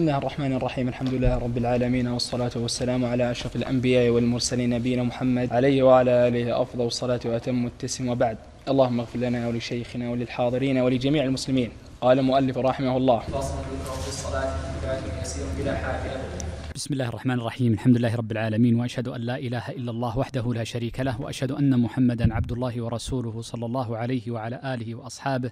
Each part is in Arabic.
بسم الله الرحمن الرحيم الحمد لله رب العالمين والصلاة والسلام على أشرف الأنبياء والمرسلين نبينا محمد عليه وعلى آله أفضل الصلاة وأتم التسم وبعد اللهم اغفر لنا ولشيخنا وللحاضرين ولجميع المسلمين قال المؤلف رحمه الله بسم الله الرحمن الرحيم الحمد لله رب العالمين واشهد ان لا اله الا الله وحده لا شريك له واشهد ان محمدا عبد الله ورسوله صلى الله عليه وعلى اله واصحابه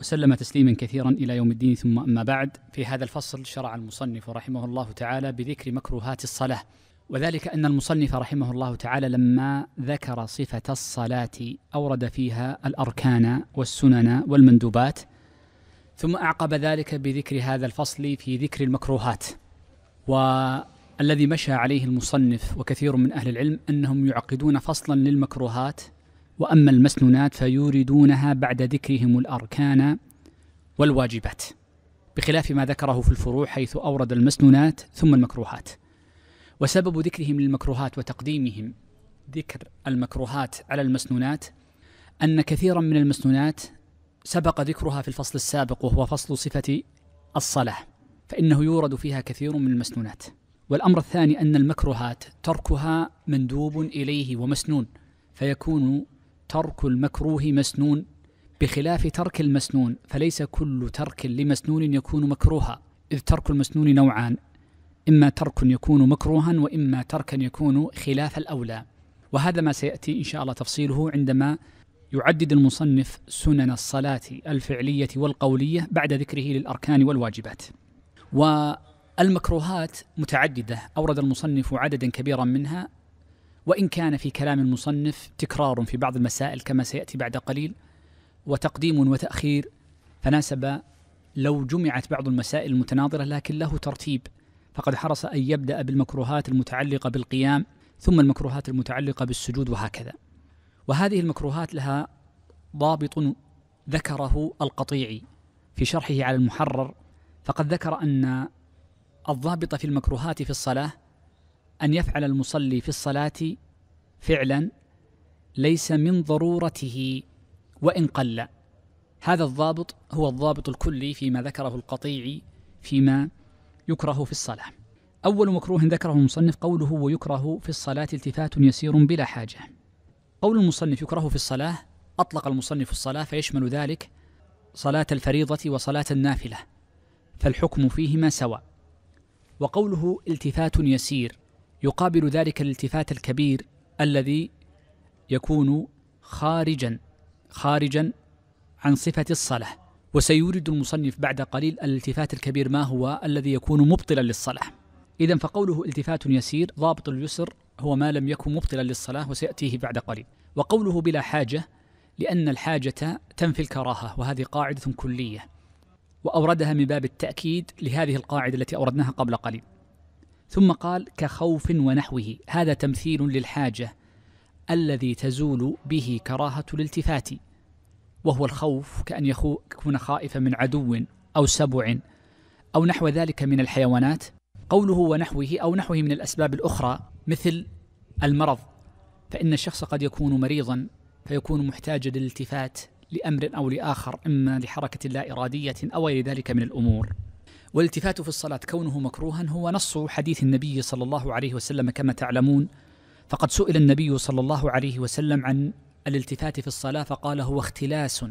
وسلم تسليما كثيرا الى يوم الدين ثم اما بعد في هذا الفصل شرع المصنف رحمه الله تعالى بذكر مكروهات الصلاه وذلك ان المصنف رحمه الله تعالى لما ذكر صفه الصلاه اورد فيها الاركان والسنن والمندوبات ثم اعقب ذلك بذكر هذا الفصل في ذكر المكروهات والذي مشى عليه المصنف وكثير من اهل العلم انهم يعقدون فصلا للمكروهات وأما المسنونات فيوردونها بعد ذكرهم الأركان والواجبات بخلاف ما ذكره في الفروع حيث أورد المسنونات ثم المكروهات وسبب ذكرهم للمكروهات وتقديمهم ذكر المكروهات على المسنونات أن كثيرا من المسنونات سبق ذكرها في الفصل السابق وهو فصل صفة الصلاة فإنه يورد فيها كثير من المسنونات والأمر الثاني أن المكروهات تركها مندوب إليه ومسنون فيكون ترك المكروه مسنون بخلاف ترك المسنون فليس كل ترك لمسنون يكون مكروها إذ ترك المسنون نوعان إما ترك يكون مكروها وإما ترك يكون خلاف الأولى وهذا ما سيأتي إن شاء الله تفصيله عندما يعدد المصنف سنن الصلاة الفعلية والقولية بعد ذكره للأركان والواجبات والمكروهات متعددة أورد المصنف عددا كبيرا منها وإن كان في كلام المصنف تكرار في بعض المسائل كما سيأتي بعد قليل وتقديم وتأخير فناسب لو جمعت بعض المسائل المتناظرة لكن له ترتيب فقد حرص أن يبدأ بالمكروهات المتعلقة بالقيام ثم المكروهات المتعلقة بالسجود وهكذا وهذه المكروهات لها ضابط ذكره القطيعي في شرحه على المحرر فقد ذكر أن الضابط في المكروهات في الصلاة أن يفعل المصلي في الصلاة فعلا ليس من ضرورته وإن قل هذا الضابط هو الضابط الكلي فيما ذكره القطيعي فيما يكره في الصلاة أول مكروه ذكره المصنف قوله ويكره في الصلاة التفات يسير بلا حاجة قول المصنف يكره في الصلاة أطلق المصنف الصلاة فيشمل ذلك صلاة الفريضة وصلاة النافلة فالحكم فيهما سواء وقوله التفات يسير يقابل ذلك الالتفات الكبير الذي يكون خارجا خارجا عن صفة الصلاة وسيورد المصنف بعد قليل الالتفات الكبير ما هو الذي يكون مبطلا للصلاة إذا فقوله التفات يسير ضابط اليسر هو ما لم يكن مبطلا للصلاة وسيأتيه بعد قليل وقوله بلا حاجة لأن الحاجة تنفي الكراهة وهذه قاعدة كلية وأوردها من باب التأكيد لهذه القاعدة التي أوردناها قبل قليل ثم قال كخوف ونحوه هذا تمثيل للحاجه الذي تزول به كراهه الالتفات وهو الخوف كان يكون خائفا من عدو او سبع او نحو ذلك من الحيوانات قوله ونحوه او نحوه من الاسباب الاخرى مثل المرض فان الشخص قد يكون مريضا فيكون محتاجا للالتفات لامر او لاخر اما لحركه لا اراديه او غير ذلك من الامور والالتفات في الصلاة كونه مكروها هو نص حديث النبي صلى الله عليه وسلم كما تعلمون فقد سئل النبي صلى الله عليه وسلم عن الالتفات في الصلاة فقال هو اختلاس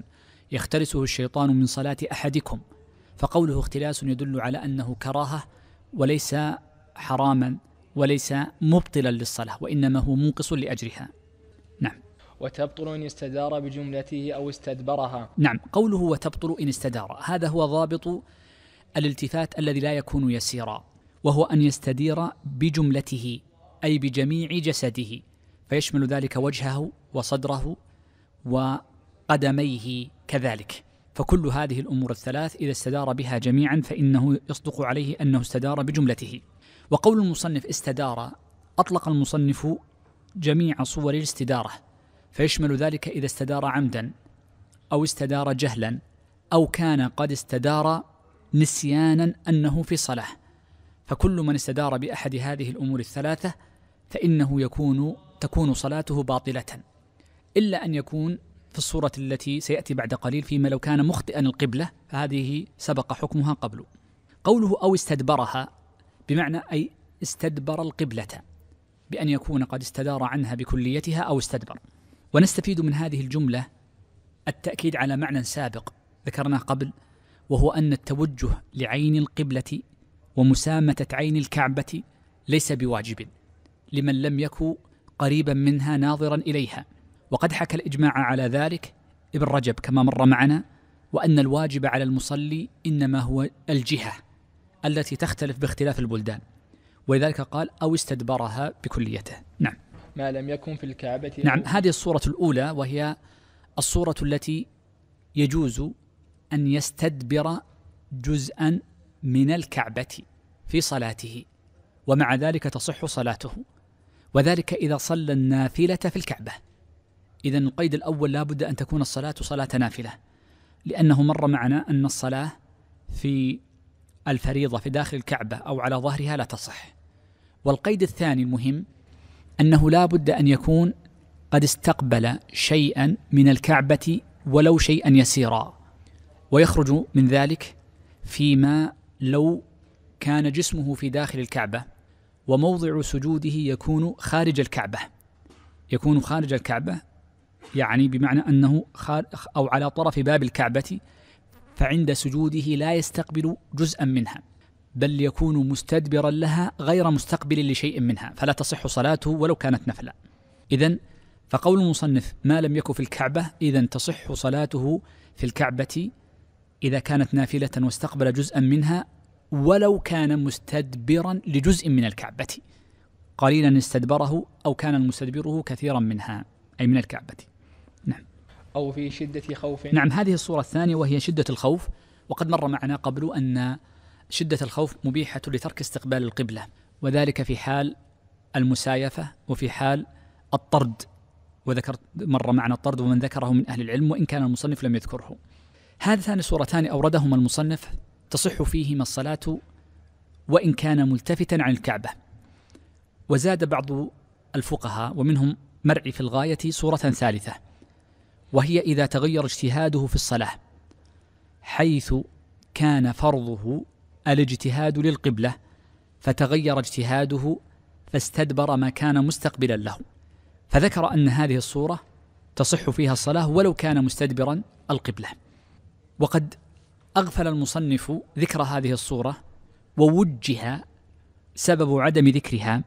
يختلسه الشيطان من صلاة أحدكم فقوله اختلاس يدل على أنه كراهة وليس حراما وليس مبطلا للصلاة وإنما هو منقص لأجرها نعم وتبطل إن استدار بجملته أو استدبرها نعم قوله وتبطل إن استدار هذا هو ضابط الالتفات الذي لا يكون يسيرا وهو ان يستدير بجملته اي بجميع جسده فيشمل ذلك وجهه وصدره وقدميه كذلك فكل هذه الامور الثلاث اذا استدار بها جميعا فانه يصدق عليه انه استدار بجملته وقول المصنف استدار اطلق المصنف جميع صور الاستداره فيشمل ذلك اذا استدار عمدا او استدار جهلا او كان قد استدار نسيانا انه في صلاه فكل من استدار باحد هذه الامور الثلاثه فانه يكون تكون صلاته باطله الا ان يكون في الصوره التي سياتي بعد قليل فيما لو كان مخطئا القبله فهذه سبق حكمها قبل قوله او استدبرها بمعنى اي استدبر القبله بان يكون قد استدار عنها بكليتها او استدبر ونستفيد من هذه الجمله التاكيد على معنى سابق ذكرناه قبل وهو أن التوجه لعين القبلة ومسامة عين الكعبة ليس بواجب لمن لم يكن قريبا منها ناظرا إليها وقد حكى الإجماع على ذلك ابن رجب كما مر معنا وأن الواجب على المصلي إنما هو الجهة التي تختلف باختلاف البلدان ولذلك قال أو استدبرها بكليته نعم ما لم يكن في الكعبة نعم هذه الصورة الأولى وهي الصورة التي يجوز أن يستدبر جزءا من الكعبة في صلاته ومع ذلك تصح صلاته وذلك إذا صلى النافلة في الكعبة إذا القيد الأول لا بد أن تكون الصلاة صلاة نافلة لأنه مر معنا أن الصلاة في الفريضة في داخل الكعبة أو على ظهرها لا تصح والقيد الثاني المهم أنه لا بد أن يكون قد استقبل شيئا من الكعبة ولو شيئا يسيرا ويخرج من ذلك فيما لو كان جسمه في داخل الكعبة وموضع سجوده يكون خارج الكعبة يكون خارج الكعبة يعني بمعنى أنه أو على طرف باب الكعبة فعند سجوده لا يستقبل جزءا منها بل يكون مستدبرا لها غير مستقبل لشيء منها فلا تصح صلاته ولو كانت نفلا إذا فقول المصنف ما لم يكن في الكعبة إذا تصح صلاته في الكعبة إذا كانت نافلة واستقبل جزءا منها ولو كان مستدبرا لجزء من الكعبة قليلا استدبره أو كان المستدبره كثيرا منها أي من الكعبة نعم أو في شدة خوف نعم هذه الصورة الثانية وهي شدة الخوف وقد مر معنا قبل أن شدة الخوف مبيحة لترك استقبال القبلة وذلك في حال المسايفة وفي حال الطرد وذكرت مر معنا الطرد ومن ذكره من أهل العلم وإن كان المصنف لم يذكره هاتان صورتان أوردهما المصنف تصح فيهما الصلاة وإن كان ملتفتا عن الكعبة وزاد بعض الفقهاء ومنهم مرعي في الغاية صورة ثالثة وهي إذا تغير اجتهاده في الصلاة حيث كان فرضه الاجتهاد للقبلة فتغير اجتهاده فاستدبر ما كان مستقبلا له فذكر أن هذه الصورة تصح فيها الصلاة ولو كان مستدبرا القبله وقد اغفل المصنف ذكر هذه الصوره ووجه سبب عدم ذكرها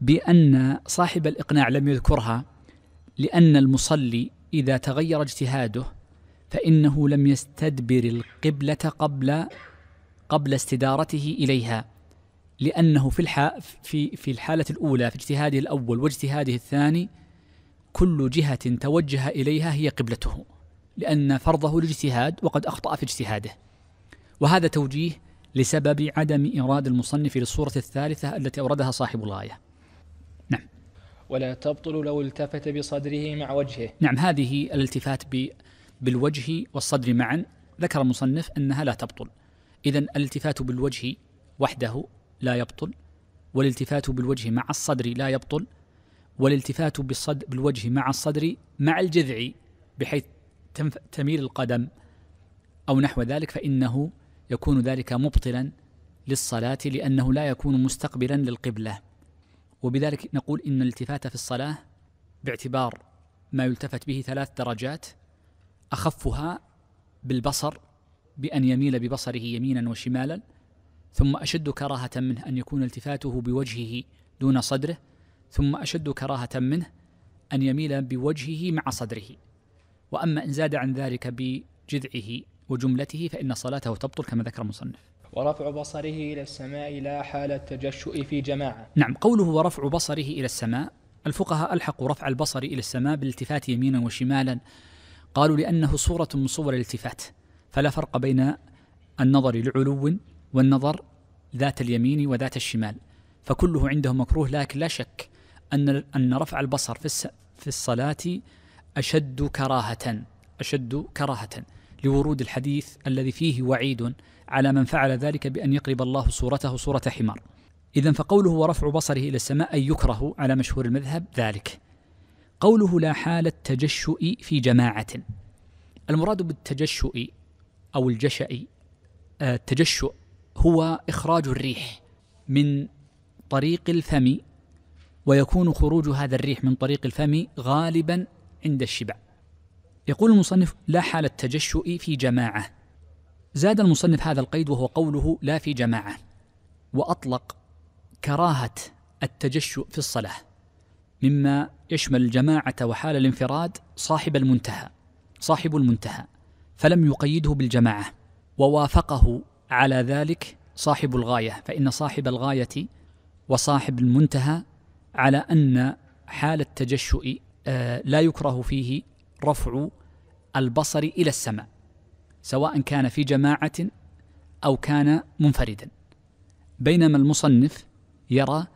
بان صاحب الاقناع لم يذكرها لان المصلي اذا تغير اجتهاده فانه لم يستدبر القبله قبل قبل استدارته اليها لانه في في في الحاله الاولى في اجتهاده الاول واجتهاده الثاني كل جهه توجه اليها هي قبلته لأن فرضه الاجتهاد وقد أخطأ في اجتهاده وهذا توجيه لسبب عدم إيراد المصنف للصورة الثالثة التي أوردها صاحب الغاية نعم ولا تبطل لو التفت بصدره مع وجهه نعم هذه الالتفات بالوجه والصدر معا ذكر المصنف أنها لا تبطل إذا الالتفات بالوجه وحده لا يبطل والالتفات بالوجه مع الصدر لا يبطل والالتفات بالصد بالوجه مع الصدر مع الجذع بحيث تميل القدم أو نحو ذلك فإنه يكون ذلك مبطلا للصلاة لأنه لا يكون مستقبلا للقبلة وبذلك نقول إن الالتفات في الصلاة باعتبار ما يلتفت به ثلاث درجات أخفها بالبصر بأن يميل ببصره يمينا وشمالا ثم أشد كراهة منه أن يكون التفاته بوجهه دون صدره ثم أشد كراهة منه أن يميل بوجهه مع صدره وأما إن زاد عن ذلك بجذعه وجملته فإن صلاته تبطل كما ذكر المصنف ورفع بصره إلى السماء لا حال التجشؤ في جماعة نعم قوله ورفع بصره إلى السماء الفقهاء ألحقوا رفع البصر إلى السماء بالالتفات يمينا وشمالا قالوا لأنه صورة من صور الالتفات فلا فرق بين النظر لعلو والنظر ذات اليمين وذات الشمال فكله عندهم مكروه لكن لا شك أن أن رفع البصر في في الصلاة أشد كراهة أشد كراهة لورود الحديث الذي فيه وعيد على من فعل ذلك بأن يقلب الله صورته صورة حمار إذا فقوله ورفع بصره إلى السماء أن يكره على مشهور المذهب ذلك قوله لا حال التجشؤ في جماعة المراد بالتجشؤ أو الجشأ آه، التجشؤ هو إخراج الريح من طريق الفم ويكون خروج هذا الريح من طريق الفم غالبا عند الشبع يقول المصنف لا حال التجشؤ في جماعة زاد المصنف هذا القيد وهو قوله لا في جماعة وأطلق كراهة التجشؤ في الصلاة مما يشمل الجماعة وحال الانفراد صاحب المنتهى صاحب المنتهى فلم يقيده بالجماعة ووافقه على ذلك صاحب الغاية فإن صاحب الغاية وصاحب المنتهى على أن حال التجشؤ آه، لا يكره فيه رفع البصر الى السماء سواء كان في جماعه او كان منفردا بينما المصنف يرى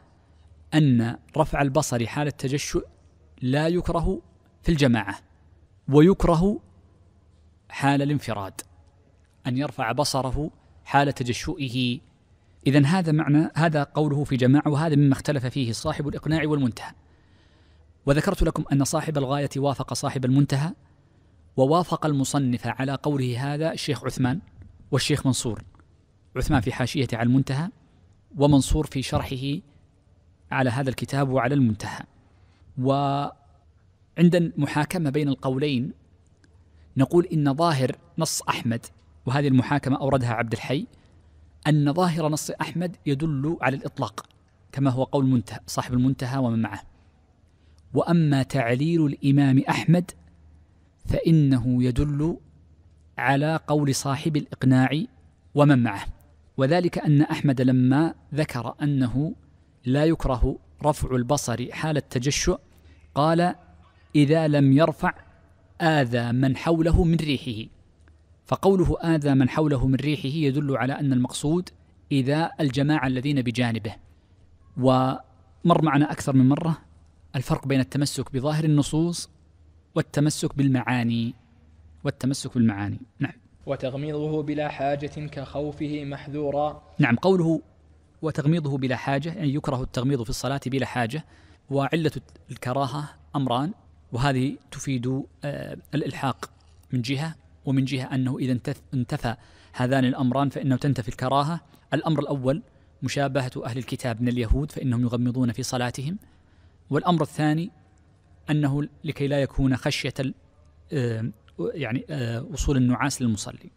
ان رفع البصر حال التجشع لا يكره في الجماعه ويكره حال الانفراد ان يرفع بصره حال تجشؤه اذا هذا معنى هذا قوله في جماعه وهذا مما اختلف فيه صاحب الاقناع والمنتهى وذكرت لكم أن صاحب الغاية وافق صاحب المنتهى ووافق المصنف على قوله هذا الشيخ عثمان والشيخ منصور عثمان في حاشيته على المنتهى ومنصور في شرحه على هذا الكتاب وعلى المنتهى وعند المحاكمة بين القولين نقول إن ظاهر نص أحمد وهذه المحاكمة أوردها عبد الحي أن ظاهر نص أحمد يدل على الإطلاق كما هو قول منتهى صاحب المنتهى ومن معه واما تعليل الامام احمد فانه يدل على قول صاحب الاقناع ومن معه وذلك ان احمد لما ذكر انه لا يكره رفع البصر حال التجشع قال اذا لم يرفع اذى من حوله من ريحه فقوله اذى من حوله من ريحه يدل على ان المقصود اذا الجماعه الذين بجانبه ومر معنا اكثر من مره الفرق بين التمسك بظاهر النصوص والتمسك بالمعاني والتمسك بالمعاني نعم وتغميضه بلا حاجة كخوفه محذورا نعم قوله وتغميضه بلا حاجة يعني يكره التغميض في الصلاة بلا حاجة وعلة الكراهة أمران وهذه تفيد آه، الإلحاق من جهة ومن جهة أنه إذا انتفى هذان الأمران فإنه تنتفي الكراهة الأمر الأول مشابهة أهل الكتاب من اليهود فإنهم يغمضون في صلاتهم والأمر الثاني أنه لكي لا يكون خشية يعني وصول النعاس للمصلي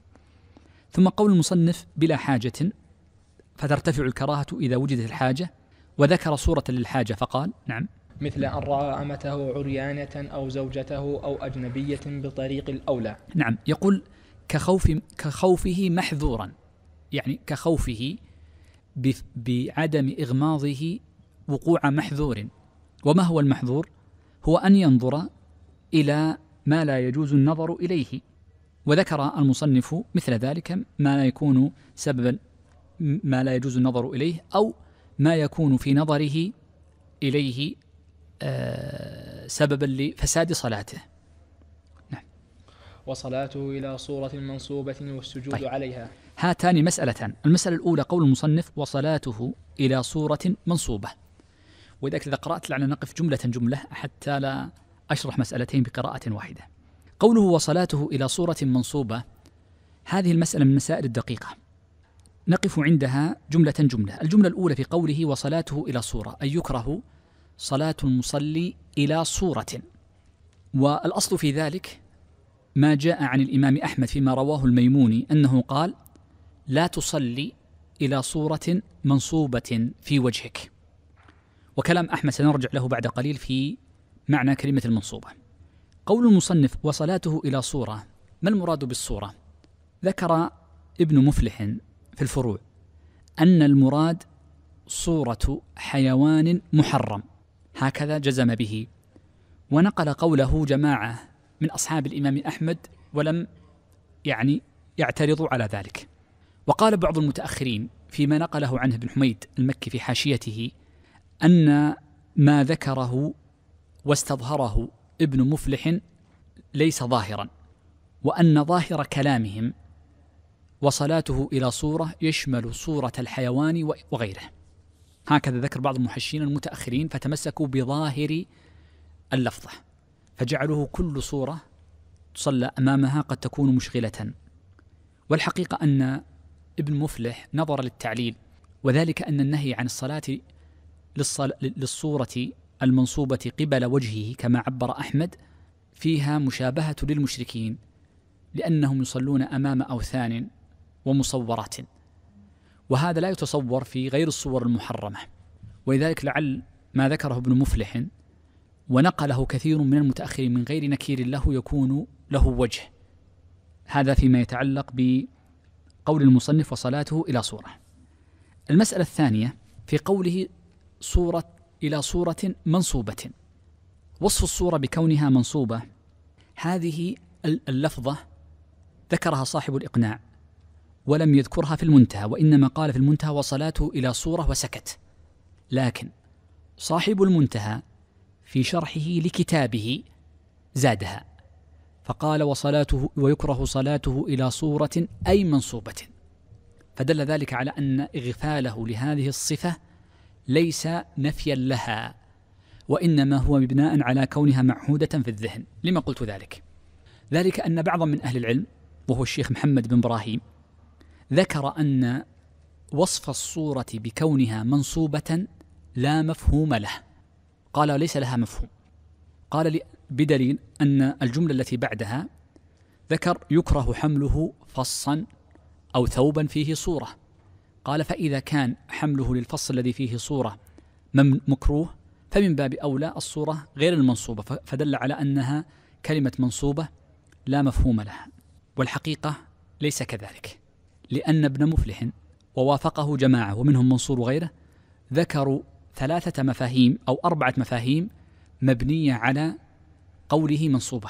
ثم قول المصنف بلا حاجة فترتفع الكراهة إذا وجدت الحاجة وذكر صورة للحاجة فقال نعم مثل أن رأى أمته عريانة أو زوجته أو أجنبية بطريق الأولى نعم يقول كخوف كخوفه محذورا يعني كخوفه بعدم إغماضه وقوع محذور وما هو المحظور هو ان ينظر الى ما لا يجوز النظر اليه وذكر المصنف مثل ذلك ما لا يكون سببا ما لا يجوز النظر اليه او ما يكون في نظره اليه آه، سببا لفساد صلاته نعم وصلاته إلى صورة منصوبة والسجود طيب. عليها هاتان مسألتان المسألة الأولى قول المصنف وصلاته إلى صورة منصوبة ولذلك إذا قرأت لعلنا نقف جملة جملة حتى لا أشرح مسألتين بقراءة واحدة قوله وصلاته إلى صورة منصوبة هذه المسألة من المسائل الدقيقة نقف عندها جملة جملة الجملة الأولى في قوله وصلاته إلى صورة أي يكره صلاة المصلي إلى صورة والأصل في ذلك ما جاء عن الإمام أحمد فيما رواه الميموني أنه قال لا تصلي إلى صورة منصوبة في وجهك وكلام أحمد سنرجع له بعد قليل في معنى كلمة المنصوبة قول المصنف وصلاته إلى صورة ما المراد بالصورة؟ ذكر ابن مفلح في الفروع أن المراد صورة حيوان محرم هكذا جزم به ونقل قوله جماعة من أصحاب الإمام أحمد ولم يعني يعترضوا على ذلك وقال بعض المتأخرين فيما نقله عنه ابن حميد المكي في حاشيته أن ما ذكره واستظهره ابن مفلح ليس ظاهرا وأن ظاهر كلامهم وصلاته إلى صورة يشمل صورة الحيوان وغيره هكذا ذكر بعض المحشين المتأخرين فتمسكوا بظاهر اللفظة فجعلوه كل صورة تصلى أمامها قد تكون مشغلة والحقيقة أن ابن مفلح نظر للتعليل وذلك أن النهي عن الصلاة للصورة المنصوبة قبل وجهه كما عبر أحمد فيها مشابهة للمشركين لأنهم يصلون أمام أوثان ومصورات وهذا لا يتصور في غير الصور المحرمة ولذلك لعل ما ذكره ابن مفلح ونقله كثير من المتأخرين من غير نكير له يكون له وجه هذا فيما يتعلق بقول المصنف وصلاته إلى صورة المسألة الثانية في قوله صورة إلى صورة منصوبة وصف الصورة بكونها منصوبة هذه اللفظة ذكرها صاحب الإقناع ولم يذكرها في المنتهى وإنما قال في المنتهى وصلاته إلى صورة وسكت لكن صاحب المنتهى في شرحه لكتابه زادها فقال وصلاته ويكره صلاته إلى صورة أي منصوبة فدل ذلك على أن إغفاله لهذه الصفة ليس نفيا لها وإنما هو مبناء على كونها معهودة في الذهن لما قلت ذلك؟ ذلك أن بعضا من أهل العلم وهو الشيخ محمد بن إبراهيم ذكر أن وصف الصورة بكونها منصوبة لا مفهوم له قال ليس لها مفهوم قال لي بدليل أن الجملة التي بعدها ذكر يكره حمله فصا أو ثوبا فيه صورة قال فإذا كان حمله للفصل الذي فيه صورة مكروه فمن باب أولى الصورة غير المنصوبة فدل على أنها كلمة منصوبة لا مفهوم لها والحقيقة ليس كذلك لأن ابن مفلح ووافقه جماعة ومنهم منصور وغيره ذكروا ثلاثة مفاهيم أو أربعة مفاهيم مبنية على قوله منصوبة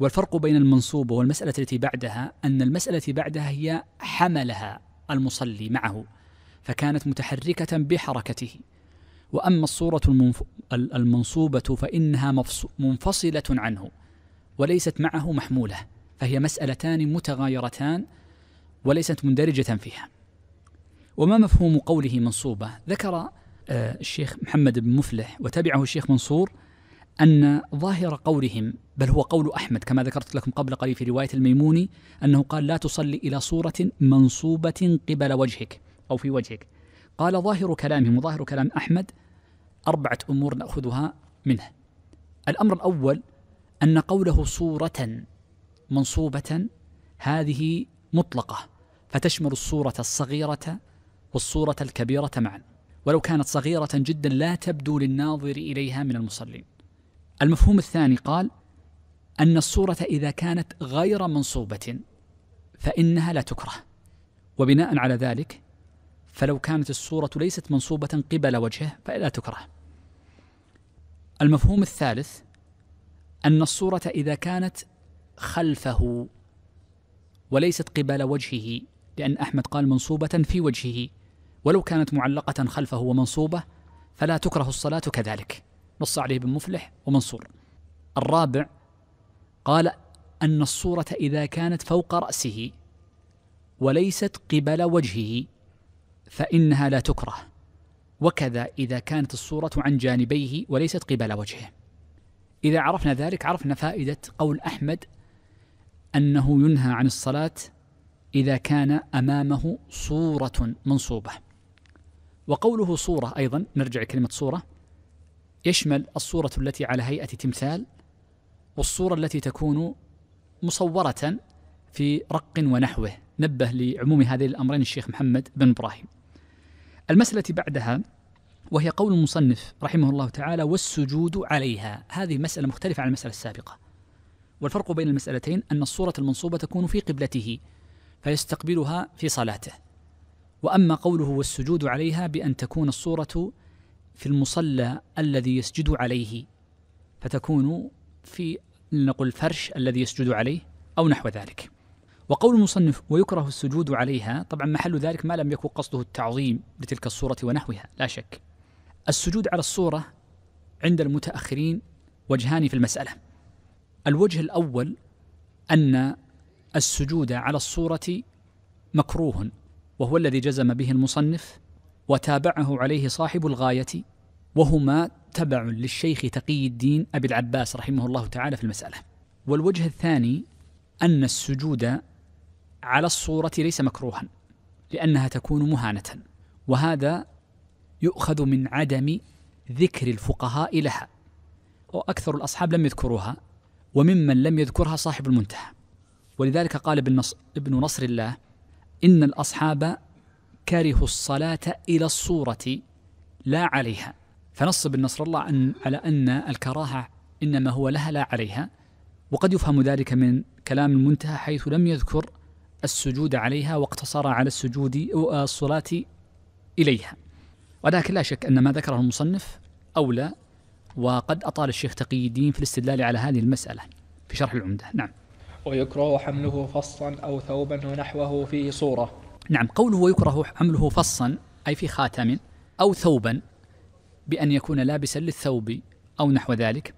والفرق بين المنصوبة والمسألة التي بعدها أن المسألة التي بعدها هي حملها المصلي معه فكانت متحركة بحركته وأما الصورة المنف... المنصوبة فإنها مفص... منفصلة عنه وليست معه محمولة فهي مسألتان متغايرتان وليست مندرجة فيها وما مفهوم قوله منصوبة ذكر آه، الشيخ محمد بن مفلح وتبعه الشيخ منصور أن ظاهر قولهم بل هو قول أحمد كما ذكرت لكم قبل قليل في رواية الميموني أنه قال لا تصلي إلى صورة منصوبة قبل وجهك أو في وجهك قال ظاهر كلامهم وظاهر كلام أحمد أربعة أمور نأخذها منه الأمر الأول أن قوله صورة منصوبة هذه مطلقة فتشمل الصورة الصغيرة والصورة الكبيرة معا ولو كانت صغيرة جدا لا تبدو للناظر إليها من المصلين المفهوم الثاني قال أن الصورة إذا كانت غير منصوبة فإنها لا تكره وبناء على ذلك فلو كانت الصورة ليست منصوبة قبل وجهه فلا تكره المفهوم الثالث أن الصورة إذا كانت خلفه وليست قبل وجهه لأن أحمد قال منصوبة في وجهه ولو كانت معلقة خلفه ومنصوبة فلا تكره الصلاة كذلك نص عليه ابن مفلح ومنصور الرابع قال أن الصورة إذا كانت فوق رأسه وليست قبل وجهه فإنها لا تكره وكذا إذا كانت الصورة عن جانبيه وليست قبل وجهه إذا عرفنا ذلك عرفنا فائدة قول أحمد أنه ينهى عن الصلاة إذا كان أمامه صورة منصوبة وقوله صورة أيضا نرجع كلمة صورة يشمل الصورة التي على هيئة تمثال والصورة التي تكون مصورة في رق ونحوه نبه لعموم هذين الأمرين الشيخ محمد بن إبراهيم المسألة بعدها وهي قول المصنف رحمه الله تعالى والسجود عليها هذه مسألة مختلفة عن المسألة السابقة والفرق بين المسألتين أن الصورة المنصوبة تكون في قبلته فيستقبلها في صلاته وأما قوله والسجود عليها بأن تكون الصورة في المصلى الذي يسجد عليه فتكون في لنقل الفرش الذي يسجد عليه أو نحو ذلك وقول المصنف ويكره السجود عليها طبعا محل ذلك ما لم يكن قصده التعظيم لتلك الصورة ونحوها لا شك السجود على الصورة عند المتأخرين وجهان في المسألة الوجه الأول أن السجود على الصورة مكروه وهو الذي جزم به المصنف وتابعه عليه صاحب الغاية وهما تبع للشيخ تقي الدين أبي العباس رحمه الله تعالى في المسألة والوجه الثاني أن السجود على الصورة ليس مكروها لأنها تكون مهانة وهذا يؤخذ من عدم ذكر الفقهاء لها وأكثر الأصحاب لم يذكروها وممن لم يذكرها صاحب المنتهى ولذلك قال ابن نصر, ابن نصر الله إن الأصحاب كرهوا الصلاة إلى الصورة لا عليها فنص النصر الله أن على أن الكراهة إنما هو لها لا عليها وقد يفهم ذلك من كلام المنتهى حيث لم يذكر السجود عليها واقتصر على السجود الصلاة إليها ولكن لا شك أن ما ذكره المصنف أولى وقد أطال الشيخ تقي الدين في الاستدلال على هذه المسألة في شرح العمدة نعم ويكره حمله فصا أو ثوبا ونحوه فيه صورة نعم قوله ويكره حمله فصا أي في خاتم أو ثوبا بأن يكون لابسا للثوب أو نحو ذلك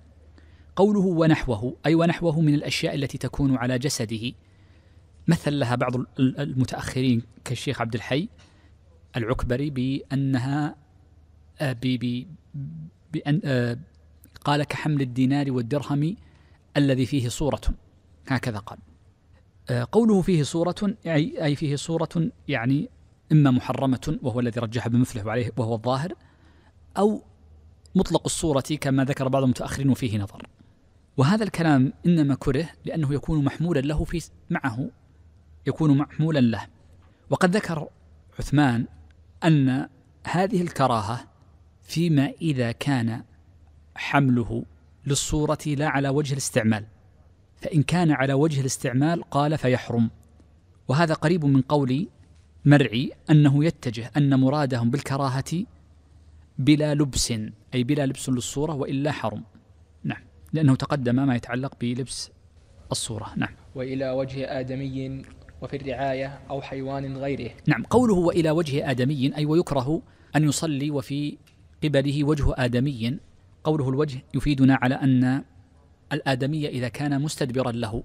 قوله ونحوه أي ونحوه من الأشياء التي تكون على جسده مثل لها بعض المتأخرين كالشيخ عبد الحي العكبري بأنها بي آه، بي بأن آه، قال كحمل الدينار والدرهم الذي فيه صورة هكذا قال آه، قوله فيه صورة أي فيه صورة يعني إما محرمة وهو الذي رجح بمثله عليه وهو الظاهر أو مطلق الصورة كما ذكر بعض المتأخرين وفيه نظر وهذا الكلام إنما كره لأنه يكون محمولا له في معه يكون محمولا له وقد ذكر عثمان أن هذه الكراهة فيما إذا كان حمله للصورة لا على وجه الاستعمال فإن كان على وجه الاستعمال قال فيحرم وهذا قريب من قول مرعي أنه يتجه أن مرادهم بالكراهة بلا لبس أي بلا لبس للصورة وإلا حرم نعم لأنه تقدم ما يتعلق بلبس الصورة نعم وإلى وجه آدمي وفي الرعاية أو حيوان غيره نعم قوله وإلى وجه آدمي أي ويكره أن يصلي وفي قبله وجه آدمي قوله الوجه يفيدنا على أن الآدمي إذا كان مستدبرا له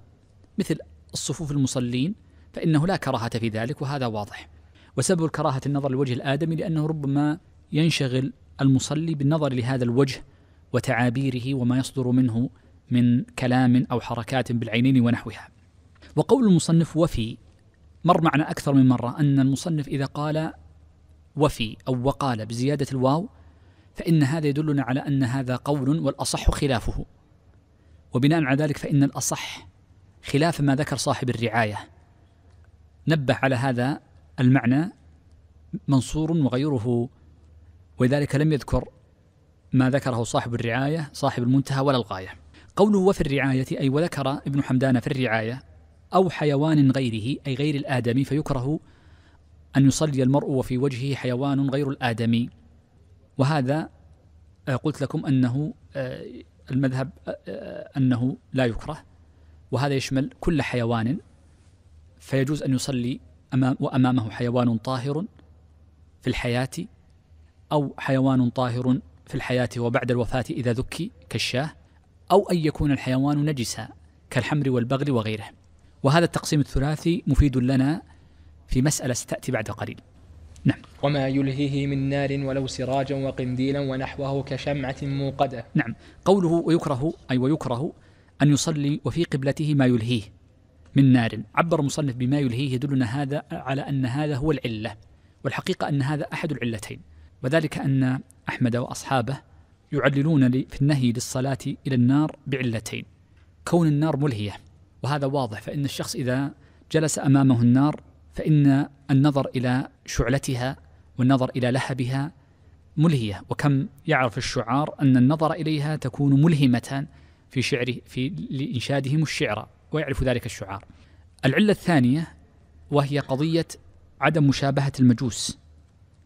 مثل الصفوف المصلين فإنه لا كراهة في ذلك وهذا واضح وسبب الكراهة النظر لوجه الآدمي لأنه ربما ينشغل المصلي بالنظر لهذا الوجه وتعابيره وما يصدر منه من كلام او حركات بالعينين ونحوها. وقول المصنف وفي مر معنا اكثر من مره ان المصنف اذا قال وفي او وقال بزياده الواو فان هذا يدلنا على ان هذا قول والاصح خلافه. وبناء على ذلك فان الاصح خلاف ما ذكر صاحب الرعايه. نبه على هذا المعنى منصور وغيره ولذلك لم يذكر ما ذكره صاحب الرعاية صاحب المنتهى ولا الغاية قوله وفي الرعاية أي وذكر ابن حمدان في الرعاية أو حيوان غيره أي غير الآدمي فيكره أن يصلي المرء وفي وجهه حيوان غير الآدمي وهذا آه، قلت لكم أنه آه، المذهب آه، أنه لا يكره وهذا يشمل كل حيوان فيجوز أن يصلي أمام وأمامه حيوان طاهر في الحياة أو حيوان طاهر في الحياة وبعد الوفاة إذا ذكي كالشاه أو أن يكون الحيوان نجسا كالحمر والبغل وغيره وهذا التقسيم الثلاثي مفيد لنا في مسألة ستأتي بعد قليل نعم وما يلهيه من نار ولو سراجا وقنديلا ونحوه كشمعة موقدة نعم قوله ويكره أي ويكره أن يصلي وفي قبلته ما يلهيه من نار عبر المصنف بما يلهيه يدلنا هذا على أن هذا هو العلة والحقيقة أن هذا أحد العلتين وذلك أن أحمد وأصحابه يعللون في النهي للصلاة إلى النار بعلتين كون النار ملهية وهذا واضح فإن الشخص إذا جلس أمامه النار فإن النظر إلى شعلتها والنظر إلى لهبها ملهية وكم يعرف الشعار أن النظر إليها تكون ملهمة في شعره في لإنشادهم الشعر ويعرف ذلك الشعار العلة الثانية وهي قضية عدم مشابهة المجوس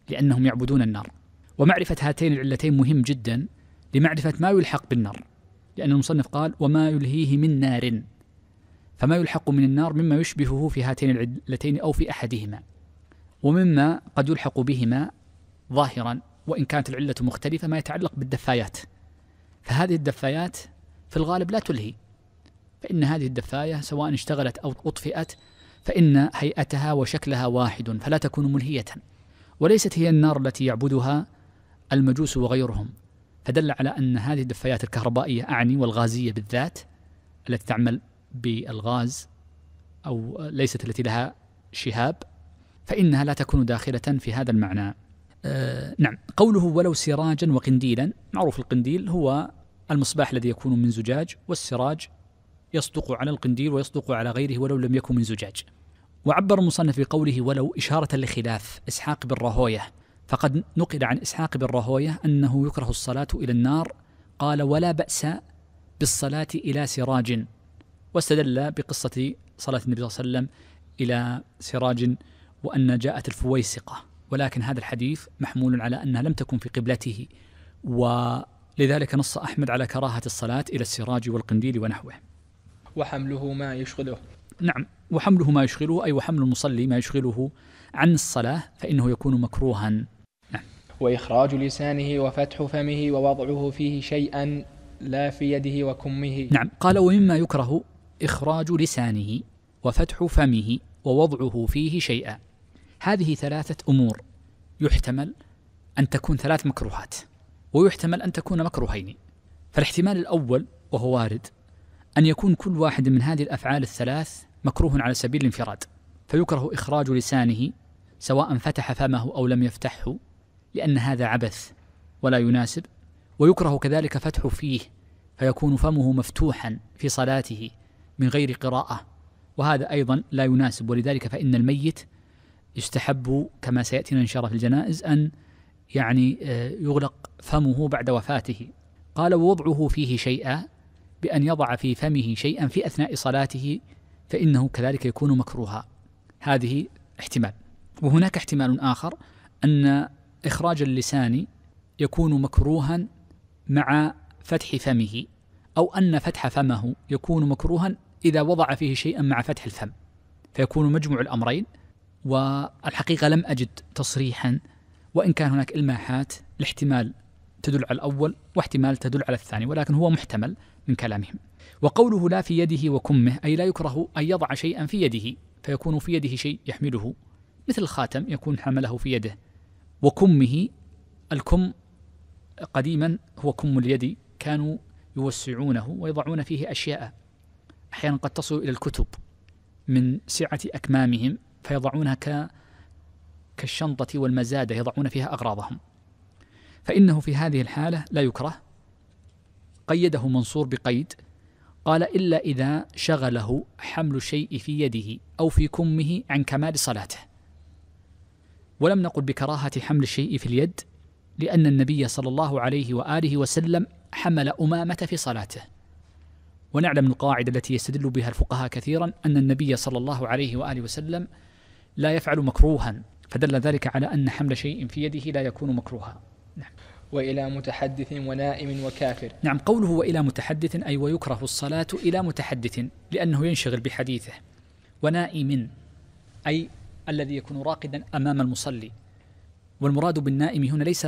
لأنهم يعبدون النار ومعرفة هاتين العلتين مهم جدا لمعرفة ما يلحق بالنار لأن المصنف قال وما يلهيه من نار فما يلحق من النار مما يشبهه في هاتين العلتين أو في أحدهما ومما قد يلحق بهما ظاهرا وإن كانت العلة مختلفة ما يتعلق بالدفايات فهذه الدفايات في الغالب لا تلهي فإن هذه الدفاية سواء اشتغلت أو أطفئت فإن هيئتها وشكلها واحد فلا تكون ملهية وليست هي النار التي يعبدها المجوس وغيرهم فدل على أن هذه الدفايات الكهربائية أعني والغازية بالذات التي تعمل بالغاز أو ليست التي لها شهاب فإنها لا تكون داخلة في هذا المعنى أه نعم قوله ولو سراجا وقنديلا معروف القنديل هو المصباح الذي يكون من زجاج والسراج يصدق على القنديل ويصدق على غيره ولو لم يكن من زجاج وعبر المصنف بقوله ولو إشارة لخلاف إسحاق بن راهوية فقد نقل عن إسحاق بن راهوية أنه يكره الصلاة إلى النار قال ولا بأس بالصلاة إلى سراج واستدل بقصة صلاة النبي صلى الله عليه وسلم إلى سراج وأن جاءت الفويسقة ولكن هذا الحديث محمول على أنها لم تكن في قبلته ولذلك نص أحمد على كراهة الصلاة إلى السراج والقنديل ونحوه وحمله ما يشغله نعم وحمله ما يشغله أي وحمل المصلي ما يشغله عن الصلاة فإنه يكون مكروها نعم. وإخراج لسانه وفتح فمه ووضعه فيه شيئا لا في يده وكمه نعم قال ومما يكره إخراج لسانه وفتح فمه ووضعه فيه شيئا هذه ثلاثة أمور يحتمل أن تكون ثلاث مكروهات ويحتمل أن تكون مكروهين فالاحتمال الأول وهو وارد أن يكون كل واحد من هذه الأفعال الثلاث مكروه على سبيل الانفراد فيكره إخراج لسانه سواء فتح فمه أو لم يفتحه لأن هذا عبث ولا يناسب ويكره كذلك فتح فيه فيكون فمه مفتوحا في صلاته من غير قراءة وهذا أيضا لا يناسب ولذلك فإن الميت يستحب كما سيأتينا إن شاء الله في الجنائز أن يعني آه، يغلق فمه بعد وفاته قال ووضعه فيه شيئا بأن يضع في فمه شيئا في أثناء صلاته فإنه كذلك يكون مكروها هذه احتمال وهناك احتمال آخر أن إخراج اللسان يكون مكروها مع فتح فمه أو أن فتح فمه يكون مكروها إذا وضع فيه شيئا مع فتح الفم فيكون مجموع الأمرين والحقيقة لم أجد تصريحا وإن كان هناك إلماحات الاحتمال تدل على الأول واحتمال تدل على الثاني ولكن هو محتمل من كلامهم وقوله لا في يده وكمه أي لا يكره أن يضع شيئا في يده فيكون في يده شيء يحمله مثل الخاتم يكون حمله في يده وكمه الكم قديما هو كم اليد كانوا يوسعونه ويضعون فيه أشياء أحيانا قد تصل إلى الكتب من سعة أكمامهم فيضعونها ك كالشنطة والمزادة يضعون فيها أغراضهم فإنه في هذه الحالة لا يكره قيده منصور بقيد قال إلا إذا شغله حمل الشيء في يده أو في كمه عن كمال صلاته ولم نقل بكراهة حمل الشيء في اليد لأن النبي صلى الله عليه وآله وسلم حمل أمامة في صلاته ونعلم القاعدة التي يستدل بها الفقهاء كثيرا أن النبي صلى الله عليه وآله وسلم لا يفعل مكروها فدل ذلك على أن حمل شيء في يده لا يكون مكروها نعم وإلى متحدث ونائم وكافر نعم قوله وإلى متحدث أي ويكره الصلاة إلى متحدث لأنه ينشغل بحديثه ونائم أي الذي يكون راقدا أمام المصلي والمراد بالنائم هنا ليس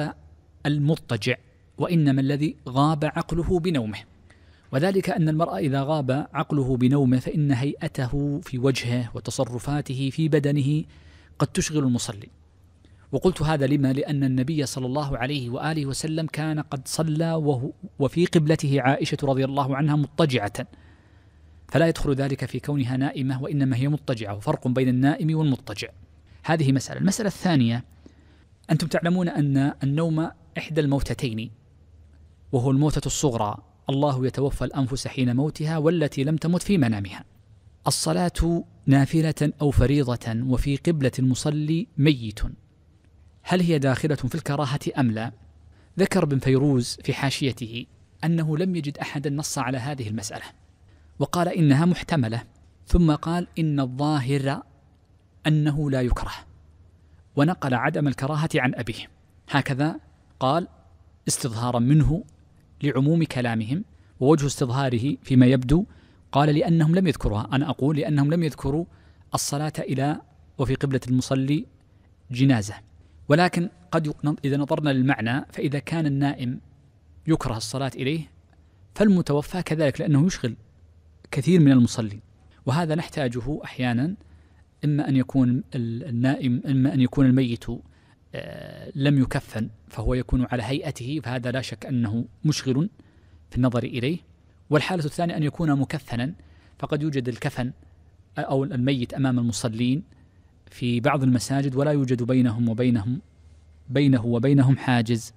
المضطجع وإنما الذي غاب عقله بنومه وذلك أن المرأة إذا غاب عقله بنومه فإن هيئته في وجهه وتصرفاته في بدنه قد تشغل المصلي وقلت هذا لما لأن النبي صلى الله عليه وآله وسلم كان قد صلى وهو وفي قبلته عائشة رضي الله عنها مضطجعة فلا يدخل ذلك في كونها نائمة وإنما هي مضطجعة وفرق بين النائم والمضطجع هذه مسألة المسألة الثانية أنتم تعلمون أن النوم إحدى الموتتين وهو الموتة الصغرى الله يتوفى الأنفس حين موتها والتي لم تمت في منامها الصلاة نافلة أو فريضة وفي قبلة المصلي ميت هل هي داخلة في الكراهة أم لا؟ ذكر ابن فيروز في حاشيته أنه لم يجد أحدا نص على هذه المسألة وقال إنها محتملة ثم قال إن الظاهر أنه لا يكره ونقل عدم الكراهة عن أبيه هكذا قال استظهارا منه لعموم كلامهم ووجه استظهاره فيما يبدو قال لأنهم لم يذكروها أنا أقول لأنهم لم يذكروا الصلاة إلى وفي قبلة المصلي جنازة ولكن قد إذا نظرنا للمعنى فإذا كان النائم يكره الصلاة إليه فالمتوفى كذلك لأنه يشغل كثير من المصلين وهذا نحتاجه أحيانا إما أن يكون النائم إما أن يكون الميت آه، لم يكفن فهو يكون على هيئته فهذا لا شك أنه مشغل في النظر إليه والحالة الثانية أن يكون مكفنا فقد يوجد الكفن أو الميت أمام المصلين في بعض المساجد ولا يوجد بينهم وبينهم بينه وبينهم حاجز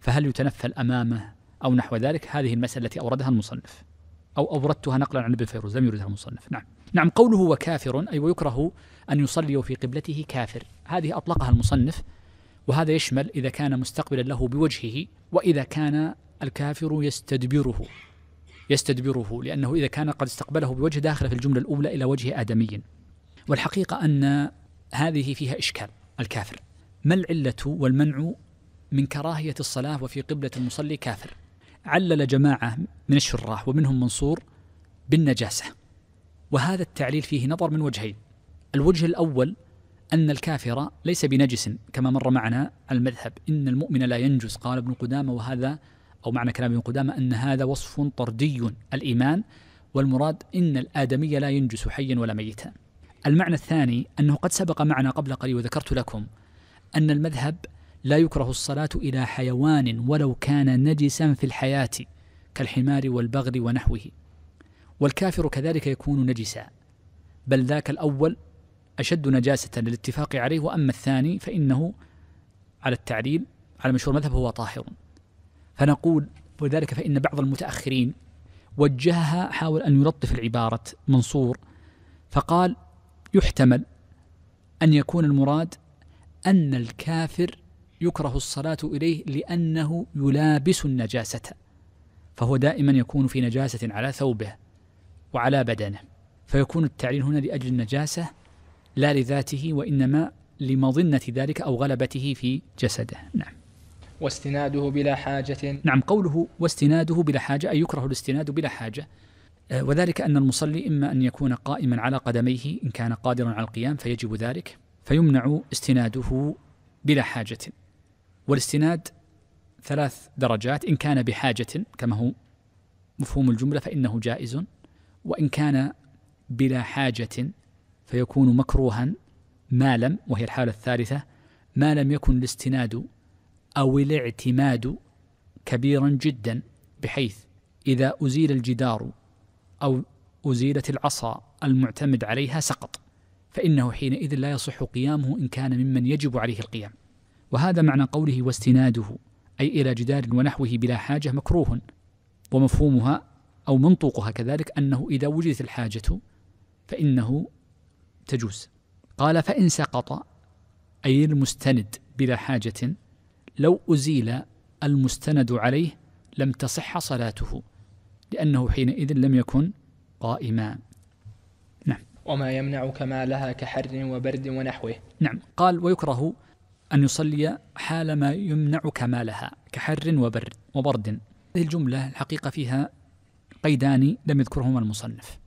فهل يتنفل امامه او نحو ذلك هذه المساله التي اوردها المصنف او اوردتها نقلا عن ابن فيروز لم يردها المصنف نعم نعم قوله وكافر اي ويكره ان يصلي في قبلته كافر هذه اطلقها المصنف وهذا يشمل اذا كان مستقبلا له بوجهه واذا كان الكافر يستدبره يستدبره لأنه إذا كان قد استقبله بوجه داخل في الجملة الأولى إلى وجه آدمي والحقيقة أن هذه فيها إشكال الكافر ما العلة والمنع من كراهية الصلاة وفي قبلة المصلي كافر علل جماعة من الشراح ومنهم منصور بالنجاسة وهذا التعليل فيه نظر من وجهين الوجه الأول أن الكافر ليس بنجس كما مر معنا المذهب إن المؤمن لا ينجس قال ابن قدامة وهذا أو معنى كلام ابن قدامة أن هذا وصف طردي الإيمان والمراد إن الآدمي لا ينجس حيا ولا ميتا المعنى الثاني أنه قد سبق معنا قبل قليل وذكرت لكم أن المذهب لا يكره الصلاة إلى حيوان ولو كان نجسا في الحياة كالحمار والبغل ونحوه والكافر كذلك يكون نجسا بل ذاك الأول أشد نجاسة للاتفاق عليه وأما الثاني فإنه على التعليل على مشهور المذهب هو طاهر فنقول وذلك فإن بعض المتأخرين وجهها حاول أن يلطف العبارة منصور فقال يحتمل أن يكون المراد أن الكافر يكره الصلاة إليه لأنه يلابس النجاسة فهو دائما يكون في نجاسة على ثوبه وعلى بدنه فيكون التعليل هنا لأجل النجاسة لا لذاته وإنما لمظنة ذلك أو غلبته في جسده نعم واستناده بلا حاجة نعم قوله واستناده بلا حاجة أي يكره الاستناد بلا حاجة آه، وذلك أن المصلي إما أن يكون قائما على قدميه إن كان قادرا على القيام فيجب ذلك فيمنع استناده بلا حاجة والاستناد ثلاث درجات إن كان بحاجة كما هو مفهوم الجملة فإنه جائز وإن كان بلا حاجة فيكون مكروها ما لم وهي الحالة الثالثة ما لم يكن الاستناد أو الاعتماد كبيرا جدا بحيث إذا أزيل الجدار أو أزيلت العصا المعتمد عليها سقط فإنه حينئذ لا يصح قيامه إن كان ممن يجب عليه القيام وهذا معنى قوله واستناده أي إلى جدار ونحوه بلا حاجة مكروه ومفهومها أو منطوقها كذلك أنه إذا وجدت الحاجة فإنه تجوز قال فإن سقط أي المستند بلا حاجة لو أزيل المستند عليه لم تصح صلاته لأنه حينئذ لم يكن قائما نعم وما يمنع كمالها كحر وبرد ونحوه نعم قال ويكره أن يصلي حال ما يمنع كمالها كحر وبرد وبرد هذه الجملة الحقيقة فيها قيدان لم يذكرهما المصنف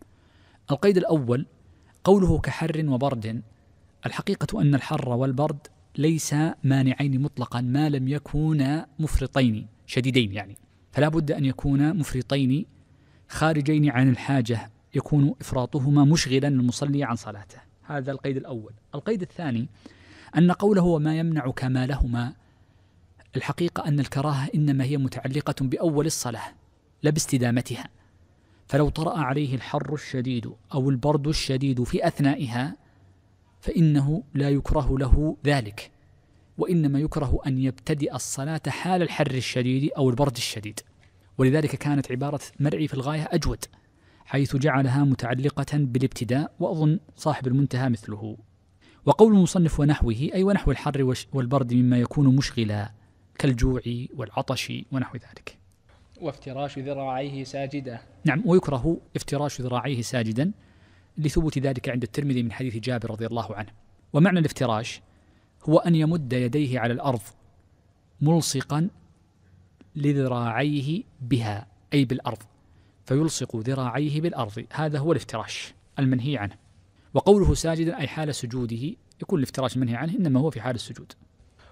القيد الأول قوله كحر وبرد الحقيقة أن الحر والبرد ليس مانعين مطلقا ما لم يكونا مفرطين شديدين يعني فلا بد أن يكون مفرطين خارجين عن الحاجة يكون إفراطهما مشغلا المصلي عن صلاته هذا القيد الأول القيد الثاني أن قوله وما يمنع كمالهما الحقيقة أن الكراهة إنما هي متعلقة بأول الصلاة لا باستدامتها فلو طرأ عليه الحر الشديد أو البرد الشديد في أثنائها فإنه لا يكره له ذلك وإنما يكره أن يبتدئ الصلاة حال الحر الشديد أو البرد الشديد ولذلك كانت عبارة مرعي في الغاية أجود حيث جعلها متعلقة بالابتداء وأظن صاحب المنتهى مثله وقول المصنف ونحوه أي ونحو الحر والبرد مما يكون مشغلا كالجوع والعطش ونحو ذلك وافتراش ذراعيه ساجدة نعم ويكره افتراش ذراعيه ساجدا لثبوت ذلك عند الترمذي من حديث جابر رضي الله عنه ومعنى الافتراش هو أن يمد يديه على الأرض ملصقا لذراعيه بها أي بالأرض فيلصق ذراعيه بالأرض هذا هو الافتراش المنهي عنه وقوله ساجدا أي حال سجوده يكون الافتراش المنهي عنه إنما هو في حال السجود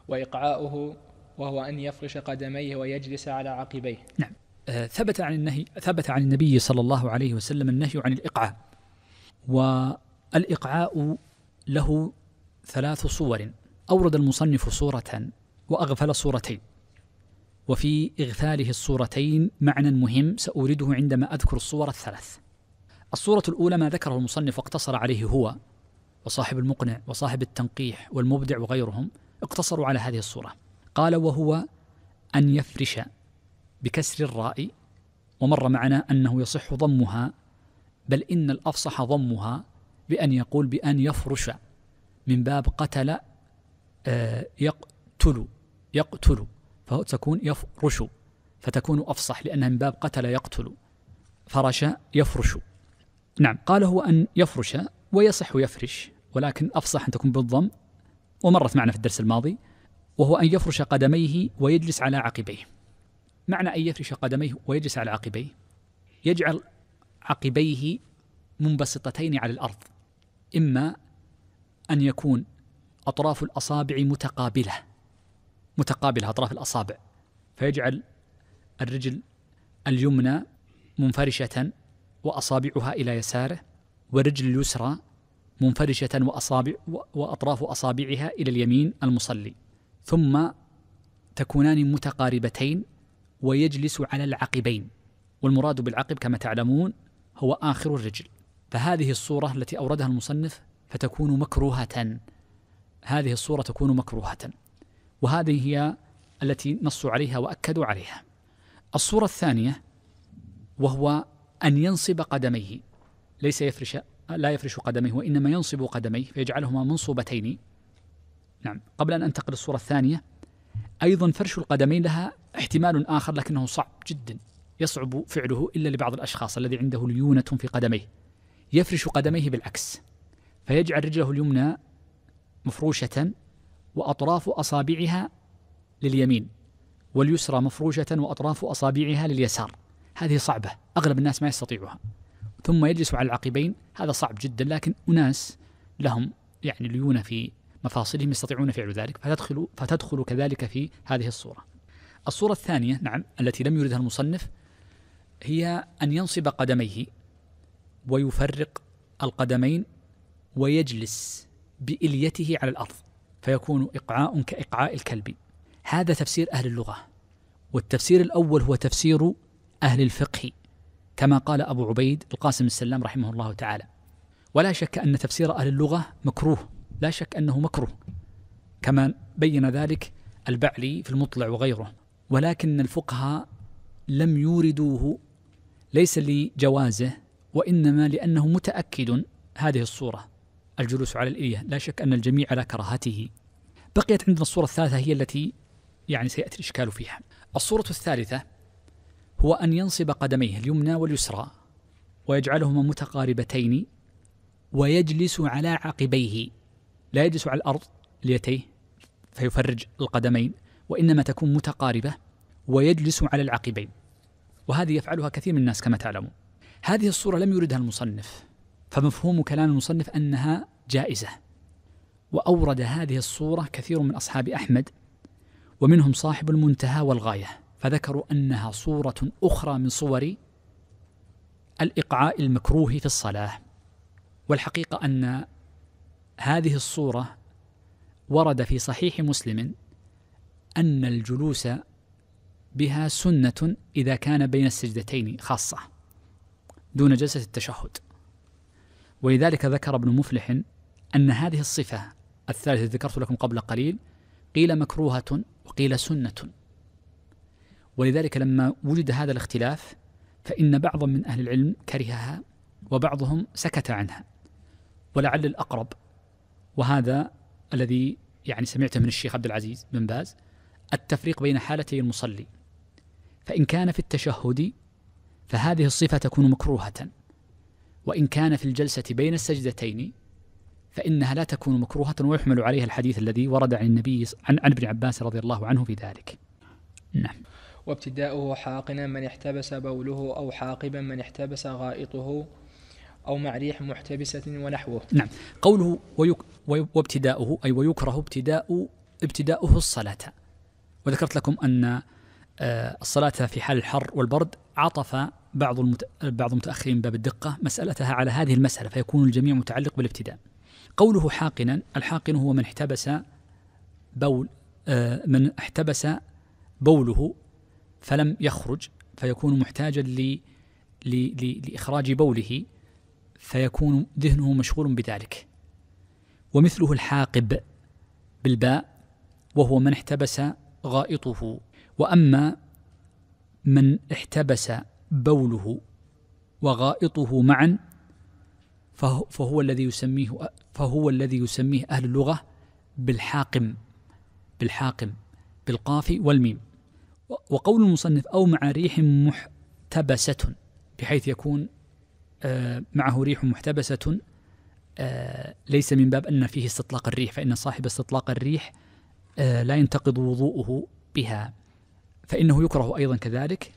وإقعاؤه وهو أن يفرش قدميه ويجلس على عقبيه نعم آه ثبت عن النهي ثبت عن النبي صلى الله عليه وسلم النهي عن الإقعاء والإقعاء له ثلاث صور أورد المصنف صورة وأغفل صورتين وفي إغفاله الصورتين معنى مهم سأورده عندما أذكر الصور الثلاث الصورة الأولى ما ذكره المصنف واقتصر عليه هو وصاحب المقنع وصاحب التنقيح والمبدع وغيرهم اقتصروا على هذه الصورة قال وهو أن يفرش بكسر الراء ومر معنا أنه يصح ضمها بل إن الأفصح ضمها بأن يقول بأن يفرش من باب قتل يقتل آه، يقتل فتكون يفرش فتكون أفصح لأنها من باب قتل يقتل فرش يفرش نعم قال هو أن يفرش ويصح يفرش ولكن أفصح أن تكون بالضم ومرت معنا في الدرس الماضي وهو أن يفرش قدميه ويجلس على عقبيه معنى أن يفرش قدميه ويجلس على عقبيه يجعل عقبيه منبسطتين على الأرض إما أن يكون أطراف الأصابع متقابلة متقابلة أطراف الأصابع فيجعل الرجل اليمنى منفرشة وأصابعها إلى يساره والرجل اليسرى منفرشة وأصابع وأطراف أصابعها إلى اليمين المصلي ثم تكونان متقاربتين ويجلس على العقبين والمراد بالعقب كما تعلمون هو آخر الرجل فهذه الصورة التي أوردها المصنف فتكون مكروهة هذه الصورة تكون مكروهة وهذه هي التي نصوا عليها وأكدوا عليها الصورة الثانية وهو أن ينصب قدميه ليس يفرش لا يفرش قدميه وإنما ينصب قدميه فيجعلهما منصوبتين نعم قبل أن أنتقل للصورة الثانية أيضا فرش القدمين لها احتمال آخر لكنه صعب جدا يصعب فعله إلا لبعض الأشخاص الذي عنده ليونة في قدميه يفرش قدميه بالعكس فيجعل رجله اليمنى مفروشة وأطراف أصابعها لليمين واليسرى مفروشة وأطراف أصابعها لليسار هذه صعبة أغلب الناس ما يستطيعها ثم يجلس على العقبين هذا صعب جدا لكن أناس لهم يعني ليونة في مفاصلهم يستطيعون فعل ذلك فتدخل فتدخل كذلك في هذه الصورة. الصورة الثانية نعم التي لم يردها المصنف هي أن ينصب قدميه ويفرق القدمين ويجلس بإليته على الأرض فيكون إقعاء كإقعاء الكلب هذا تفسير أهل اللغة والتفسير الأول هو تفسير أهل الفقه كما قال أبو عبيد القاسم السلام رحمه الله تعالى ولا شك أن تفسير أهل اللغة مكروه لا شك أنه مكروه كما بين ذلك البعلي في المطلع وغيره ولكن الفقهاء لم يوردوه ليس لجوازه وإنما لأنه متأكد هذه الصورة الجلوس على الإلية لا شك أن الجميع على كراهته بقيت عندنا الصورة الثالثة هي التي يعني سيأتي الإشكال فيها الصورة الثالثة هو أن ينصب قدميه اليمنى واليسرى ويجعلهما متقاربتين ويجلس على عقبيه لا يجلس على الأرض ليتيه فيفرج القدمين وإنما تكون متقاربة ويجلس على العقبين وهذه يفعلها كثير من الناس كما تعلمون هذه الصورة لم يردها المصنف فمفهوم كلام المصنف أنها جائزة وأورد هذه الصورة كثير من أصحاب أحمد ومنهم صاحب المنتهى والغاية فذكروا أنها صورة أخرى من صور الإقعاء المكروه في الصلاة والحقيقة أن هذه الصورة ورد في صحيح مسلم أن الجلوس بها سنة إذا كان بين السجدتين خاصة دون جلسة التشهد ولذلك ذكر ابن مفلح أن هذه الصفة الثالثة ذكرت لكم قبل قليل قيل مكروهة وقيل سنة ولذلك لما وجد هذا الاختلاف فإن بعضا من أهل العلم كرهها وبعضهم سكت عنها ولعل الأقرب وهذا الذي يعني سمعته من الشيخ عبد العزيز بن باز التفريق بين حالتي المصلي فإن كان في التشهد فهذه الصفة تكون مكروهة وإن كان في الجلسة بين السجدتين فإنها لا تكون مكروهة ويحمل عليها الحديث الذي ورد عن النبي عن, عن ابن عباس رضي الله عنه في ذلك نعم وابتداؤه حاقنا من احتبس بوله أو حاقبا من احتبس غائطه أو مع ريح محتبسة ونحوه نعم قوله ويك... وابتداؤه أي ويكره ابتداء ابتداؤه الصلاة وذكرت لكم أن آه، الصلاة في حال الحر والبرد عطف بعض المت... بعض المتاخرين باب الدقه مسالتها على هذه المساله فيكون الجميع متعلق بالابتداء. قوله حاقنا الحاقن هو من احتبس بول آه، من احتبس بوله فلم يخرج فيكون محتاجا ل... ل... ل... لاخراج بوله فيكون ذهنه مشغول بذلك. ومثله الحاقب بالباء وهو من احتبس غائطه واما من احتبس بوله وغائطه معا فهو, الذي يسميه فهو الذي يسميه أهل اللغة بالحاقم بالحاقم بالقاف والميم وقول المصنف أو مع ريح محتبسة بحيث يكون آه، معه ريح محتبسة آه، ليس من باب أن فيه استطلاق الريح فإن صاحب استطلاق الريح آه، لا ينتقض وضوءه بها فإنه يكره أيضا كذلك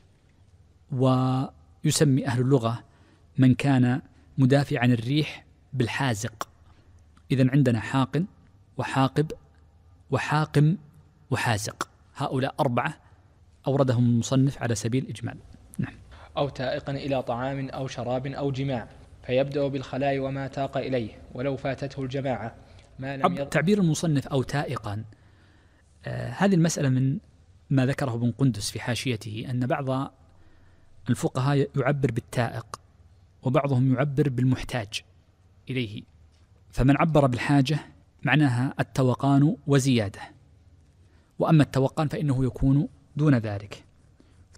ويسمي أهل اللغة من كان مدافع عن الريح بالحازق إذا عندنا حاقن وحاقب وحاقم وحازق هؤلاء أربعة أوردهم المصنف على سبيل الإجمال نعم أو تائقا إلى طعام أو شراب أو جماع فيبدأ بالخلاء وما تاق إليه ولو فاتته الجماعة ما لم يغ... تعبير المصنف أو تائقا آه هذه المسألة من ما ذكره ابن قندس في حاشيته أن بعض الفقهاء يعبر بالتائق وبعضهم يعبر بالمحتاج إليه فمن عبر بالحاجة معناها التوقان وزيادة وأما التوقان فإنه يكون دون ذلك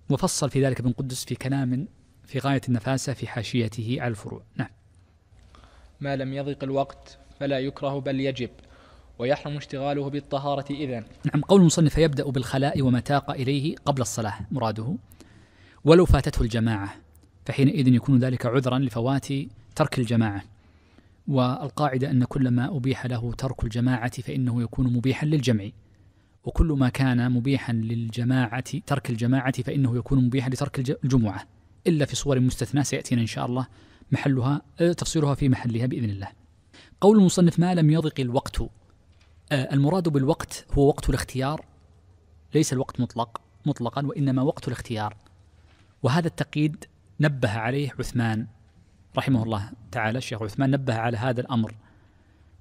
وفصل في ذلك ابن قدس في كلام في غاية النفاسة في حاشيته على الفروع نعم ما لم يضيق الوقت فلا يكره بل يجب ويحرم اشتغاله بالطهارة إذن نعم قول المصنف يبدأ بالخلاء وما تاق إليه قبل الصلاة مراده ولو فاتته الجماعة فحينئذ يكون ذلك عذرا لفوات ترك الجماعة والقاعدة أن كل ما أبيح له ترك الجماعة فإنه يكون مبيحا للجمع وكل ما كان مبيحا للجماعة ترك الجماعة فإنه يكون مبيحا لترك الجمعة إلا في صور مستثناة سيأتينا إن شاء الله محلها آه، تفصيلها في محلها بإذن الله قول المصنف ما لم يضق الوقت آه، المراد بالوقت هو وقت الاختيار ليس الوقت مطلق مطلقا وإنما وقت الاختيار وهذا التقييد نبه عليه عثمان رحمه الله تعالى الشيخ عثمان نبه على هذا الأمر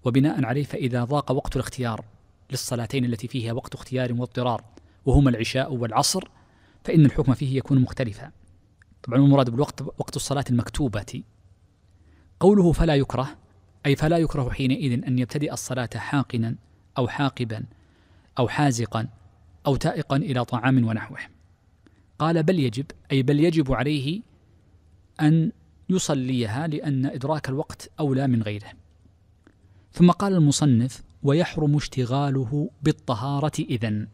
وبناء عليه فإذا ضاق وقت الاختيار للصلاتين التي فيها وقت اختيار واضطرار وهما العشاء والعصر فإن الحكم فيه يكون مختلفا طبعا المراد بالوقت وقت الصلاة المكتوبة قوله فلا يكره أي فلا يكره حينئذ أن يبتدئ الصلاة حاقنا أو حاقبا أو حازقا أو تائقا إلى طعام ونحوه قال بل يجب أي بل يجب عليه أن يصليها لأن إدراك الوقت أولى من غيره ثم قال المصنف ويحرم اشتغاله بالطهارة إذن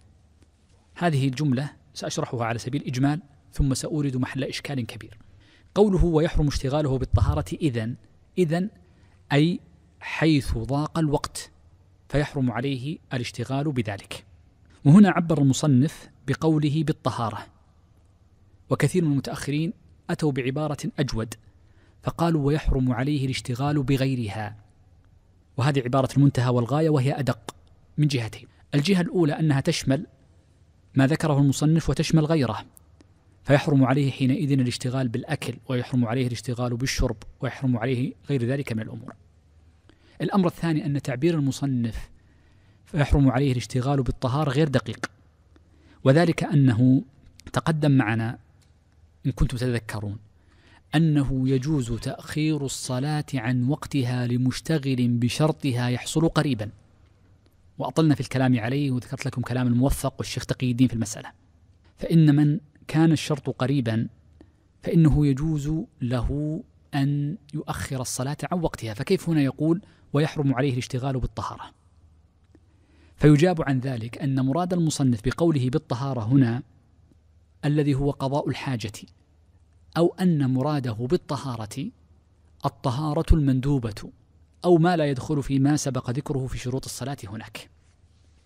هذه الجملة سأشرحها على سبيل إجمال ثم سأورد محل إشكال كبير قوله ويحرم اشتغاله بالطهارة إذن إذن أي حيث ضاق الوقت فيحرم عليه الاشتغال بذلك وهنا عبر المصنف بقوله بالطهارة وكثير من المتأخرين أتوا بعبارة أجود فقالوا ويحرم عليه الاشتغال بغيرها وهذه عبارة المنتهى والغاية وهي أدق من جهتين الجهة الأولى أنها تشمل ما ذكره المصنف وتشمل غيره فيحرم عليه حينئذ الاشتغال بالأكل ويحرم عليه الاشتغال بالشرب ويحرم عليه غير ذلك من الأمور الأمر الثاني أن تعبير المصنف فيحرم عليه الاشتغال بالطهارة غير دقيق وذلك أنه تقدم معنا إن كنتم تتذكرون أنه يجوز تأخير الصلاة عن وقتها لمشتغل بشرطها يحصل قريبا وأطلنا في الكلام عليه وذكرت لكم كلام الموفق والشيخ تقي الدين في المسألة فإن من كان الشرط قريبا فإنه يجوز له أن يؤخر الصلاة عن وقتها فكيف هنا يقول ويحرم عليه الاشتغال بالطهارة فيجاب عن ذلك أن مراد المصنف بقوله بالطهارة هنا الذي هو قضاء الحاجة أو أن مراده بالطهارة الطهارة المندوبة أو ما لا يدخل في ما سبق ذكره في شروط الصلاة هناك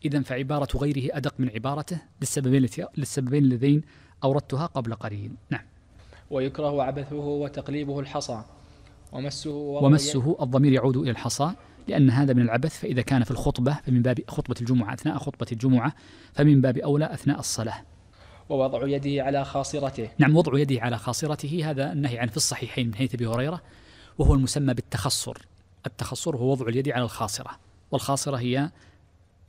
إذا فعبارة غيره أدق من عبارته للسببين للسببين اللذين أوردتها قبل قليل نعم ويكره عبثه وتقليبه الحصى ومسه ومسه الضمير يعود إلى الحصى لأن هذا من العبث فإذا كان في الخطبة فمن باب خطبة الجمعة أثناء خطبة الجمعة فمن باب أولى أثناء الصلاة ووضع يده على خاصرته نعم وضع يده على خاصرته هذا النهي عن في الصحيحين من حيث أبي هريرة وهو المسمى بالتخصر التخصر هو وضع اليد على الخاصرة والخاصرة هي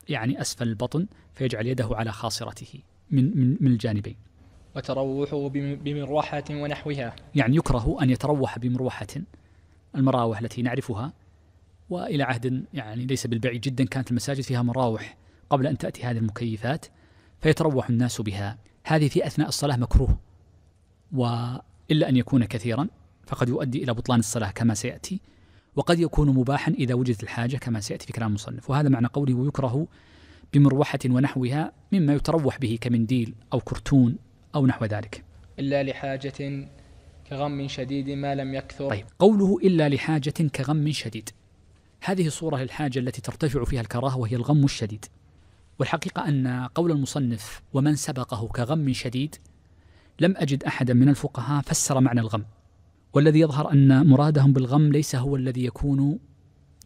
يعني أسفل البطن فيجعل يده على خاصرته من, من, من الجانبين وتروح بمروحة ونحوها يعني يكره أن يتروح بمروحة المراوح التي نعرفها والى عهد يعني ليس بالبعيد جدا كانت المساجد فيها مراوح قبل ان تاتي هذه المكيفات فيتروح الناس بها هذه في أثناء الصلاة مكروه وإلا أن يكون كثيرا فقد يؤدي إلى بطلان الصلاة كما سيأتي وقد يكون مباحا إذا وجدت الحاجة كما سيأتي في كلام المصنف وهذا معنى قوله ويكره بمروحة ونحوها مما يتروح به كمنديل أو كرتون أو نحو ذلك إلا لحاجة كغم شديد ما لم يكثر طيب قوله إلا لحاجة كغم شديد هذه صورة للحاجة التي ترتفع فيها الكراهة وهي الغم الشديد والحقيقة أن قول المصنف ومن سبقه كغم شديد لم أجد أحدا من الفقهاء فسر معنى الغم والذي يظهر أن مرادهم بالغم ليس هو الذي يكون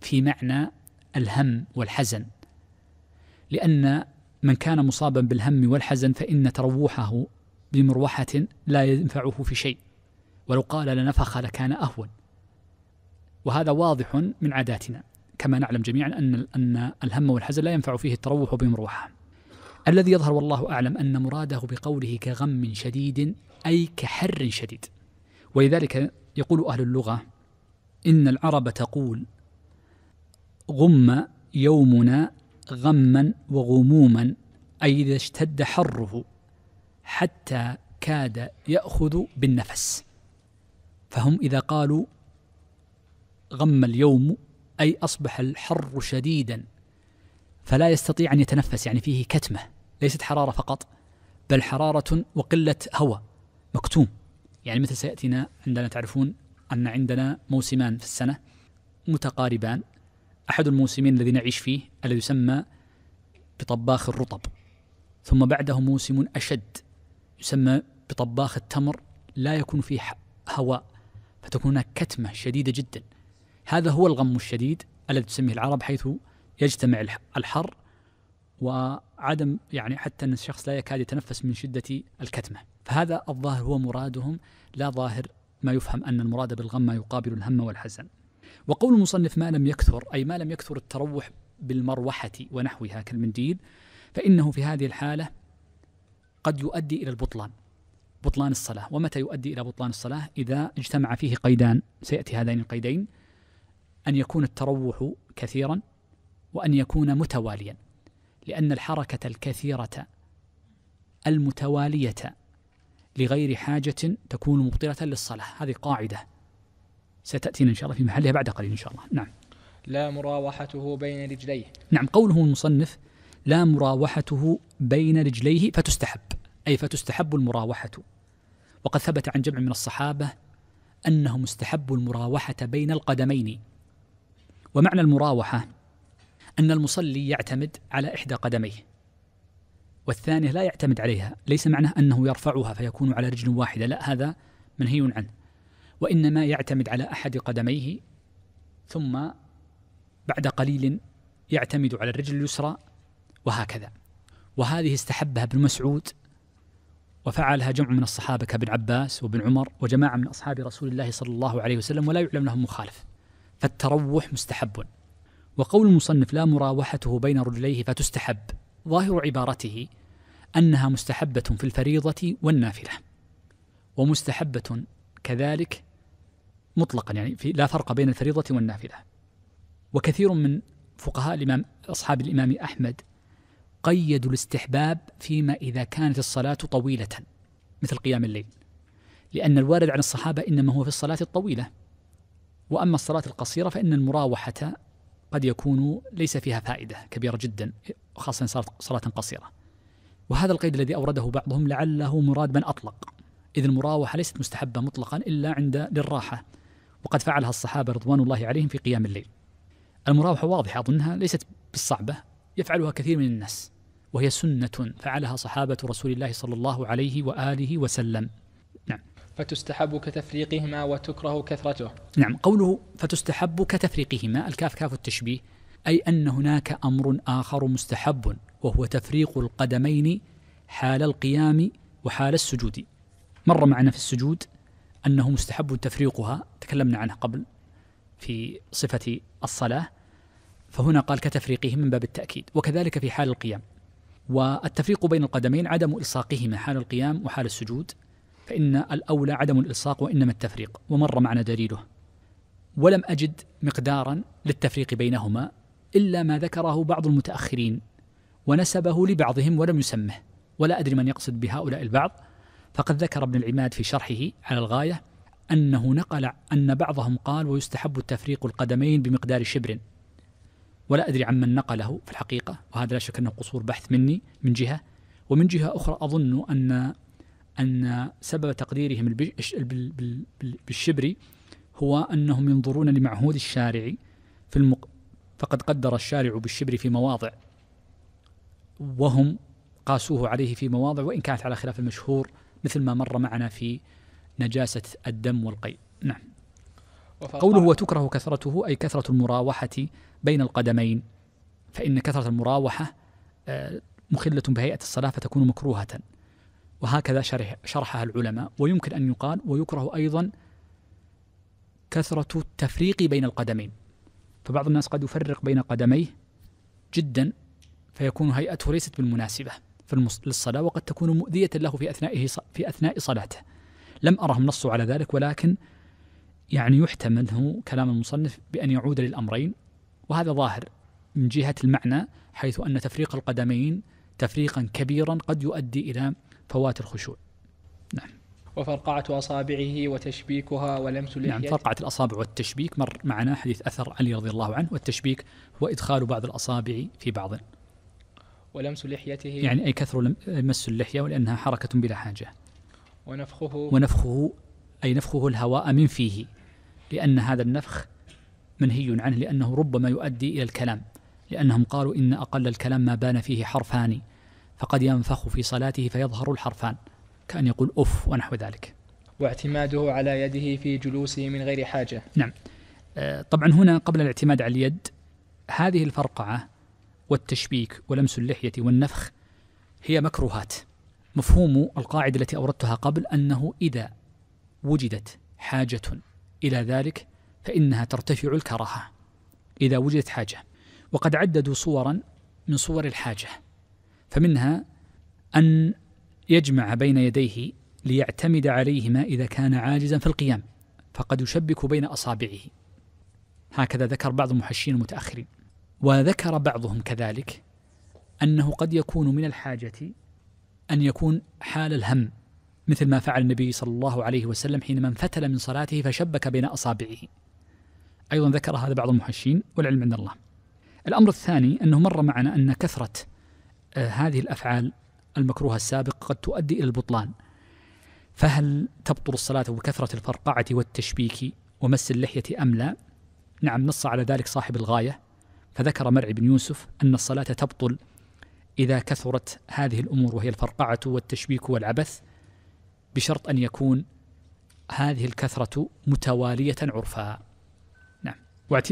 في معنى الهم والحزن لأن من كان مصابا بالهم والحزن فإن تروحه بمروحة لا ينفعه في شيء ولو قال لنفخ لكان أهون وهذا واضح من عاداتنا كما نعلم جميعا أن أن الهم والحزن لا ينفع فيه التروح بمروحة الذي يظهر والله أعلم أن مراده بقوله كغم شديد أي كحر شديد ولذلك يقول أهل اللغة إن العرب تقول غم يومنا غما وغموما أي إذا اشتد حره حتى كاد يأخذ بالنفس فهم إذا قالوا غم اليوم أي أصبح الحر شديدا فلا يستطيع أن يتنفس يعني فيه كتمة ليست حرارة فقط بل حرارة وقلة هواء مكتوم يعني مثل سيأتينا عندنا تعرفون أن عندنا موسمان في السنة متقاربان أحد الموسمين الذي نعيش فيه الذي يسمى بطباخ الرطب ثم بعده موسم أشد يسمى بطباخ التمر لا يكون فيه هواء فتكون هناك كتمة شديدة جدا هذا هو الغم الشديد الذي تسميه العرب حيث يجتمع الحر وعدم يعني حتى ان الشخص لا يكاد يتنفس من شده الكتمه، فهذا الظاهر هو مرادهم لا ظاهر ما يفهم ان المراد بالغم ما يقابل الهم والحزن. وقول المصنف ما لم يكثر اي ما لم يكثر التروح بالمروحه ونحوها كالمنديل فانه في هذه الحاله قد يؤدي الى البطلان. بطلان الصلاه، ومتى يؤدي الى بطلان الصلاه؟ اذا اجتمع فيه قيدان، سياتي هذين القيدين أن يكون التروح كثيرا وأن يكون متواليا لأن الحركة الكثيرة المتوالية لغير حاجة تكون مبطلة للصلاة هذه قاعدة ستأتينا إن شاء الله في محلها بعد قليل إن شاء الله نعم لا مراوحته بين رجليه نعم قوله المصنف لا مراوحته بين رجليه فتستحب أي فتستحب المراوحة وقد ثبت عن جمع من الصحابة أنهم استحبوا المراوحة بين القدمين ومعنى المراوحة أن المصلي يعتمد على إحدى قدميه والثانية لا يعتمد عليها ليس معناه أنه يرفعها فيكون على رجل واحدة لا هذا منهي عنه وإنما يعتمد على أحد قدميه ثم بعد قليل يعتمد على الرجل اليسرى وهكذا وهذه استحبها ابن مسعود وفعلها جمع من الصحابة كابن عباس وابن عمر وجماعة من أصحاب رسول الله صلى الله عليه وسلم ولا يعلم لهم مخالف فالتروح مستحب وقول المصنف لا مراوحته بين رجليه فتستحب ظاهر عبارته انها مستحبه في الفريضه والنافله ومستحبه كذلك مطلقا يعني في لا فرق بين الفريضه والنافله وكثير من فقهاء الامام اصحاب الامام احمد قيدوا الاستحباب فيما اذا كانت الصلاه طويله مثل قيام الليل لان الوارد عن الصحابه انما هو في الصلاه الطويله وأما الصلاة القصيرة فإن المراوحة قد يكون ليس فيها فائدة كبيرة جدا خاصة صارت صلاة قصيرة وهذا القيد الذي أورده بعضهم لعله مراد من أطلق إذ المراوحة ليست مستحبة مطلقا إلا عند للراحة وقد فعلها الصحابة رضوان الله عليهم في قيام الليل المراوحة واضحة أظنها ليست بالصعبة يفعلها كثير من الناس وهي سنة فعلها صحابة رسول الله صلى الله عليه وآله وسلم فتستحب كتفريقهما وتكره كثرته نعم قوله فتستحب كتفريقهما الكاف كاف التشبيه أي أن هناك أمر آخر مستحب وهو تفريق القدمين حال القيام وحال السجود مر معنا في السجود أنه مستحب تفريقها تكلمنا عنه قبل في صفة الصلاة فهنا قال كتفريقه من باب التأكيد وكذلك في حال القيام والتفريق بين القدمين عدم إلصاقهما حال القيام وحال السجود فإن الأولى عدم الإلصاق وإنما التفريق ومر معنا دليله ولم أجد مقدارا للتفريق بينهما إلا ما ذكره بعض المتأخرين ونسبه لبعضهم ولم يسمه ولا أدري من يقصد بهؤلاء البعض فقد ذكر ابن العماد في شرحه على الغاية أنه نقل أن بعضهم قال ويستحب التفريق القدمين بمقدار شبر ولا أدري عمن نقله في الحقيقة وهذا لا شك أنه قصور بحث مني من جهة ومن جهة أخرى أظن أن أن سبب تقديرهم بالشبري هو أنهم ينظرون لمعهود الشارع في المق... فقد قدر الشارع بالشبر في مواضع وهم قاسوه عليه في مواضع وإن كانت على خلاف المشهور مثل ما مر معنا في نجاسة الدم والقيء نعم قوله وتكره كثرته أي كثرة المراوحة بين القدمين فإن كثرة المراوحة آه، مخلة بهيئة الصلاة فتكون مكروهة وهكذا شرح شرحها العلماء ويمكن أن يقال ويكره أيضا كثرة التفريق بين القدمين فبعض الناس قد يفرق بين قدميه جدا فيكون هيئته ليست بالمناسبة للصلاة وقد تكون مؤذية له في أثنائه في أثناء صلاته لم أرهم نصوا على ذلك ولكن يعني يحتمله كلام المصنف بأن يعود للأمرين وهذا ظاهر من جهة المعنى حيث أن تفريق القدمين تفريقا كبيرا قد يؤدي إلى فوات الخشوع نعم وفرقعة أصابعه وتشبيكها ولمس اللحية نعم فرقعة الأصابع والتشبيك مر معنا حديث أثر علي رضي الله عنه والتشبيك هو إدخال بعض الأصابع في بعض ولمس لحيته يعني أي كثر مس اللحية ولأنها حركة بلا حاجة ونفخه ونفخه أي نفخه الهواء من فيه لأن هذا النفخ منهي عنه لأنه ربما يؤدي إلى الكلام لأنهم قالوا إن أقل الكلام ما بان فيه حرفان فقد ينفخ في صلاته فيظهر الحرفان كأن يقول أف ونحو ذلك واعتماده على يده في جلوسه من غير حاجة نعم آه، طبعا هنا قبل الاعتماد على اليد هذه الفرقعة والتشبيك ولمس اللحية والنفخ هي مكروهات مفهوم القاعدة التي أوردتها قبل أنه إذا وجدت حاجة إلى ذلك فإنها ترتفع الكراهة إذا وجدت حاجة وقد عددوا صورا من صور الحاجة فمنها أن يجمع بين يديه ليعتمد عليهما إذا كان عاجزا في القيام فقد يشبك بين أصابعه هكذا ذكر بعض المحشين المتأخرين وذكر بعضهم كذلك أنه قد يكون من الحاجة أن يكون حال الهم مثل ما فعل النبي صلى الله عليه وسلم حينما انفتل من صلاته فشبك بين أصابعه أيضا ذكر هذا بعض المحشين والعلم عند الله الأمر الثاني أنه مر معنا أن كثرة آه، هذه الافعال المكروهه السابق قد تؤدي الى البطلان فهل تبطل الصلاه بكثره الفرقعه والتشبيك ومس اللحيه ام لا نعم نص على ذلك صاحب الغايه فذكر مرعي بن يوسف ان الصلاه تبطل اذا كثرت هذه الامور وهي الفرقعه والتشبيك والعبث بشرط ان يكون هذه الكثره متواليه عرفا نعم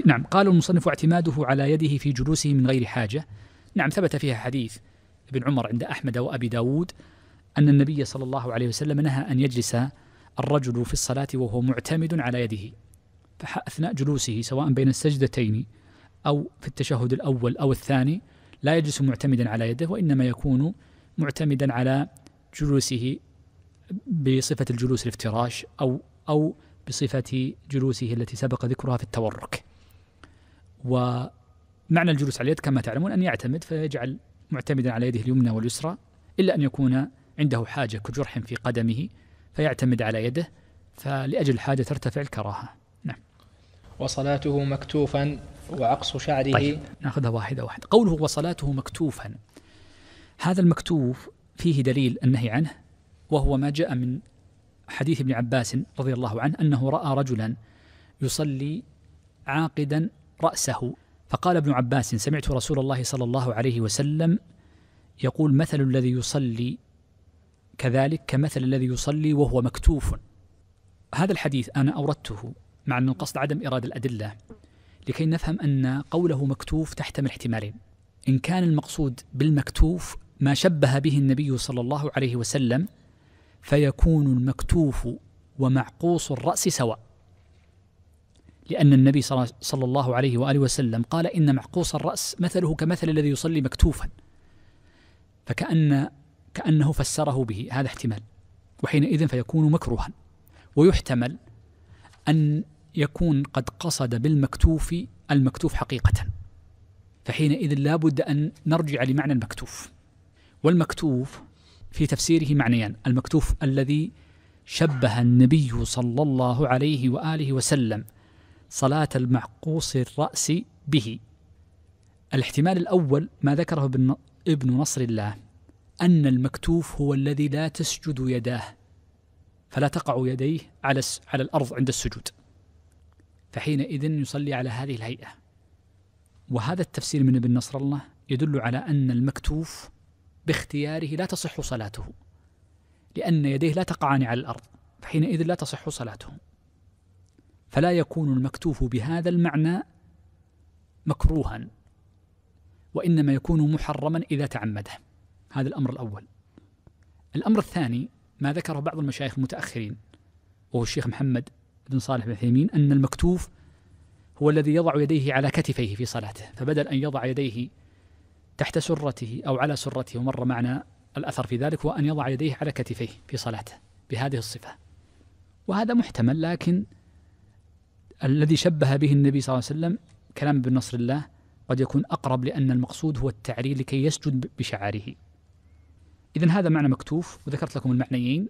نعم قال المصنف واعتماده على يده في جلوسه من غير حاجه نعم ثبت فيها حديث ابن عمر عند أحمد وأبي داود أن النبي صلى الله عليه وسلم نهى أن يجلس الرجل في الصلاة وهو معتمد على يده فأثناء جلوسه سواء بين السجدتين أو في التشهد الأول أو الثاني لا يجلس معتمدا على يده وإنما يكون معتمدا على جلوسه بصفة الجلوس الافتراش أو أو بصفة جلوسه التي سبق ذكرها في التورك. و معنى الجلوس على اليد كما تعلمون أن يعتمد فيجعل معتمدا على يده اليمنى واليسرى إلا أن يكون عنده حاجة كجرح في قدمه فيعتمد على يده فلأجل الحاجة ترتفع الكراهة نعم وصلاته مكتوفا وعقص شعره طيب ناخذها واحدة واحدة قوله وصلاته مكتوفا هذا المكتوف فيه دليل النهي عنه وهو ما جاء من حديث ابن عباس رضي الله عنه أنه رأى رجلا يصلي عاقدا رأسه فقال ابن عباس سمعت رسول الله صلى الله عليه وسلم يقول مثل الذي يصلي كذلك كمثل الذي يصلي وهو مكتوف هذا الحديث أنا أوردته مع أن القصد عدم إرادة الأدلة لكي نفهم أن قوله مكتوف تحتمل احتمالين إن كان المقصود بالمكتوف ما شبه به النبي صلى الله عليه وسلم فيكون المكتوف ومعقوص الرأس سواء لأن النبي صلى الله عليه وآله وسلم قال إن معقوص الرأس مثله كمثل الذي يصلي مكتوفا فكأن كأنه فسره به هذا احتمال وحينئذ فيكون مكروها ويحتمل أن يكون قد قصد بالمكتوف المكتوف حقيقة فحينئذ لا بد أن نرجع لمعنى المكتوف والمكتوف في تفسيره معنيان المكتوف الذي شبه النبي صلى الله عليه وآله وسلم صلاة المعقوص الرأس به الاحتمال الأول ما ذكره ابن نصر الله أن المكتوف هو الذي لا تسجد يداه فلا تقع يديه على على الأرض عند السجود فحينئذ يصلي على هذه الهيئة وهذا التفسير من ابن نصر الله يدل على أن المكتوف باختياره لا تصح صلاته لأن يديه لا تقعان على الأرض فحينئذ لا تصح صلاته فلا يكون المكتوف بهذا المعنى مكروها وإنما يكون محرما إذا تعمده هذا الأمر الأول الأمر الثاني ما ذكره بعض المشايخ المتأخرين وهو الشيخ محمد بن صالح بن عثيمين أن المكتوف هو الذي يضع يديه على كتفيه في صلاته فبدل أن يضع يديه تحت سرته أو على سرته ومر معنا الأثر في ذلك هو أن يضع يديه على كتفيه في صلاته بهذه الصفة وهذا محتمل لكن الذي شبه به النبي صلى الله عليه وسلم كلام ابن نصر الله قد يكون أقرب لأن المقصود هو التعريل لكي يسجد بشعاره إذا هذا معنى مكتوف وذكرت لكم المعنيين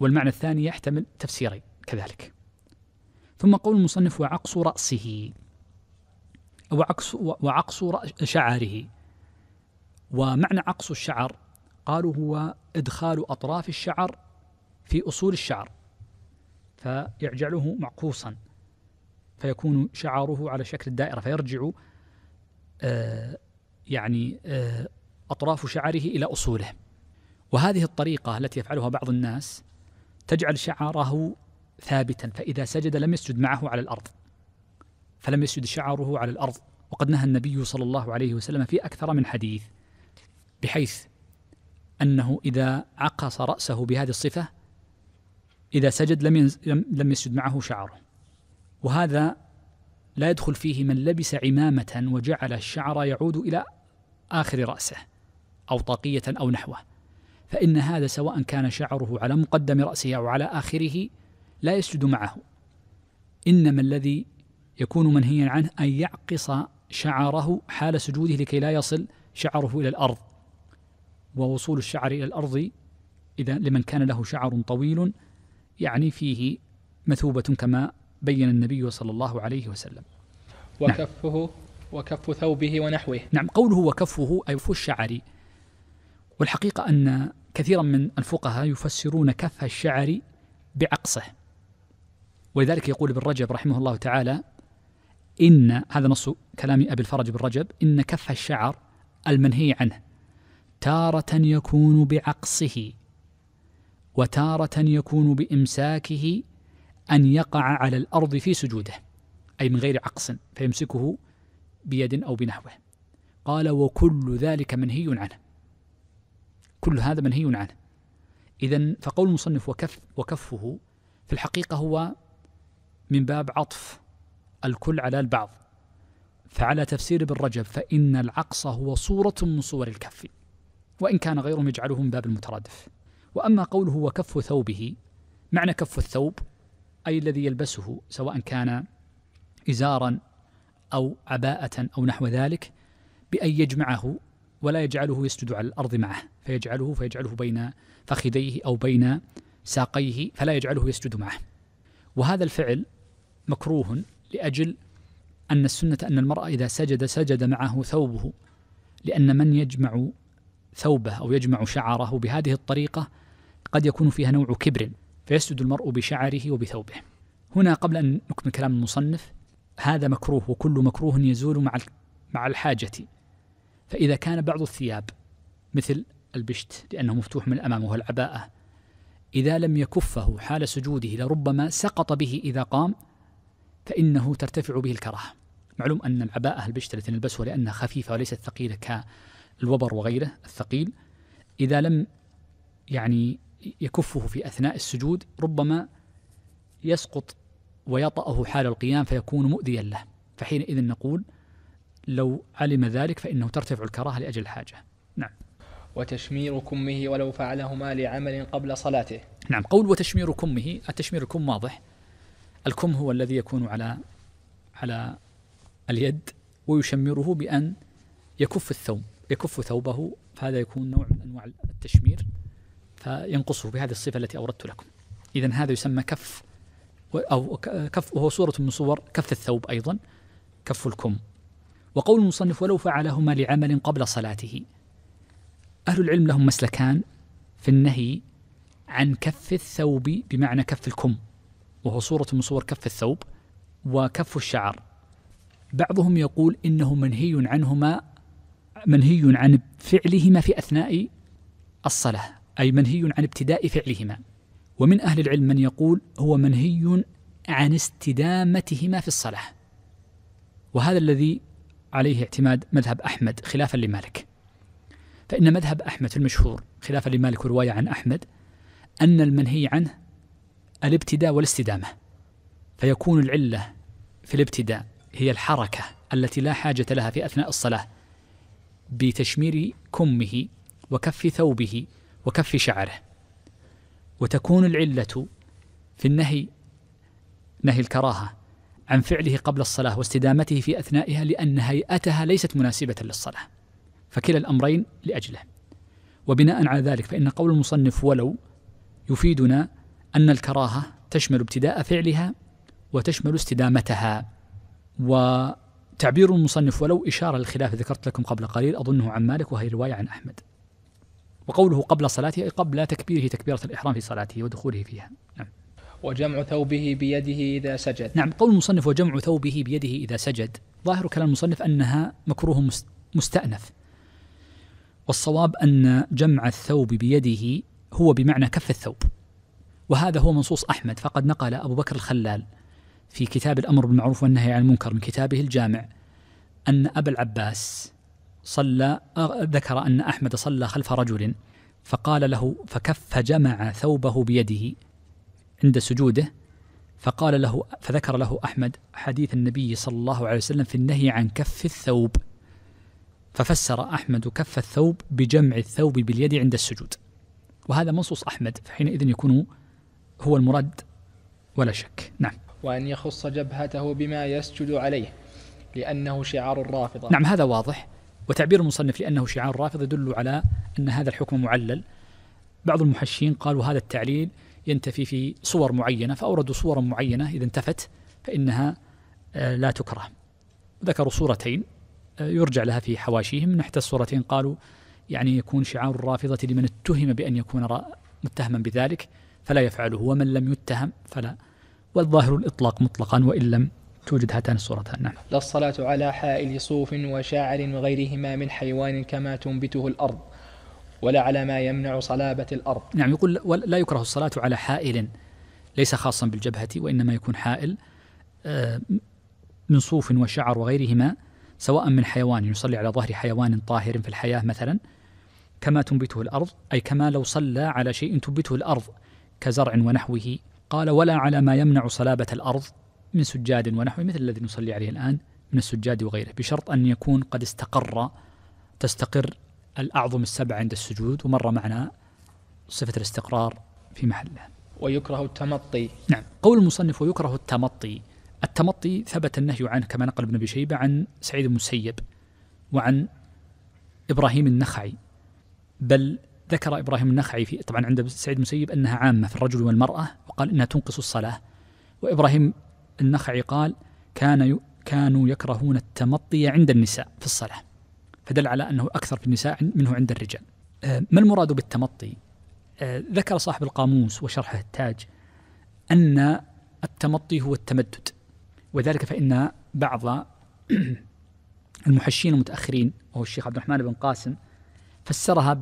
والمعنى الثاني يحتمل تفسيرين كذلك ثم قول المصنف وعقص رأسه أو عقص وعقص شعره ومعنى عقص الشعر قالوا هو إدخال أطراف الشعر في أصول الشعر فيجعله معقوصا فيكون شعاره على شكل الدائرة فيرجع آه يعني آه أطراف شعره إلى أصوله وهذه الطريقة التي يفعلها بعض الناس تجعل شعره ثابتا فإذا سجد لم يسجد معه على الأرض فلم يسجد شعره على الأرض وقد نهى النبي صلى الله عليه وسلم في أكثر من حديث بحيث أنه إذا عقص رأسه بهذه الصفة إذا سجد لم لم يسجد معه شعره وهذا لا يدخل فيه من لبس عمامة وجعل الشعر يعود إلى آخر رأسه أو طاقية أو نحوه فإن هذا سواء كان شعره على مقدم رأسه أو على آخره لا يسجد معه إنما الذي يكون منهيا عنه أن يعقص شعره حال سجوده لكي لا يصل شعره إلى الأرض ووصول الشعر إلى الأرض إذا لمن كان له شعر طويل يعني فيه مثوبة كما بين النبي صلى الله عليه وسلم نعم. وكفه نعم. وكف ثوبه ونحوه نعم قوله وكفه أي في الشعر والحقيقة أن كثيرا من الفقهاء يفسرون كف الشعر بعقصه ولذلك يقول ابن رجب رحمه الله تعالى إن هذا نص كلام أبي الفرج بن رجب إن كف الشعر المنهي عنه تارة يكون بعقصه وتارة يكون بإمساكه أن يقع على الأرض في سجوده أي من غير عقص فيمسكه بيد أو بنحوه قال وكل ذلك منهي عنه كل هذا منهي عنه إذا فقول المصنف وكف وكفه في الحقيقة هو من باب عطف الكل على البعض فعلى تفسير ابن رجب فإن العقص هو صورة من صور الكف وإن كان غيرهم يجعله من باب المترادف وأما قوله وكف ثوبه معنى كف الثوب أي الذي يلبسه سواء كان إزارا أو عباءة أو نحو ذلك بأن يجمعه ولا يجعله يسجد على الأرض معه فيجعله فيجعله بين فخذيه أو بين ساقيه فلا يجعله يسجد معه وهذا الفعل مكروه لأجل أن السنة أن المرأة إذا سجد سجد معه ثوبه لأن من يجمع ثوبه أو يجمع شعره بهذه الطريقة قد يكون فيها نوع كبر فيسجد المرء بشعره وبثوبه هنا قبل أن نكمل كلام المصنف هذا مكروه وكل مكروه يزول مع مع الحاجة فإذا كان بعض الثياب مثل البشت لأنه مفتوح من الأمام وهو العباءة إذا لم يكفه حال سجوده لربما سقط به إذا قام فإنه ترتفع به الكراهة معلوم أن العباءة البشت التي نلبسها لأنها خفيفة وليست ثقيلة الوبر وغيره الثقيل إذا لم يعني يكفه في أثناء السجود ربما يسقط ويطأه حال القيام فيكون مؤذيا له فحينئذ نقول لو علم ذلك فإنه ترتفع الكراهة لأجل الحاجة نعم وتشمير كمه ولو فعلهما لعمل قبل صلاته نعم قول وتشمير كمه التشمير الكم واضح الكم هو الذي يكون على على اليد ويشمره بأن يكف الثوم يكف ثوبه فهذا يكون نوع من أنواع التشمير فينقصه بهذه الصفة التي أوردت لكم إذا هذا يسمى كف أو كف وهو صورة من صور كف الثوب أيضا كف الكم وقول المصنف ولو فعلهما لعمل قبل صلاته أهل العلم لهم مسلكان في النهي عن كف الثوب بمعنى كف الكم وهو صورة من صور كف الثوب وكف الشعر بعضهم يقول إنه منهي عنهما منهي عن فعلهما في أثناء الصلاة أي منهي عن ابتداء فعلهما ومن أهل العلم من يقول هو منهي عن استدامتهما في الصلاة وهذا الذي عليه اعتماد مذهب أحمد خلافا لمالك فإن مذهب أحمد المشهور خلافا لمالك ورواية عن أحمد أن المنهي عنه الابتداء والاستدامة فيكون العلة في الابتداء هي الحركة التي لا حاجة لها في أثناء الصلاة بتشمير كمه وكف ثوبه وكف شعره وتكون العله في النهي نهي الكراهه عن فعله قبل الصلاه واستدامته في اثنائها لان هيئتها ليست مناسبه للصلاه فكلا الامرين لاجله وبناء على ذلك فان قول المصنف ولو يفيدنا ان الكراهه تشمل ابتداء فعلها وتشمل استدامتها و تعبير المصنف ولو إشارة للخلاف ذكرت لكم قبل قليل أظنه عن مالك وهي رواية عن أحمد وقوله قبل صلاته أي قبل تكبيره تكبيرة الإحرام في صلاته ودخوله فيها نعم وجمع ثوبه بيده إذا سجد نعم قول المصنف وجمع ثوبه بيده إذا سجد ظاهر كلام المصنف أنها مكروه مستأنف والصواب أن جمع الثوب بيده هو بمعنى كف الثوب وهذا هو منصوص أحمد فقد نقل أبو بكر الخلال في كتاب الأمر بالمعروف والنهي عن المنكر من كتابه الجامع أن أبا العباس صلى ذكر أن أحمد صلى خلف رجل فقال له فكف جمع ثوبه بيده عند سجوده فقال له فذكر له أحمد حديث النبي صلى الله عليه وسلم في النهي عن كف الثوب ففسر أحمد كف الثوب بجمع الثوب باليد عند السجود وهذا منصوص أحمد فحينئذ يكون هو المراد ولا شك نعم وأن يخص جبهته بما يسجد عليه لأنه شعار الرافضة نعم هذا واضح وتعبير المصنف لأنه شعار الرافضة يدل على أن هذا الحكم معلل بعض المحشين قالوا هذا التعليل ينتفي في صور معينة فأوردوا صورا معينة إذا انتفت فإنها آه، لا تكره ذكروا صورتين آه، يرجع لها في حواشيهم من الصورتين قالوا يعني يكون شعار الرافضة لمن اتهم بأن يكون متهما بذلك فلا يفعله ومن لم يتهم فلا والظاهر الإطلاق مطلقا وإن لم توجد هاتان الصورتان نعم لا الصلاة على حائل صوف وشاعر وغيرهما من حيوان كما تنبته الأرض ولا على ما يمنع صلابة الأرض نعم يقول لا يكره الصلاة على حائل ليس خاصا بالجبهة وإنما يكون حائل آه، من صوف وشعر وغيرهما سواء من حيوان يصلي على ظهر حيوان طاهر في الحياة مثلا كما تنبته الأرض أي كما لو صلى على شيء تنبته الأرض كزرع ونحوه قال ولا على ما يمنع صلابة الأرض من سجاد ونحوه مثل الذي نصلي عليه الآن من السجاد وغيره بشرط أن يكون قد استقر تستقر الأعظم السبع عند السجود ومر معنا صفة الاستقرار في محله ويكره التمطي نعم قول المصنف ويكره التمطي التمطي ثبت النهي عنه كما نقل ابن ابي شيبه عن سعيد المسيب وعن ابراهيم النخعي بل ذكر إبراهيم النخعي في طبعا عند سعيد مسيب أنها عامة في الرجل والمرأة وقال أنها تنقص الصلاة وإبراهيم النخعي قال كان كانوا يكرهون التمطي عند النساء في الصلاة فدل على أنه أكثر في النساء منه عند الرجال آه، ما المراد بالتمطي آه، ذكر صاحب القاموس وشرحه التاج أن التمطي هو التمدد وذلك فإن بعض المحشين المتأخرين وهو الشيخ عبد الرحمن بن قاسم فسرها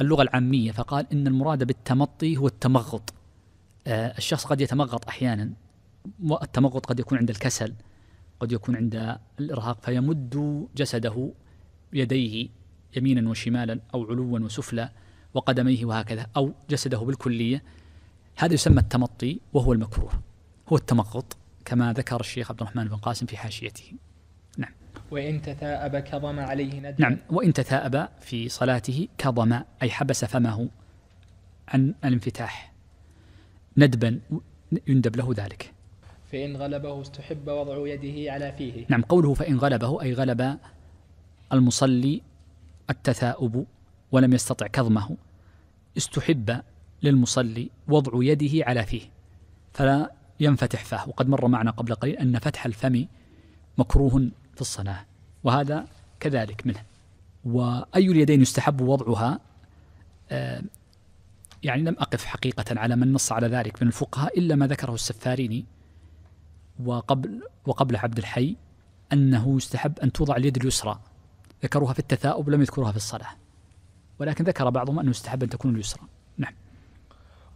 اللغة العامية فقال إن المراد بالتمطي هو التمغط آه، الشخص قد يتمغط أحيانا والتمغط قد يكون عند الكسل قد يكون عند الإرهاق فيمد جسده يديه يمينا وشمالا أو علوا وسفلا وقدميه وهكذا أو جسده بالكلية هذا يسمى التمطي وهو المكروه هو التمغط كما ذكر الشيخ عبد الرحمن بن قاسم في حاشيته وإن تثاءب كظم عليه ندم نعم وإن تثاءب في صلاته كظم أي حبس فمه عن الانفتاح ندبا يندب له ذلك فإن غلبه استحب وضع يده على فيه نعم قوله فإن غلبه أي غلب المصلي التثاؤب ولم يستطع كظمه استحب للمصلي وضع يده على فيه فلا ينفتح فاه وقد مر معنا قبل قليل أن فتح الفم مكروه في الصلاة وهذا كذلك منه وأي اليدين يستحب وضعها آه، يعني لم أقف حقيقة على من نص على ذلك من الفقهاء إلا ما ذكره السفاريني وقبل وقبل عبد الحي أنه يستحب أن توضع اليد اليسرى ذكروها في التثاؤب لم يذكروها في الصلاة ولكن ذكر بعضهم أنه يستحب أن تكون اليسرى نعم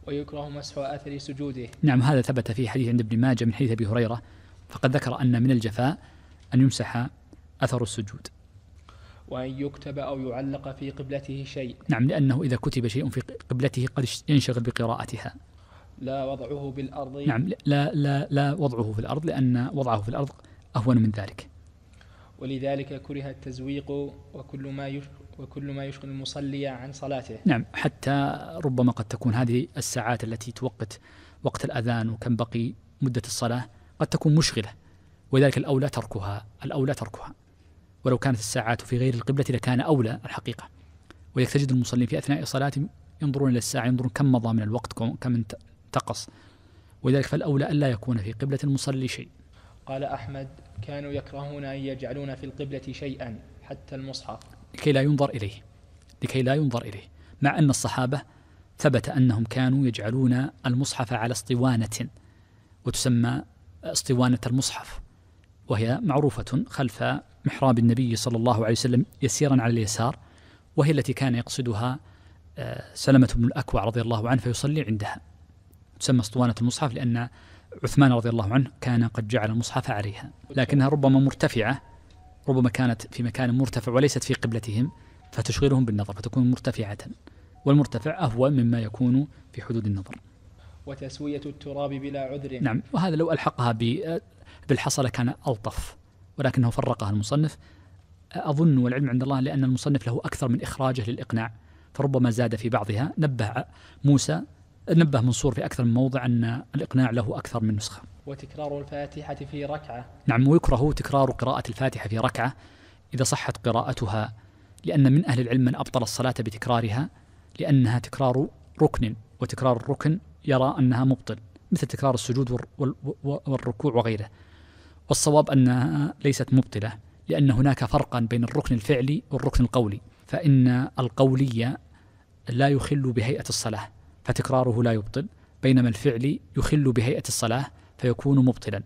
ويكره مسح أثر سجوده نعم هذا ثبت في حديث عند ابن ماجه من حديث أبي هريرة فقد ذكر أن من الجفاء أن يمسح أثر السجود وأن يكتب أو يعلق في قبلته شيء نعم لأنه إذا كتب شيء في قبلته قد ينشغل بقراءتها لا وضعه بالأرض نعم لا لا لا وضعه في الأرض لأن وضعه في الأرض أهون من ذلك ولذلك كره التزويق وكل ما وكل ما يشغل المصلي عن صلاته نعم حتى ربما قد تكون هذه الساعات التي توقت وقت الأذان وكم بقي مدة الصلاة قد تكون مشغلة ولذلك الأولى تركها الأولى تركها ولو كانت الساعات في غير القبلة لكان أولى الحقيقة ولذلك تجد المصلين في أثناء الصلاة ينظرون إلى الساعة ينظرون كم مضى من الوقت كم انتقص ولذلك فالأولى ألا يكون في قبلة المصلي شيء قال أحمد كانوا يكرهون أن يجعلون في القبلة شيئا حتى المصحف لكي لا ينظر إليه لكي لا ينظر إليه مع أن الصحابة ثبت أنهم كانوا يجعلون المصحف على اسطوانة وتسمى اسطوانة المصحف وهي معروفة خلف محراب النبي صلى الله عليه وسلم يسيرا على اليسار وهي التي كان يقصدها آه، سلمة بن الأكوع رضي الله عنه فيصلي عندها تسمى اسطوانة المصحف لأن عثمان رضي الله عنه كان قد جعل المصحف عليها لكنها ربما مرتفعة ربما كانت في مكان مرتفع وليست في قبلتهم فتشغلهم بالنظر فتكون مرتفعة والمرتفع أهوى مما يكون في حدود النظر وتسوية التراب بلا عذر نعم وهذا لو ألحقها بالحصلة كان ألطف ولكنه فرقها المصنف أظن والعلم عند الله لأن المصنف له أكثر من إخراجه للإقناع فربما زاد في بعضها نبه موسى نبه منصور في أكثر من موضع أن الإقناع له أكثر من نسخة وتكرار الفاتحة في ركعة نعم ويكره تكرار قراءة الفاتحة في ركعة إذا صحت قراءتها لأن من أهل العلم من أبطل الصلاة بتكرارها لأنها تكرار ركن وتكرار الركن يرى أنها مبطل مثل تكرار السجود والركوع وغيره والصواب أنها ليست مبطلة لأن هناك فرقا بين الركن الفعلي والركن القولي فإن القولي لا يخل بهيئة الصلاة فتكراره لا يبطل بينما الفعلي يخل بهيئة الصلاة فيكون مبطلا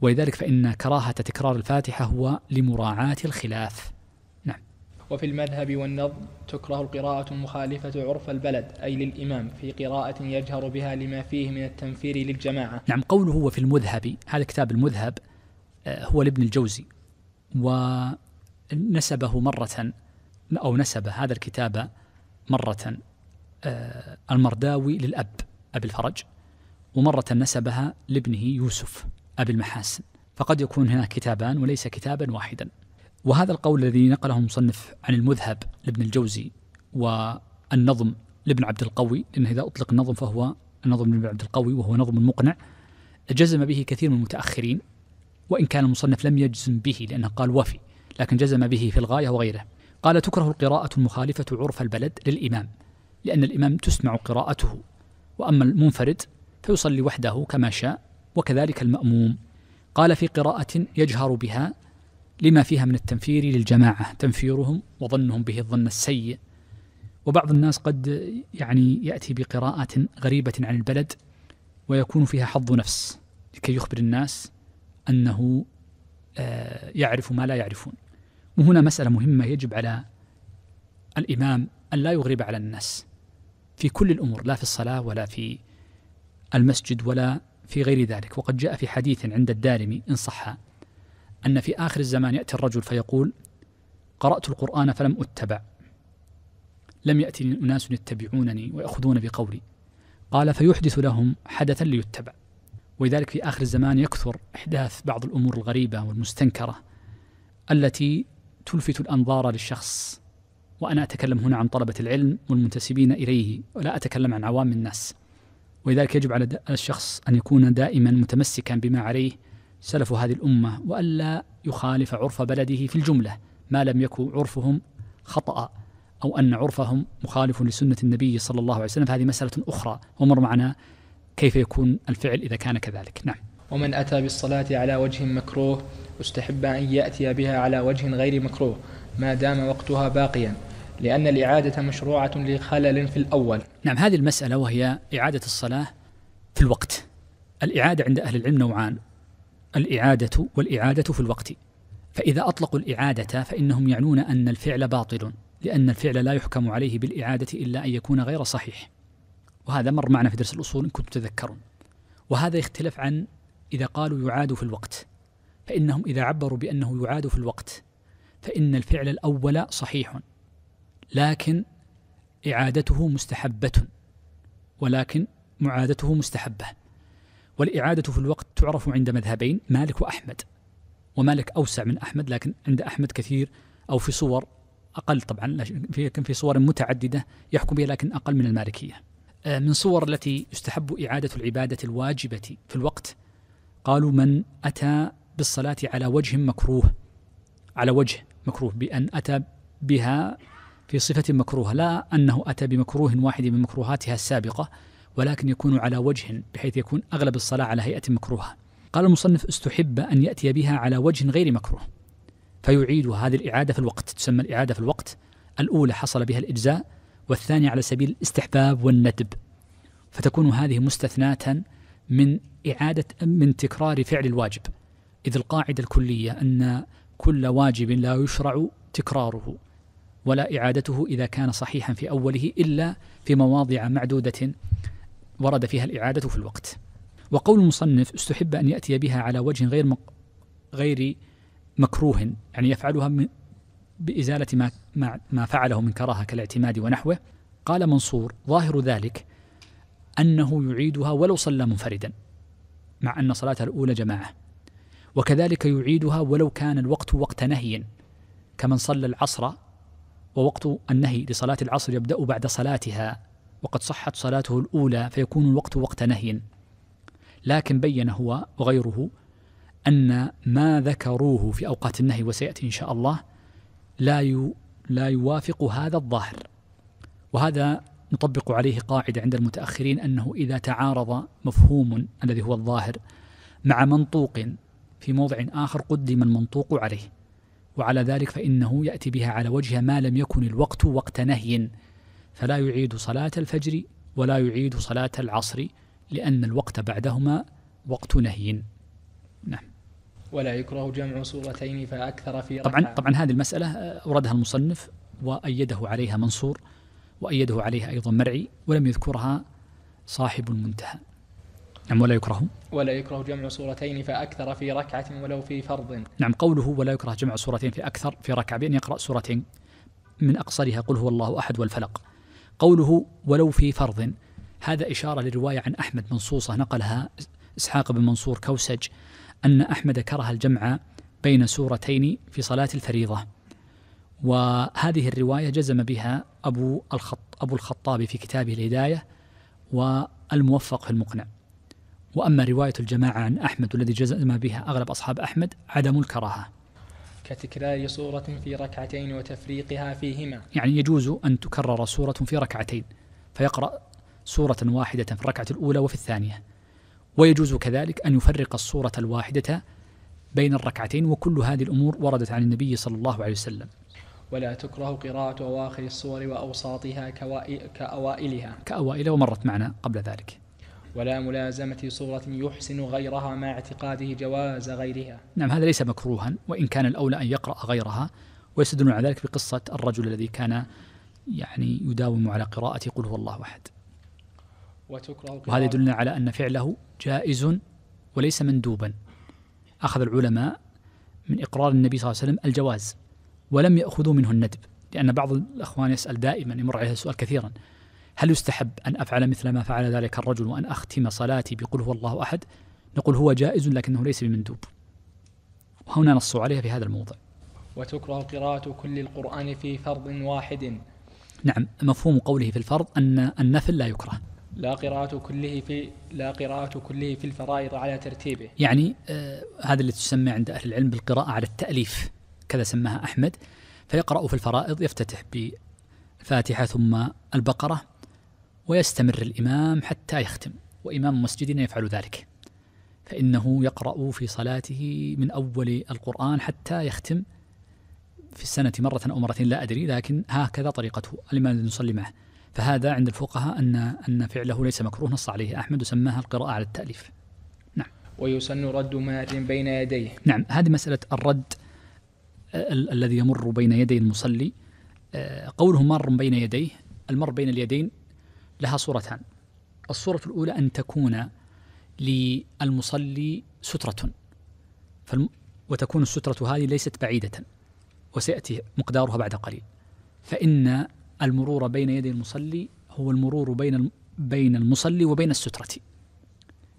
ولذلك فإن كراهة تكرار الفاتحة هو لمراعاة الخلاف نعم وفي المذهب والنظم تكره القراءة المخالفة عرف البلد أي للإمام في قراءة يجهر بها لما فيه من التنفير للجماعة نعم قوله وفي المذهب هذا كتاب المذهب آه، هو لابن الجوزي ونسبه مرة أو نسب هذا الكتاب مرة آه، المرداوي للأب أبي الفرج ومرة نسبها لابنه يوسف أبي المحاسن فقد يكون هناك كتابان وليس كتابا واحدا وهذا القول الذي نقله المصنف عن المذهب لابن الجوزي والنظم لابن عبد القوي إن إذا أطلق النظم فهو النظم لابن عبد القوي وهو نظم مقنع جزم به كثير من المتأخرين وإن كان المصنف لم يجزم به لأنه قال وفي لكن جزم به في الغاية وغيره قال تكره القراءة المخالفة عرف البلد للإمام لأن الإمام تسمع قراءته وأما المنفرد فيصلي وحده كما شاء وكذلك المأموم قال في قراءة يجهر بها لما فيها من التنفير للجماعة تنفيرهم وظنهم به الظن السيء وبعض الناس قد يعني يأتي بقراءة غريبة عن البلد ويكون فيها حظ نفس لكي يخبر الناس أنه آه، يعرف ما لا يعرفون وهنا مسألة مهمة يجب على الإمام أن لا يغرب على الناس في كل الأمور لا في الصلاة ولا في المسجد ولا في غير ذلك وقد جاء في حديث عند الدارمي إن صح أن في آخر الزمان يأتي الرجل فيقول قرأت القرآن فلم أتبع لم يأتي أناس يتبعونني ويأخذون بقولي قال فيحدث لهم حدثا ليتبع ولذلك في آخر الزمان يكثر إحداث بعض الأمور الغريبة والمستنكرة التي تلفت الأنظار للشخص وأنا أتكلم هنا عن طلبة العلم والمنتسبين إليه ولا أتكلم عن عوام الناس ولذلك يجب على الشخص أن يكون دائما متمسكا بما عليه سلف هذه الأمة وألا يخالف عرف بلده في الجملة ما لم يكن عرفهم خطأ أو أن عرفهم مخالف لسنة النبي صلى الله عليه وسلم فهذه مسألة أخرى ومر معنا كيف يكون الفعل إذا كان كذلك نعم ومن أتى بالصلاة على وجه مكروه استحب أن يأتي بها على وجه غير مكروه ما دام وقتها باقيا لأن الإعادة مشروعة لخلل في الأول نعم هذه المسألة وهي إعادة الصلاة في الوقت الإعادة عند أهل العلم نوعان الإعادة والإعادة في الوقت فإذا أطلقوا الإعادة فإنهم يعنون أن الفعل باطل لأن الفعل لا يحكم عليه بالإعادة إلا أن يكون غير صحيح وهذا مر معنا في درس الأصول إن كنتم تذكرون وهذا يختلف عن إذا قالوا يعاد في الوقت فإنهم إذا عبروا بأنه يعاد في الوقت فإن الفعل الأول صحيح لكن إعادته مستحبة ولكن معادته مستحبة والإعادة في الوقت تعرف عند مذهبين مالك وأحمد ومالك أوسع من أحمد لكن عند أحمد كثير أو في صور أقل طبعا لكن في صور متعددة يحكم بها لكن أقل من المالكية آه، من صور التي يستحب إعادة العبادة الواجبة في الوقت قالوا من أتى بالصلاة على وجه مكروه على وجه مكروه بأن أتى بها في صفة مكروهة لا أنه أتى بمكروه واحد من مكروهاتها السابقة ولكن يكون على وجه بحيث يكون أغلب الصلاة على هيئة مكروهة قال المصنف استحب أن يأتي بها على وجه غير مكروه فيعيد هذه الإعادة في الوقت تسمى الإعادة في الوقت الأولى حصل بها الإجزاء والثاني على سبيل الاستحباب والندب فتكون هذه مستثناة من إعادة من تكرار فعل الواجب إذ القاعدة الكلية أن كل واجب لا يشرع تكراره ولا إعادته إذا كان صحيحا في أوله إلا في مواضع معدودة ورد فيها الإعادة في الوقت وقول المصنف استحب أن يأتي بها على وجه غير غير مكروه يعني يفعلها بإزالة ما مع ما فعله من كراهة كالاعتماد ونحوه قال منصور ظاهر ذلك أنه يعيدها ولو صلى منفردا مع أن صلاته الأولى جماعة وكذلك يعيدها ولو كان الوقت وقت نهي كمن صلى العصر ووقت النهي لصلاة العصر يبدأ بعد صلاتها وقد صحت صلاته الأولى فيكون الوقت وقت نهي لكن بين هو وغيره أن ما ذكروه في أوقات النهي وسيأتي إن شاء الله لا لا يوافق هذا الظاهر وهذا نطبق عليه قاعده عند المتاخرين انه اذا تعارض مفهوم الذي هو الظاهر مع منطوق في موضع اخر قدم المنطوق عليه وعلى ذلك فانه ياتي بها على وجه ما لم يكن الوقت وقت نهي فلا يعيد صلاه الفجر ولا يعيد صلاه العصر لان الوقت بعدهما وقت نهي نعم ولا يكره جمع سورتين فأكثر في ركعة طبعا طبعا هذه المسألة آه، أوردها المصنف وأيده عليها منصور وأيده عليها أيضا مرعي ولم يذكرها صاحب المنتهى نعم ولا يكره ولا يكره جمع سورتين فأكثر في ركعة ولو في فرض نعم قوله ولا يكره جمع سورتين في أكثر في ركعة بأن يقرأ سورتين من أقصرها قل هو الله أحد والفلق قوله ولو في فرض هذا إشارة لرواية عن أحمد منصوصة نقلها إسحاق بن منصور كوسج أن أحمد كره الجمع بين سورتين في صلاة الفريضة وهذه الرواية جزم بها أبو, الخط أبو الخطاب في كتابه الهداية والموفق في المقنع وأما رواية الجماعة عن أحمد والذي جزم بها أغلب أصحاب أحمد عدم الكراهة كتكرار سورة في ركعتين وتفريقها فيهما يعني يجوز أن تكرر سورة في ركعتين فيقرأ سورة واحدة في الركعة الأولى وفي الثانية ويجوز كذلك أن يفرق الصورة الواحدة بين الركعتين وكل هذه الأمور وردت عن النبي صلى الله عليه وسلم ولا تكره قراءة أواخر الصور وأوساطها كأوائلها كأوائلها ومرت معنا قبل ذلك ولا ملازمة صورة يحسن غيرها مع اعتقاده جواز غيرها نعم هذا ليس مكروها وإن كان الأولى أن يقرأ غيرها ويستدل على ذلك بقصة الرجل الذي كان يعني يداوم على قراءة قل هو الله أحد وتكره وهذا يدلنا على أن فعله جائز وليس مندوبا أخذ العلماء من إقرار النبي صلى الله عليه وسلم الجواز ولم يأخذوا منه الندب لأن بعض الأخوان يسأل دائما يمر عليه السؤال كثيرا هل يستحب أن أفعل مثل ما فعل ذلك الرجل وأن أختم صلاتي بقل هو الله أحد نقول هو جائز لكنه ليس بمندوب وهنا نص عليها في هذا الموضع وتكره قراءة كل القرآن في فرض واحد نعم مفهوم قوله في الفرض أن النفل لا يكره لا قراءة كله في لا قراءة كله في الفرائض على ترتيبه. يعني آه هذا اللي تسمى عند أهل العلم بالقراءة على التأليف كذا سماها أحمد فيقرأ في الفرائض يفتتح بالفاتحة ثم البقرة ويستمر الإمام حتى يختم وإمام مسجدنا يفعل ذلك. فإنه يقرأ في صلاته من أول القرآن حتى يختم في السنة مرة أو مرتين لا أدري لكن هكذا طريقته الإمام نصلي معه فهذا عند الفقهاء أن أن فعله ليس مكروه نص عليه أحمد وسماها القراءة على التأليف نعم ويسن رد مار بين يديه نعم هذه مسألة الرد آه، ال- الذي يمر بين يدي المصلي آه، قوله مار بين يديه المر بين اليدين لها صورتان الصورة الأولى أن تكون للمصلي سترة فالم وتكون السترة هذه ليست بعيدة وسيأتي مقدارها بعد قليل فإن المرور بين يدي المصلي هو المرور بين بين المصلي وبين السترة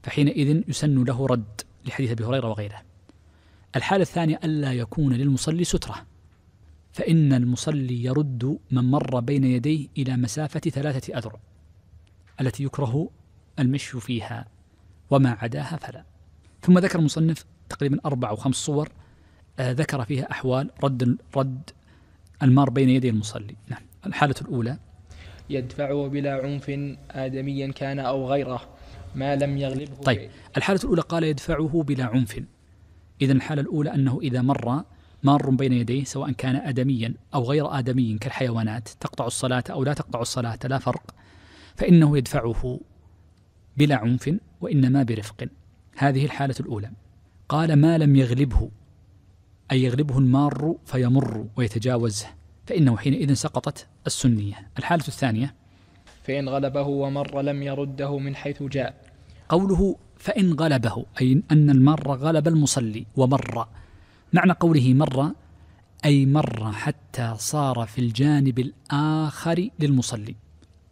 فحينئذ يسن له رد لحديث أبي هريرة وغيره الحالة الثانية ألا يكون للمصلي سترة فإن المصلي يرد من مر بين يديه إلى مسافة ثلاثة أذرع التي يكره المشي فيها وما عداها فلا ثم ذكر المصنف تقريبا أربع أو خمس صور آه، ذكر فيها أحوال رد رد المار بين يدي المصلي نعم الحالة الأولى يدفعه بلا عنف آدميا كان أو غيره ما لم يغلبه طيب الحالة الأولى قال يدفعه بلا عنف إذا الحالة الأولى أنه إذا مر مار بين يديه سواء كان آدميا أو غير آدمي كالحيوانات تقطع الصلاة أو لا تقطع الصلاة لا فرق فإنه يدفعه بلا عنف وإنما برفق هذه الحالة الأولى قال ما لم يغلبه أي يغلبه المار فيمر ويتجاوزه فإنه حينئذ سقطت السنية الحالة الثانية فإن غلبه ومر لم يرده من حيث جاء قوله فإن غلبه أي أن المار غلب المصلي ومر معنى قوله مر أي مر حتى صار في الجانب الآخر للمصلي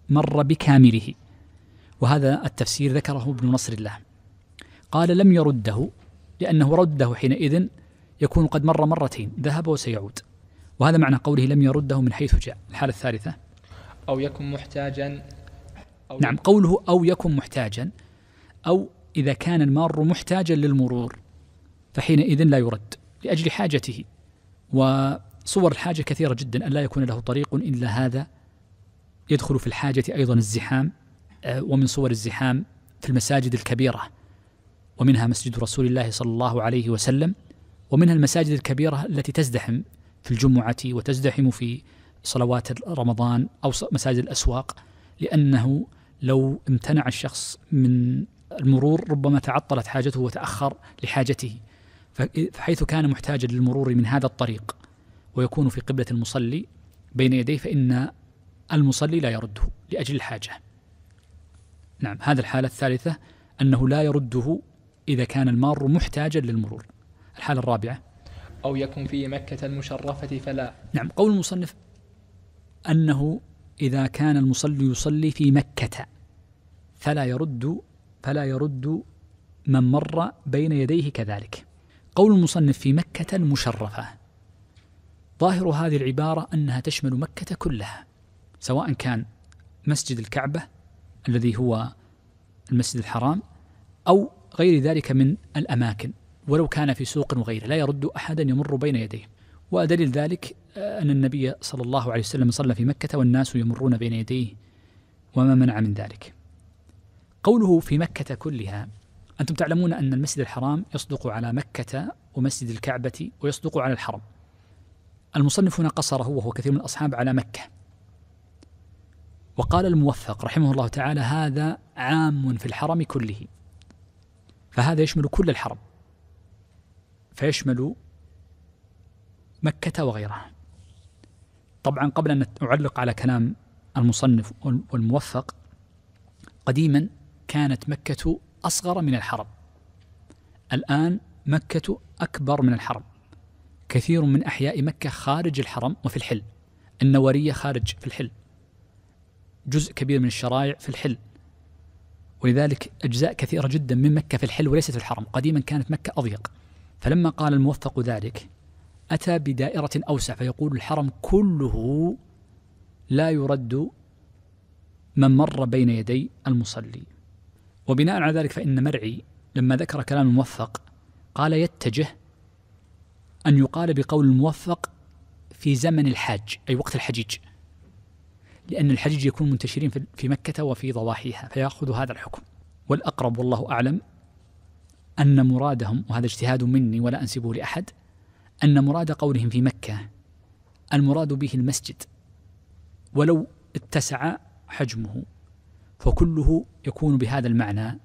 مر بكامله وهذا التفسير ذكره ابن نصر الله قال لم يرده لأنه رده حينئذ يكون قد مر مرتين ذهب وسيعود وهذا معنى قوله لم يرده من حيث جاء الحالة الثالثة أو يكن محتاجا أو نعم قوله أو يكن محتاجا أو إذا كان المار محتاجا للمرور فحينئذ لا يرد لأجل حاجته وصور الحاجة كثيرة جدا أن لا يكون له طريق إلا هذا يدخل في الحاجة أيضا الزحام آه، ومن صور الزحام في المساجد الكبيرة ومنها مسجد رسول الله صلى الله عليه وسلم ومنها المساجد الكبيرة التي تزدحم في الجمعة وتزدحم في صلوات رمضان أو مساجد الأسواق لأنه لو امتنع الشخص من المرور ربما تعطلت حاجته وتأخر لحاجته فحيث كان محتاجا للمرور من هذا الطريق ويكون في قبلة المصلي بين يديه فإن المصلي لا يرده لأجل الحاجة نعم هذا الحالة الثالثة أنه لا يرده إذا كان المار محتاجا للمرور الحالة الرابعة أو يكن في مكة المشرفة فلا نعم قول المصنف أنه إذا كان المصلي يصلي في مكة فلا يرد فلا يرد من مر بين يديه كذلك قول المصنف في مكة المشرفة ظاهر هذه العبارة أنها تشمل مكة كلها سواء كان مسجد الكعبة الذي هو المسجد الحرام أو غير ذلك من الأماكن ولو كان في سوق وغيره لا يرد أحدا يمر بين يديه ودليل ذلك أن النبي صلى الله عليه وسلم صلى في مكة والناس يمرون بين يديه وما منع من ذلك قوله في مكة كلها أنتم تعلمون أن المسجد الحرام يصدق على مكة ومسجد الكعبة ويصدق على الحرم المصنف هنا قصره وهو كثير من الأصحاب على مكة وقال الموفق رحمه الله تعالى هذا عام في الحرم كله فهذا يشمل كل الحرم فيشمل مكة وغيرها طبعا قبل أن أعلق على كلام المصنف والموفق قديما كانت مكة أصغر من الحرم الآن مكة أكبر من الحرم كثير من أحياء مكة خارج الحرم وفي الحل النورية خارج في الحل جزء كبير من الشرائع في الحل ولذلك أجزاء كثيرة جدا من مكة في الحل وليست في الحرم قديما كانت مكة أضيق فلما قال الموفق ذلك أتى بدائرة أوسع فيقول الحرم كله لا يرد من مر بين يدي المصلي وبناء على ذلك فإن مرعي لما ذكر كلام الموفق قال يتجه أن يقال بقول الموفق في زمن الحاج أي وقت الحجيج لأن الحجيج يكون منتشرين في مكة وفي ضواحيها فيأخذ هذا الحكم والأقرب والله أعلم أن مرادهم وهذا اجتهاد مني ولا أنسبه لأحد أن مراد قولهم في مكة المراد به المسجد ولو اتسع حجمه فكله يكون بهذا المعنى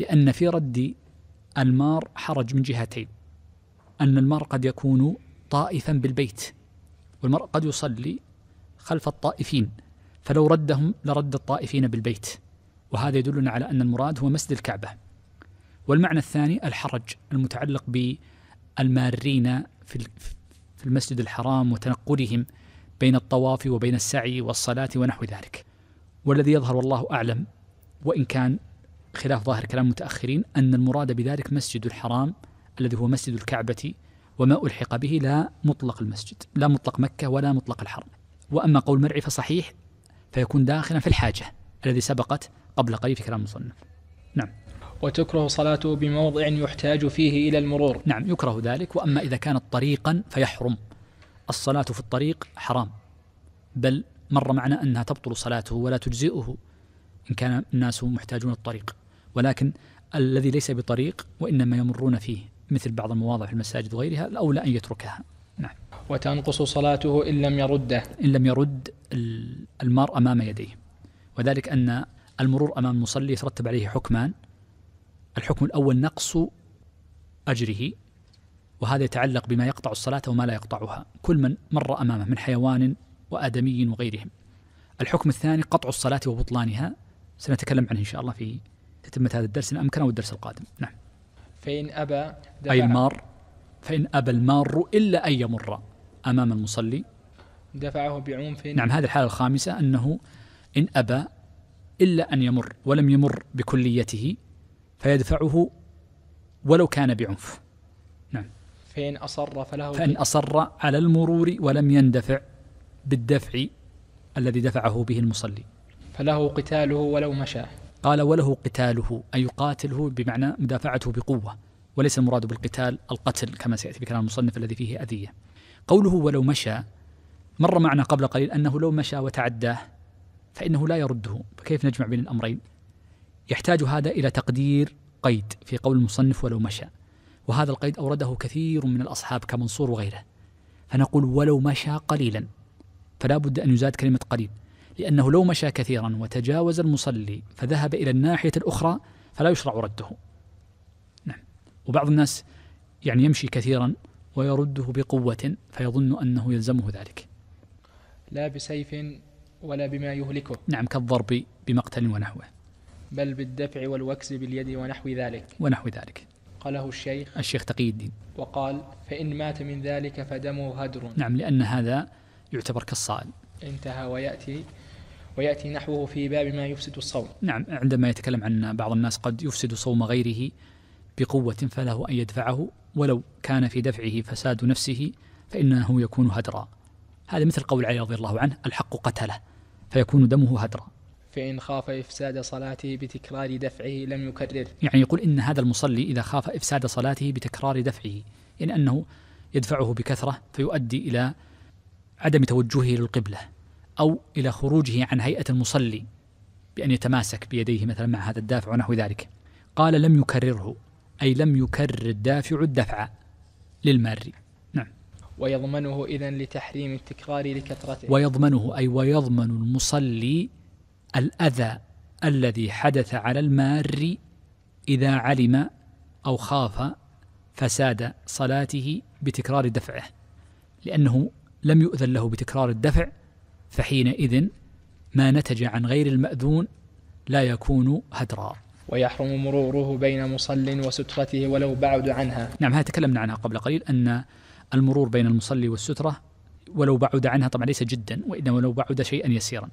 لأن في رد المار حرج من جهتين أن المار قد يكون طائفا بالبيت والمرء قد يصلي خلف الطائفين فلو ردهم لرد الطائفين بالبيت وهذا يدلنا على أن المراد هو مسجد الكعبة والمعنى الثاني الحرج المتعلق بالمارين في المسجد الحرام وتنقلهم بين الطواف وبين السعي والصلاة ونحو ذلك والذي يظهر والله أعلم وإن كان خلاف ظاهر كلام المتأخرين أن المراد بذلك مسجد الحرام الذي هو مسجد الكعبة وما ألحق به لا مطلق المسجد لا مطلق مكة ولا مطلق الحرم وأما قول مرعي فصحيح فيكون داخلا في الحاجة الذي سبقت قبل قليل في كلام المصنف نعم وتكره صلاته بموضع يحتاج فيه إلى المرور نعم يكره ذلك وأما إذا كانت طريقا فيحرم الصلاة في الطريق حرام بل مر معنا أنها تبطل صلاته ولا تجزئه إن كان الناس محتاجون الطريق ولكن الذي ليس بطريق وإنما يمرون فيه مثل بعض المواضع في المساجد وغيرها الأولى أن يتركها نعم وتنقص صلاته إن لم يرده إن لم يرد المرء أمام يديه وذلك أن المرور أمام المصلي يترتب عليه حكمان الحكم الأول نقص أجره وهذا يتعلق بما يقطع الصلاة وما لا يقطعها كل من مر أمامه من حيوان وآدمي وغيرهم الحكم الثاني قطع الصلاة وبطلانها سنتكلم عنه إن شاء الله في تتمة هذا الدرس إن أمكن أو الدرس القادم نعم فإن أبى أي المار فإن أبى المار إلا أن يمر أمام المصلي دفعه بعنف نعم هذه الحالة الخامسة أنه إن أبى إلا أن يمر ولم يمر بكليته فيدفعه ولو كان بعنف نعم فإن أصر فله فإن أصر على المرور ولم يندفع بالدفع الذي دفعه به المصلي فله قتاله ولو مشى قال وله قتاله أي يقاتله بمعنى مدافعته بقوة وليس المراد بالقتال القتل كما سيأتي بكلام المصنف الذي فيه أذية قوله ولو مشى مر معنا قبل قليل أنه لو مشى وتعداه فإنه لا يرده فكيف نجمع بين الأمرين يحتاج هذا إلى تقدير قيد في قول المصنف ولو مشى وهذا القيد أورده كثير من الأصحاب كمنصور وغيره فنقول ولو مشى قليلا فلا بد أن يزاد كلمة قليل لأنه لو مشى كثيرا وتجاوز المصلي فذهب إلى الناحية الأخرى فلا يشرع رده نعم وبعض الناس يعني يمشي كثيرا ويرده بقوة فيظن أنه يلزمه ذلك لا بسيف ولا بما يهلكه نعم كالضرب بمقتل ونحوه بل بالدفع والوكس باليد ونحو ذلك ونحو ذلك قاله الشيخ الشيخ تقي الدين وقال فإن مات من ذلك فدمه هدر نعم لأن هذا يعتبر كالصائل انتهى ويأتي ويأتي نحوه في باب ما يفسد الصوم نعم عندما يتكلم عن بعض الناس قد يفسد صوم غيره بقوة فله أن يدفعه ولو كان في دفعه فساد نفسه فإنه يكون هدرا هذا مثل قول علي رضي الله عنه الحق قتله فيكون دمه هدرا فإن خاف إفساد صلاته بتكرار دفعه لم يكرر يعني يقول إن هذا المصلي إذا خاف إفساد صلاته بتكرار دفعه يعني أنه يدفعه بكثرة فيؤدي إلى عدم توجهه للقبلة أو إلى خروجه عن هيئة المصلي بأن يتماسك بيديه مثلا مع هذا الدافع ونحو ذلك قال لم يكرره أي لم يكرر الدافع الدفع للماري نعم ويضمنه إذا لتحريم التكرار لكثرته ويضمنه أي ويضمن المصلي الأذى الذي حدث على المار إذا علم أو خاف فساد صلاته بتكرار دفعه لأنه لم يؤذن له بتكرار الدفع فحينئذ ما نتج عن غير المأذون لا يكون هدرا ويحرم مروره بين مصل وسترته ولو بعد عنها نعم هذا تكلمنا عنها قبل قليل أن المرور بين المصلي والسترة ولو بعد عنها طبعا ليس جدا وإنما ولو بعد شيئا يسيرا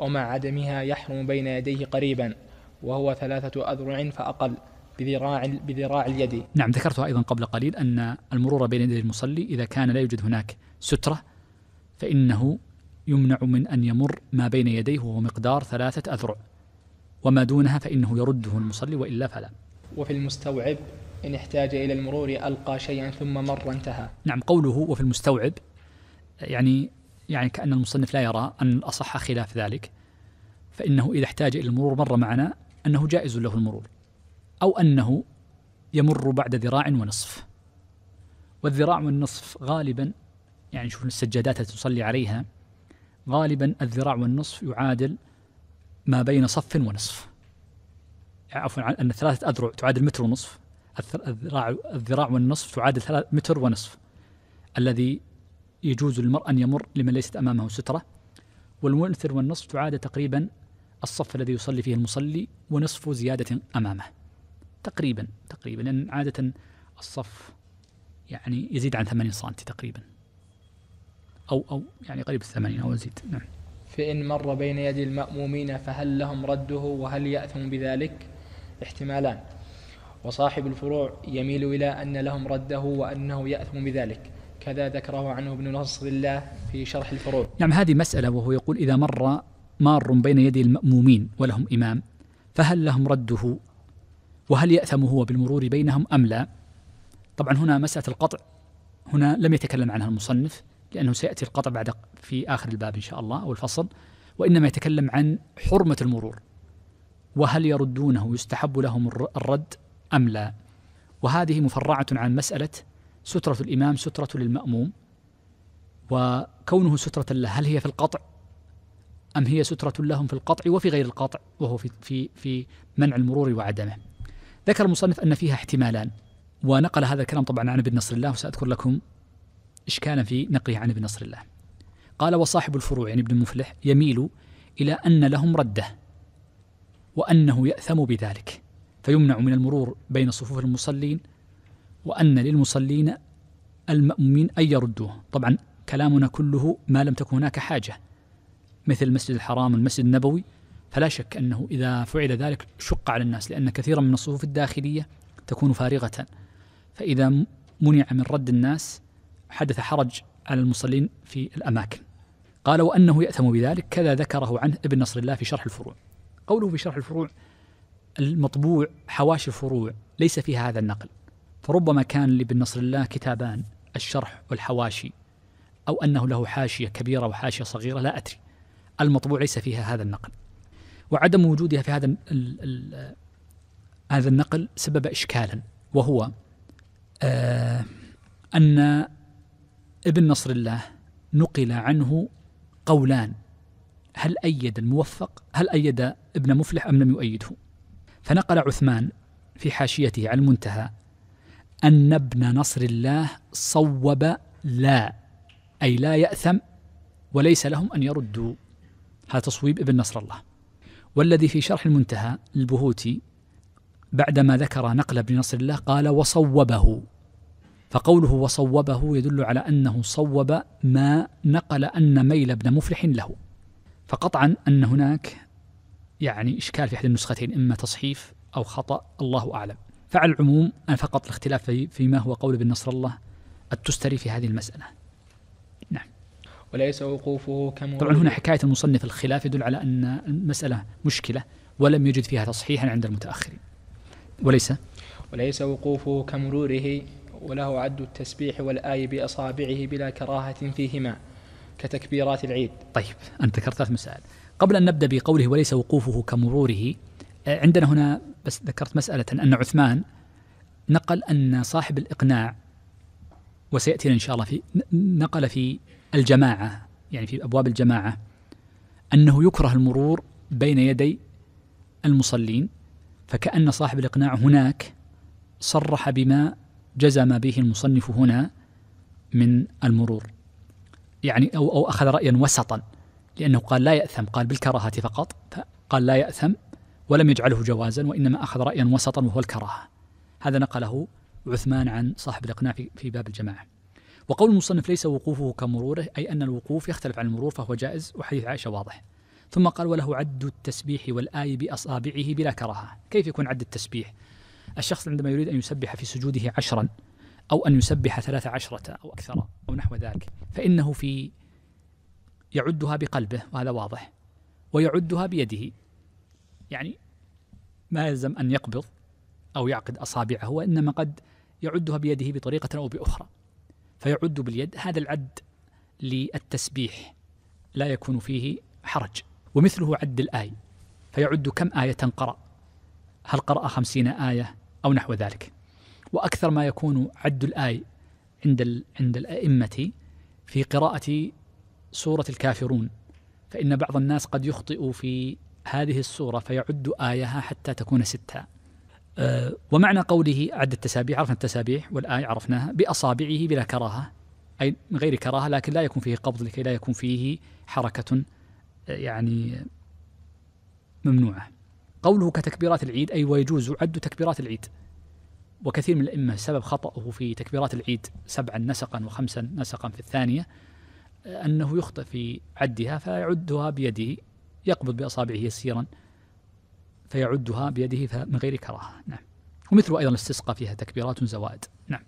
ومع عدمها يحرم بين يديه قريبا وهو ثلاثة أذرع فأقل بذراع بذراع اليد. نعم ذكرتها ايضا قبل قليل ان المرور بين يدي المصلي اذا كان لا يوجد هناك ستره فانه يمنع من ان يمر ما بين يديه وهو مقدار ثلاثه اذرع وما دونها فانه يرده المصلي والا فلا. وفي المستوعب ان احتاج الى المرور القى شيئا ثم مر انتهى. نعم قوله وفي المستوعب يعني يعني كأن المصنف لا يرى أن الأصح خلاف ذلك فإنه إذا احتاج إلى المرور مر معنا أنه جائز له المرور أو أنه يمر بعد ذراع ونصف والذراع والنصف غالبا يعني شوف السجادات التي تصلي عليها غالبا الذراع والنصف يعادل ما بين صف ونصف يعني عفوا أن ثلاثة أذرع تعادل متر ونصف الذراع الذراع والنصف تعادل متر ونصف الذي يجوز للمرء أن يمر لمن ليست أمامه سترة والمنثر والنصف تعاد تقريبا الصف الذي يصلي فيه المصلي ونصف زيادة أمامه تقريبا تقريبا لأن عادة الصف يعني يزيد عن 80 سم تقريبا أو أو يعني قريب الثمانين أو يزيد نعم فإن مر بين يدي المأمومين فهل لهم رده وهل يأثم بذلك احتمالان وصاحب الفروع يميل إلى أن لهم رده وأنه يأثم بذلك كذا ذكره عنه ابن نصر الله في شرح الفروع نعم هذه مسألة وهو يقول إذا مر مار بين يدي المأمومين ولهم إمام فهل لهم رده وهل يأثم هو بالمرور بينهم أم لا طبعا هنا مسألة القطع هنا لم يتكلم عنها المصنف لأنه سيأتي القطع بعد في آخر الباب إن شاء الله أو الفصل وإنما يتكلم عن حرمة المرور وهل يردونه يستحب لهم الرد أم لا وهذه مفرعة عن مسألة سترة الإمام سترة للمأموم وكونه سترة له هل هي في القطع أم هي سترة لهم في القطع وفي غير القطع وهو في في في منع المرور وعدمه. ذكر المصنف أن فيها احتمالان ونقل هذا الكلام طبعا عن ابن نصر الله وسأذكر لكم إشكالا في نقله عن ابن نصر الله. قال وصاحب الفروع يعني ابن المفلح يميل إلى أن لهم رده وأنه يأثم بذلك فيمنع من المرور بين صفوف المصلين وأن للمصلين المأمومين أن يردوه طبعا كلامنا كله ما لم تكن هناك حاجة مثل المسجد الحرام والمسجد النبوي فلا شك أنه إذا فعل ذلك شق على الناس لأن كثيرا من الصفوف الداخلية تكون فارغة فإذا منع من رد الناس حدث حرج على المصلين في الأماكن قال وأنه يأثم بذلك كذا ذكره عنه ابن نصر الله في شرح الفروع قوله في شرح الفروع المطبوع حواشي الفروع ليس فيها هذا النقل فربما كان لابن نصر الله كتابان الشرح والحواشي أو أنه له حاشية كبيرة وحاشية صغيرة لا أدري المطبوع ليس فيها هذا النقل وعدم وجودها في هذا الـ الـ هذا النقل سبب إشكالا وهو آه، أن ابن نصر الله نقل عنه قولان هل أيد الموفق هل أيد ابن مفلح أم لم يؤيده فنقل عثمان في حاشيته على المنتهى أن ابن نصر الله صوب لا أي لا يأثم وليس لهم أن يردوا هذا تصويب ابن نصر الله والذي في شرح المنتهى البهوتي بعدما ذكر نقل ابن نصر الله قال وصوبه فقوله وصوبه يدل على أنه صوب ما نقل أن ميل ابن مفلح له فقطعا أن هناك يعني إشكال في أحد النسختين إما تصحيف أو خطأ الله أعلم فعلى العموم أنا فقط الاختلاف في فيما هو قول ابن نصر الله التستري في هذه المسألة نعم وليس وقوفه كم طبعا هنا حكاية المصنف الخلاف يدل على أن المسألة مشكلة ولم يجد فيها تصحيحا عند المتأخرين وليس وليس وقوفه كمروره وله عد التسبيح والآي بأصابعه بلا كراهة فيهما كتكبيرات العيد طيب أنت ذكرت ثلاث مسائل قبل أن نبدأ بقوله وليس وقوفه كمروره عندنا هنا بس ذكرت مسألة أن عثمان نقل أن صاحب الإقناع وسيأتينا إن شاء الله في نقل في الجماعة يعني في أبواب الجماعة أنه يكره المرور بين يدي المصلين فكأن صاحب الإقناع هناك صرح بما جزم به المصنف هنا من المرور يعني أو, أو أخذ رأيا وسطا لأنه قال لا يأثم قال بالكراهة فقط قال لا يأثم ولم يجعله جوازا وإنما أخذ رأيا وسطا وهو الكراهة هذا نقله عثمان عن صاحب الإقناع في باب الجماعة وقول المصنف ليس وقوفه كمروره أي أن الوقوف يختلف عن المرور فهو جائز وحديث عائشة واضح ثم قال وله عد التسبيح والآي بأصابعه بلا كراهة كيف يكون عد التسبيح الشخص عندما يريد أن يسبح في سجوده عشرا أو أن يسبح ثلاث عشرة أو أكثر أو نحو ذلك فإنه في يعدها بقلبه وهذا واضح ويعدها بيده يعني ما يلزم أن يقبض أو يعقد أصابعه وإنما قد يعدها بيده بطريقة أو بأخرى فيعد باليد هذا العد للتسبيح لا يكون فيه حرج ومثله عد الآي فيعد كم آية قرأ هل قرأ خمسين آية أو نحو ذلك وأكثر ما يكون عد الآي عند عند الأئمة في قراءة سورة الكافرون فإن بعض الناس قد يخطئ في هذه السورة فيعد آيها حتى تكون ستا أه، ومعنى قوله عد التسابيح عرفنا التسابيح والآية عرفناها بأصابعه بلا كراهة أي من غير كراهة لكن لا يكون فيه قبض لكي لا يكون فيه حركة أه، يعني ممنوعة قوله كتكبيرات العيد أي ويجوز عد تكبيرات العيد وكثير من الأئمة سبب خطأه في تكبيرات العيد سبعا نسقا وخمسا نسقا في الثانية أه، أنه يخطئ في عدها فيعدها بيده يقبض بأصابعه يسيرا فيعدها بيده من غير كراهة نعم ومثله أيضا الاستسقاء فيها تكبيرات زوائد نعم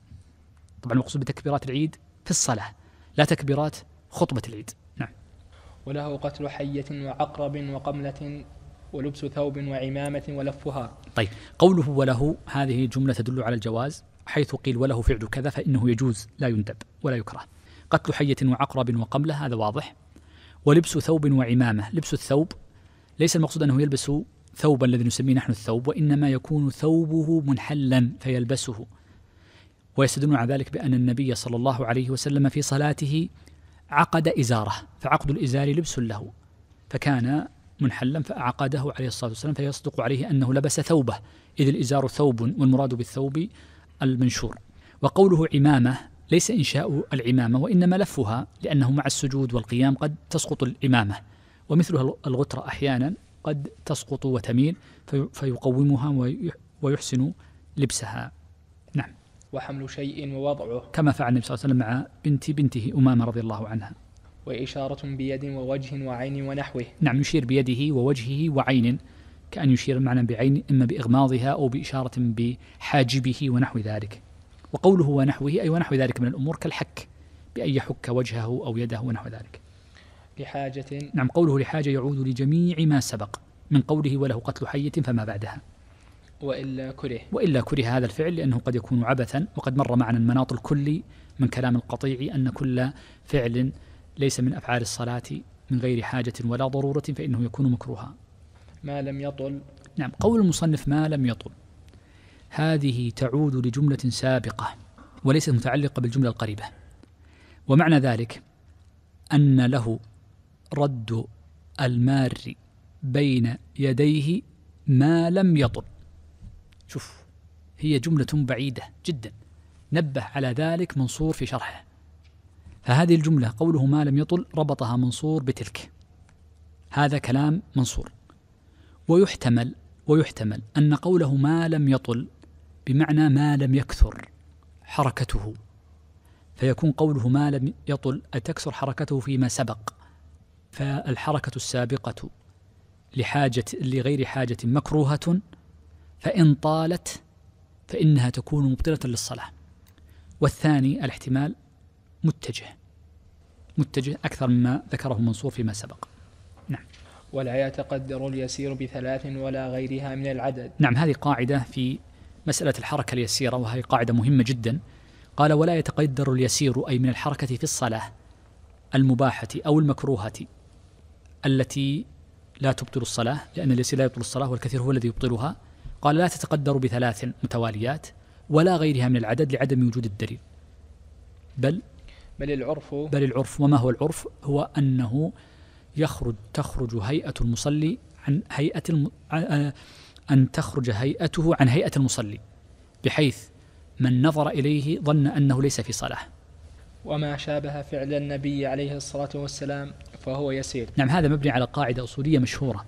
طبعا المقصود بتكبيرات العيد في الصلاة لا تكبيرات خطبة العيد نعم وله قتل حية وعقرب وقملة ولبس ثوب وعمامة ولفها طيب قوله وله هذه جملة تدل على الجواز حيث قيل وله فعل كذا فإنه يجوز لا يندب ولا يكره قتل حية وعقرب وقملة هذا واضح ولبس ثوب وعمامة لبس الثوب ليس المقصود أنه يلبس ثوبا الذي نسميه نحن الثوب وإنما يكون ثوبه منحلا فيلبسه ويستدلون على ذلك بأن النبي صلى الله عليه وسلم في صلاته عقد إزاره فعقد الإزار لبس له فكان منحلا فأعقده عليه الصلاة والسلام فيصدق عليه أنه لبس ثوبه إذ الإزار ثوب والمراد بالثوب المنشور وقوله عمامة ليس إنشاء العمامة وإنما لفها لأنه مع السجود والقيام قد تسقط العمامة ومثلها الغترة أحيانا قد تسقط وتميل فيقومها ويحسن لبسها نعم وحمل شيء ووضعه كما فعل النبي صلى الله عليه وسلم مع بنت بنته أمامة رضي الله عنها وإشارة بيد ووجه وعين ونحوه نعم يشير بيده ووجهه وعين كأن يشير معنا بعين إما بإغماضها أو بإشارة بحاجبه ونحو ذلك وقوله ونحوه أي ونحو ذلك من الأمور كالحك بأن يحك وجهه أو يده ونحو ذلك لحاجة نعم قوله لحاجة يعود لجميع ما سبق من قوله وله قتل حية فما بعدها وإلا كره وإلا كره هذا الفعل لأنه قد يكون عبثا وقد مر معنا المناط الكلي من كلام القطيع أن كل فعل ليس من أفعال الصلاة من غير حاجة ولا ضرورة فإنه يكون مكروها ما لم يطل نعم قول المصنف ما لم يطل هذه تعود لجملة سابقة وليست متعلقة بالجملة القريبة ومعنى ذلك أن له رد المار بين يديه ما لم يطب شوف هي جملة بعيدة جدا نبه على ذلك منصور في شرحه فهذه الجملة قوله ما لم يطل ربطها منصور بتلك هذا كلام منصور ويحتمل ويحتمل أن قوله ما لم يطل بمعنى ما لم يكثر حركته فيكون قوله ما لم يطل أتكثر حركته فيما سبق فالحركة السابقة لحاجة لغير حاجة مكروهة فإن طالت فإنها تكون مبطلة للصلاة والثاني الاحتمال متجه متجه أكثر مما ذكره منصور فيما سبق نعم ولا يتقدر اليسير بثلاث ولا غيرها من العدد نعم هذه قاعدة في مسألة الحركة اليسيرة وهي قاعدة مهمة جدا قال ولا يتقدر اليسير أي من الحركة في الصلاة المباحة أو المكروهة التي لا تبطل الصلاة لأن اليسير لا يبطل الصلاة والكثير هو الذي يبطلها قال لا تتقدر بثلاث متواليات ولا غيرها من العدد لعدم وجود الدليل بل بل العرف بل العرف وما هو العرف هو أنه يخرج تخرج هيئة المصلي عن هيئة الم... آه، أن تخرج هيئته عن هيئة المصلي بحيث من نظر إليه ظن أنه ليس في صلاة وما شابه فعل النبي عليه الصلاة والسلام فهو يسير نعم هذا مبني على قاعدة أصولية مشهورة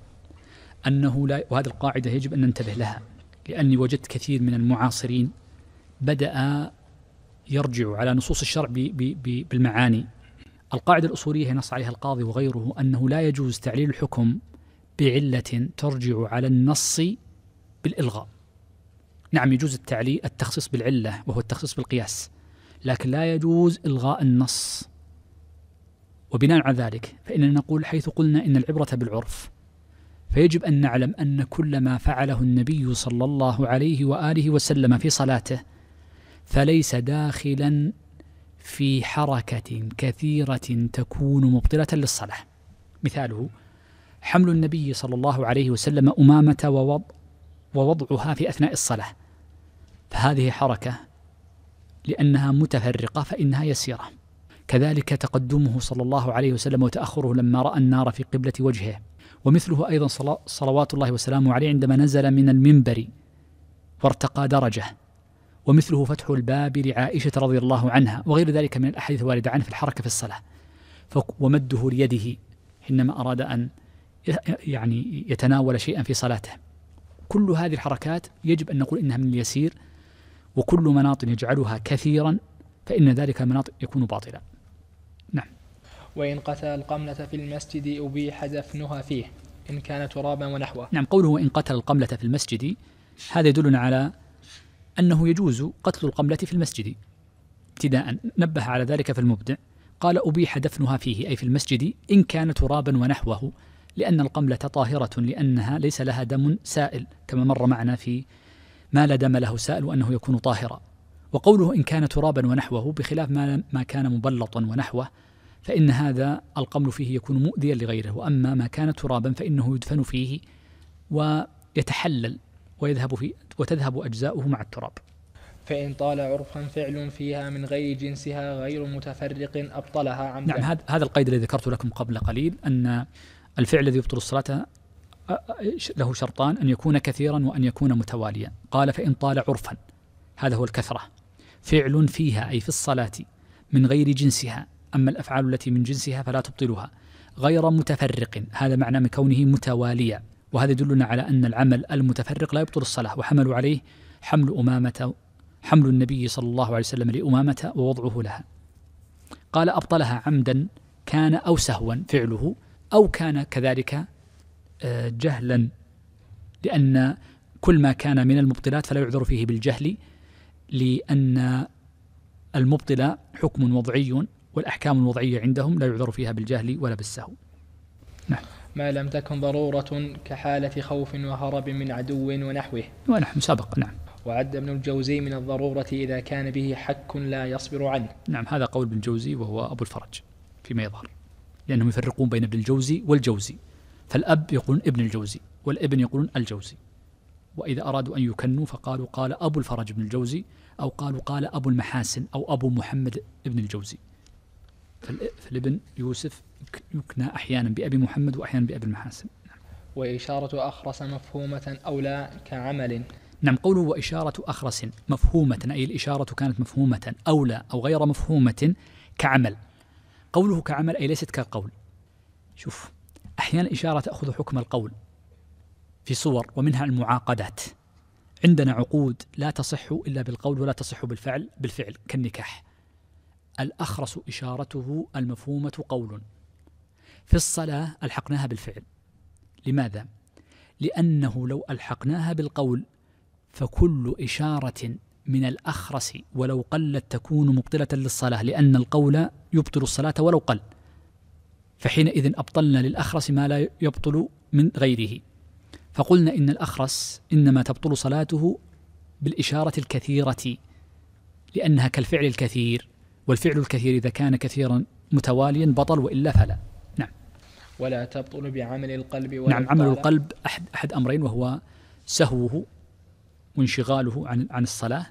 أنه لا وهذه القاعدة يجب أن ننتبه لها لأني وجدت كثير من المعاصرين بدأ يرجع على نصوص الشرع ب ب ب بالمعاني القاعدة الأصولية نص عليها القاضي وغيره أنه لا يجوز تعليل الحكم بعلة ترجع على النص بالإلغاء نعم يجوز التعليل التخصيص بالعلة وهو التخصيص بالقياس لكن لا يجوز إلغاء النص وبناء على ذلك فإننا نقول حيث قلنا إن العبرة بالعرف فيجب أن نعلم أن كل ما فعله النبي صلى الله عليه وآله وسلم في صلاته فليس داخلا في حركة كثيرة تكون مبطلة للصلاة مثاله حمل النبي صلى الله عليه وسلم أمامة ووضع ووضعها في أثناء الصلاة فهذه حركة لأنها متفرقة فإنها يسيرة كذلك تقدمه صلى الله عليه وسلم وتأخره لما رأى النار في قبلة وجهه ومثله أيضا صلوات الله وسلامه عليه عندما نزل من المنبر وارتقى درجة ومثله فتح الباب لعائشة رضي الله عنها وغير ذلك من الأحاديث الواردة عنه في الحركة في الصلاة ومده ليده حينما أراد أن يعني يتناول شيئا في صلاته كل هذه الحركات يجب أن نقول إنها من اليسير وكل مناط يجعلها كثيرا فإن ذلك المناط يكون باطلا نعم وإن قتل القملة في المسجد أبيح دفنها فيه إن كان ترابا ونحوه نعم قوله وإن قتل القملة في المسجد هذا يدلنا على أنه يجوز قتل القملة في المسجد ابتداء نبه على ذلك في المبدع قال أبيح دفنها فيه أي في المسجد إن كان ترابا ونحوه لأن القملة طاهرة لأنها ليس لها دم سائل كما مر معنا في ما لا دم له سائل وأنه يكون طاهرا وقوله إن كان ترابا ونحوه بخلاف ما, ما كان مبلطا ونحوه فإن هذا القمل فيه يكون مؤذيا لغيره وأما ما كان ترابا فإنه يدفن فيه ويتحلل ويذهب في وتذهب أجزاؤه مع التراب فإن طال عرفا فعل فيها من غير جنسها غير متفرق أبطلها عمدا نعم هذا القيد الذي ذكرت لكم قبل قليل أن الفعل الذي يبطل الصلاة له شرطان أن يكون كثيرا وأن يكون متواليا قال فإن طال عرفا هذا هو الكثرة فعل فيها أي في الصلاة من غير جنسها أما الأفعال التي من جنسها فلا تبطلها غير متفرق هذا معنى من كونه متواليا وهذا يدلنا على أن العمل المتفرق لا يبطل الصلاة وحملوا عليه حمل أمامة حمل النبي صلى الله عليه وسلم لأمامة ووضعه لها قال أبطلها عمدا كان أو سهوا فعله أو كان كذلك آه، جهلا لأن كل ما كان من المبطلات فلا يعذر فيه بالجهل لأن المبطل حكم وضعي والأحكام الوضعية عندهم لا يعذر فيها بالجهل ولا بالسهو نعم ما لم تكن ضرورة كحالة خوف وهرب من عدو ونحوه ونحن سبق نعم وعد ابن الجوزي من الضرورة إذا كان به حك لا يصبر عنه نعم هذا قول ابن الجوزي وهو أبو الفرج فيما يظهر لأنهم يفرقون بين ابن الجوزي والجوزي فالأب يقولون ابن الجوزي والابن يقولون الجوزي وإذا أرادوا أن يكنوا فقالوا قال أبو الفرج بن الجوزي أو قالوا قال أبو المحاسن أو أبو محمد ابن الجوزي فالابن يوسف يكنى أحيانا بأبي محمد وأحيانا بأبي المحاسن نعم. وإشارة أخرس مفهومة أو لا كعمل نعم قوله وإشارة أخرس مفهومة أي الإشارة كانت مفهومة أو لا أو غير مفهومة كعمل قوله كعمل أي ليست كقول شوف أحيانا الإشارة تأخذ حكم القول في صور ومنها المعاقدات عندنا عقود لا تصح إلا بالقول ولا تصح بالفعل بالفعل كالنكاح الأخرس إشارته المفهومة قول في الصلاة ألحقناها بالفعل لماذا؟ لأنه لو ألحقناها بالقول فكل إشارة من الأخرس ولو قلت تكون مبطلة للصلاة لأن القول يبطل الصلاة ولو قل فحينئذ أبطلنا للأخرس ما لا يبطل من غيره فقلنا إن الأخرس إنما تبطل صلاته بالإشارة الكثيرة لأنها كالفعل الكثير والفعل الكثير إذا كان كثيرا متواليا بطل وإلا فلا نعم ولا تبطل بعمل القلب ولا نعم عمل القلب أحد, أحد أمرين وهو سهوه وانشغاله عن عن الصلاة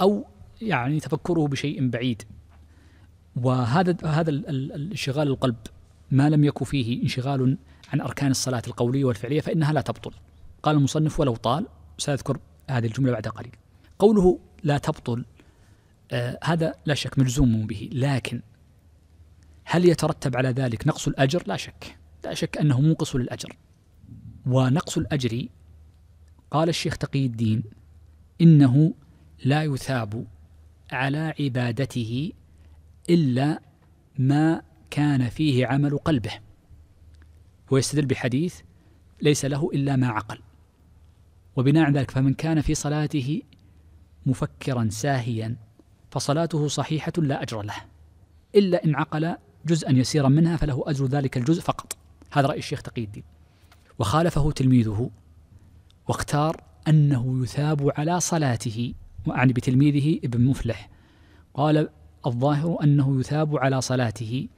او يعني تفكره بشيء بعيد وهذا هذا الانشغال القلب ما لم يكن فيه انشغال عن اركان الصلاه القوليه والفعليه فانها لا تبطل قال المصنف ولو طال ساذكر هذه الجمله بعد قليل قوله لا تبطل آه هذا لا شك مجزوم به لكن هل يترتب على ذلك نقص الاجر لا شك لا شك انه منقص للاجر ونقص الاجر قال الشيخ تقي الدين انه لا يثاب على عبادته إلا ما كان فيه عمل قلبه ويستدل بحديث ليس له إلا ما عقل وبناء على ذلك فمن كان في صلاته مفكرا ساهيا فصلاته صحيحة لا أجر له إلا إن عقل جزءا يسيرا منها فله أجر ذلك الجزء فقط هذا رأي الشيخ تقي الدين وخالفه تلميذه واختار أنه يثاب على صلاته أعني بتلميذه ابن مفلح قال الظاهر أنه يثاب على صلاته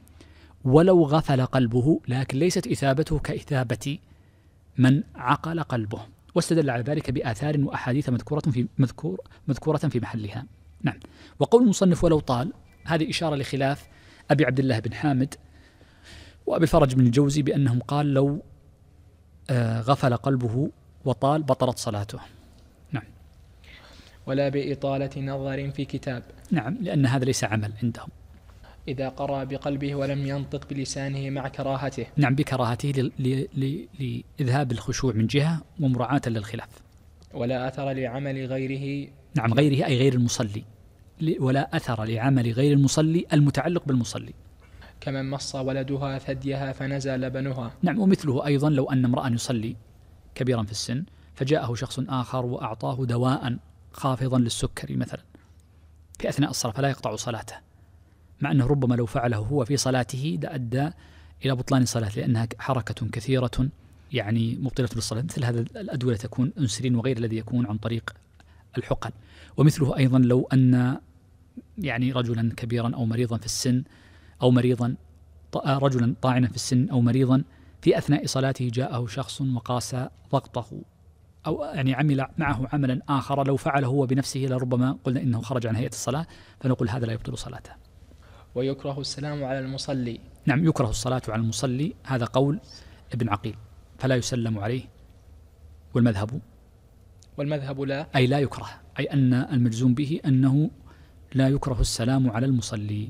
ولو غفل قلبه لكن ليست إثابته كإثابة من عقل قلبه واستدل على ذلك بآثار وأحاديث مذكورة في مذكور مذكورة في محلها نعم وقول المصنف ولو طال هذه إشارة لخلاف أبي عبد الله بن حامد وأبي الفرج بن الجوزي بأنهم قال لو آه، غفل قلبه وطال بطلت صلاته ولا بإطالة نظر في كتاب نعم لأن هذا ليس عمل عندهم إذا قرأ بقلبه ولم ينطق بلسانه مع كراهته نعم بكراهته لإذهاب الخشوع من جهة ومراعاة للخلاف ولا أثر لعمل غيره نعم غيره أي غير المصلي ولا أثر لعمل غير المصلي المتعلق بالمصلي كمن مص ولدها ثديها فنزى لبنها نعم ومثله أيضا لو أن امرأ يصلي كبيرا في السن فجاءه شخص آخر وأعطاه دواء خافضا للسكري مثلا في أثناء الصلاة فلا يقطع صلاته مع أنه ربما لو فعله هو في صلاته لأدى إلى بطلان صلاته لأنها حركة كثيرة يعني مبطلة للصلاة مثل هذا الأدوية تكون أنسرين وغير الذي يكون عن طريق الحقن ومثله أيضا لو أن يعني رجلا كبيرا أو مريضا في السن أو مريضا رجلا طاعنا في السن أو مريضا في أثناء صلاته جاءه شخص وقاس ضغطه أو يعني عمل معه عملا آخر لو فعله هو بنفسه لربما قلنا إنه خرج عن هيئة الصلاة فنقول هذا لا يبطل صلاته ويكره السلام على المصلي نعم يكره الصلاة على المصلي هذا قول ابن عقيل فلا يسلم عليه والمذهب والمذهب لا أي لا يكره أي أن المجزوم به أنه لا يكره السلام على المصلي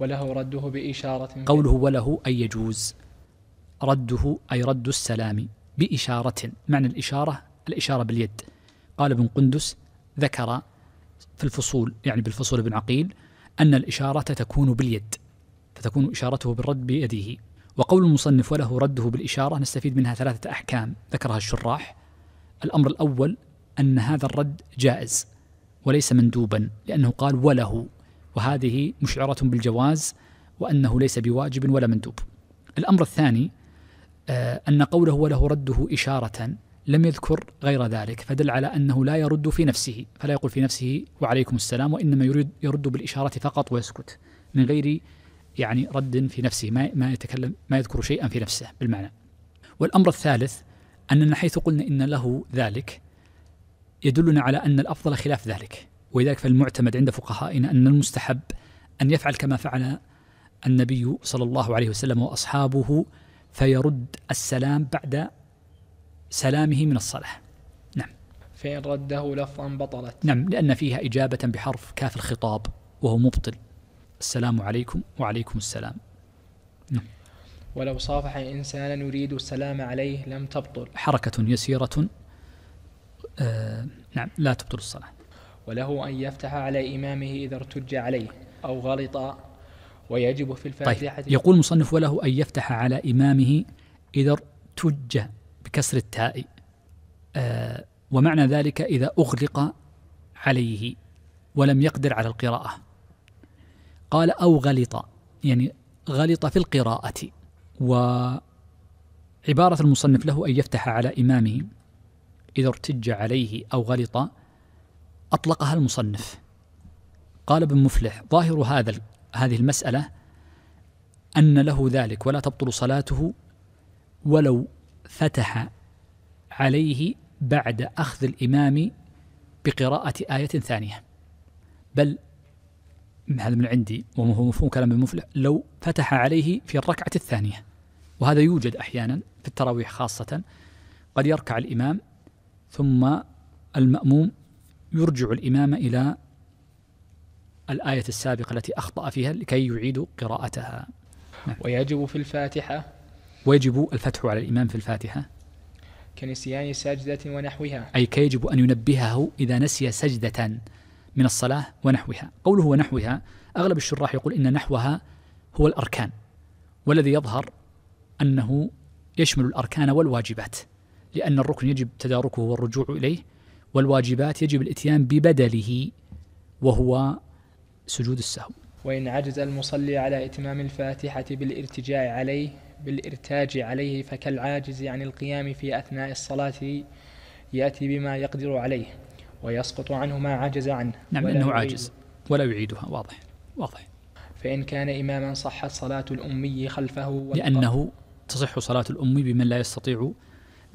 وله رده بإشارة قوله وله أي يجوز رده أي رد السلام بإشارة معنى الإشارة الإشارة باليد قال ابن قندس ذكر في الفصول يعني بالفصول ابن عقيل أن الإشارة تكون باليد فتكون إشارته بالرد بيده وقول المصنف وله رده بالإشارة نستفيد منها ثلاثة أحكام ذكرها الشراح الأمر الأول أن هذا الرد جائز وليس مندوبا لأنه قال وله وهذه مشعرة بالجواز وأنه ليس بواجب ولا مندوب الأمر الثاني آه، أن قوله وله رده إشارة لم يذكر غير ذلك فدل على أنه لا يرد في نفسه فلا يقول في نفسه وعليكم السلام وإنما يريد يرد بالإشارة فقط ويسكت من غير يعني رد في نفسه ما ما يتكلم ما يذكر شيئا في نفسه بالمعنى والأمر الثالث أننا حيث قلنا إن له ذلك يدلنا على أن الأفضل خلاف ذلك ولذلك فالمعتمد عند فقهائنا أن المستحب أن يفعل كما فعل النبي صلى الله عليه وسلم وأصحابه فيرد السلام بعد سلامه من الصلاح نعم فإن رده لفظا بطلت نعم لأن فيها إجابة بحرف كاف الخطاب وهو مبطل السلام عليكم وعليكم السلام نعم ولو صافح إنسانا يريد السلام عليه لم تبطل حركة يسيرة آه نعم لا تبطل الصلاة وله أن يفتح على إمامه إذا ارتج عليه أو غلط ويجب في طيب، الفاتحة طيب يقول المصنف وله أن يفتح على إمامه إذا ارتج بكسر التاء آه ومعنى ذلك إذا أغلق عليه ولم يقدر على القراءة قال أو غلط يعني غلط في القراءة وعبارة المصنف له أن يفتح على إمامه إذا ارتج عليه أو غلط أطلقها المصنف قال ابن مفلح ظاهر هذا هذه المسألة أن له ذلك ولا تبطل صلاته ولو فتح عليه بعد أخذ الإمام بقراءة آية ثانية بل هذا من عندي وهو مفهوم كلام المفلح لو فتح عليه في الركعة الثانية وهذا يوجد أحيانا في التراويح خاصة قد يركع الإمام ثم المأموم يرجع الإمام إلى الآية السابقة التي أخطأ فيها لكي يعيد قراءتها نعم. ويجب في الفاتحة ويجب الفتح على الإمام في الفاتحة كنسيان سجدة ونحوها أي كيجب أن ينبهه إذا نسي سجدة من الصلاة ونحوها قوله ونحوها أغلب الشراح يقول إن نحوها هو الأركان والذي يظهر أنه يشمل الأركان والواجبات لأن الركن يجب تداركه والرجوع إليه والواجبات يجب الإتيان ببدله وهو سجود السهو وإن عجز المصلي على إتمام الفاتحة بالارتجاع عليه بالإرتاج عليه فكالعاجز عن القيام في أثناء الصلاة يأتي بما يقدر عليه ويسقط عنه ما عجز عنه نعم أنه عاجز ولا يعيدها واضح واضح فإن كان إماما صحت صلاة الأمي خلفه لأنه تصح صلاة الأمي بمن لا يستطيع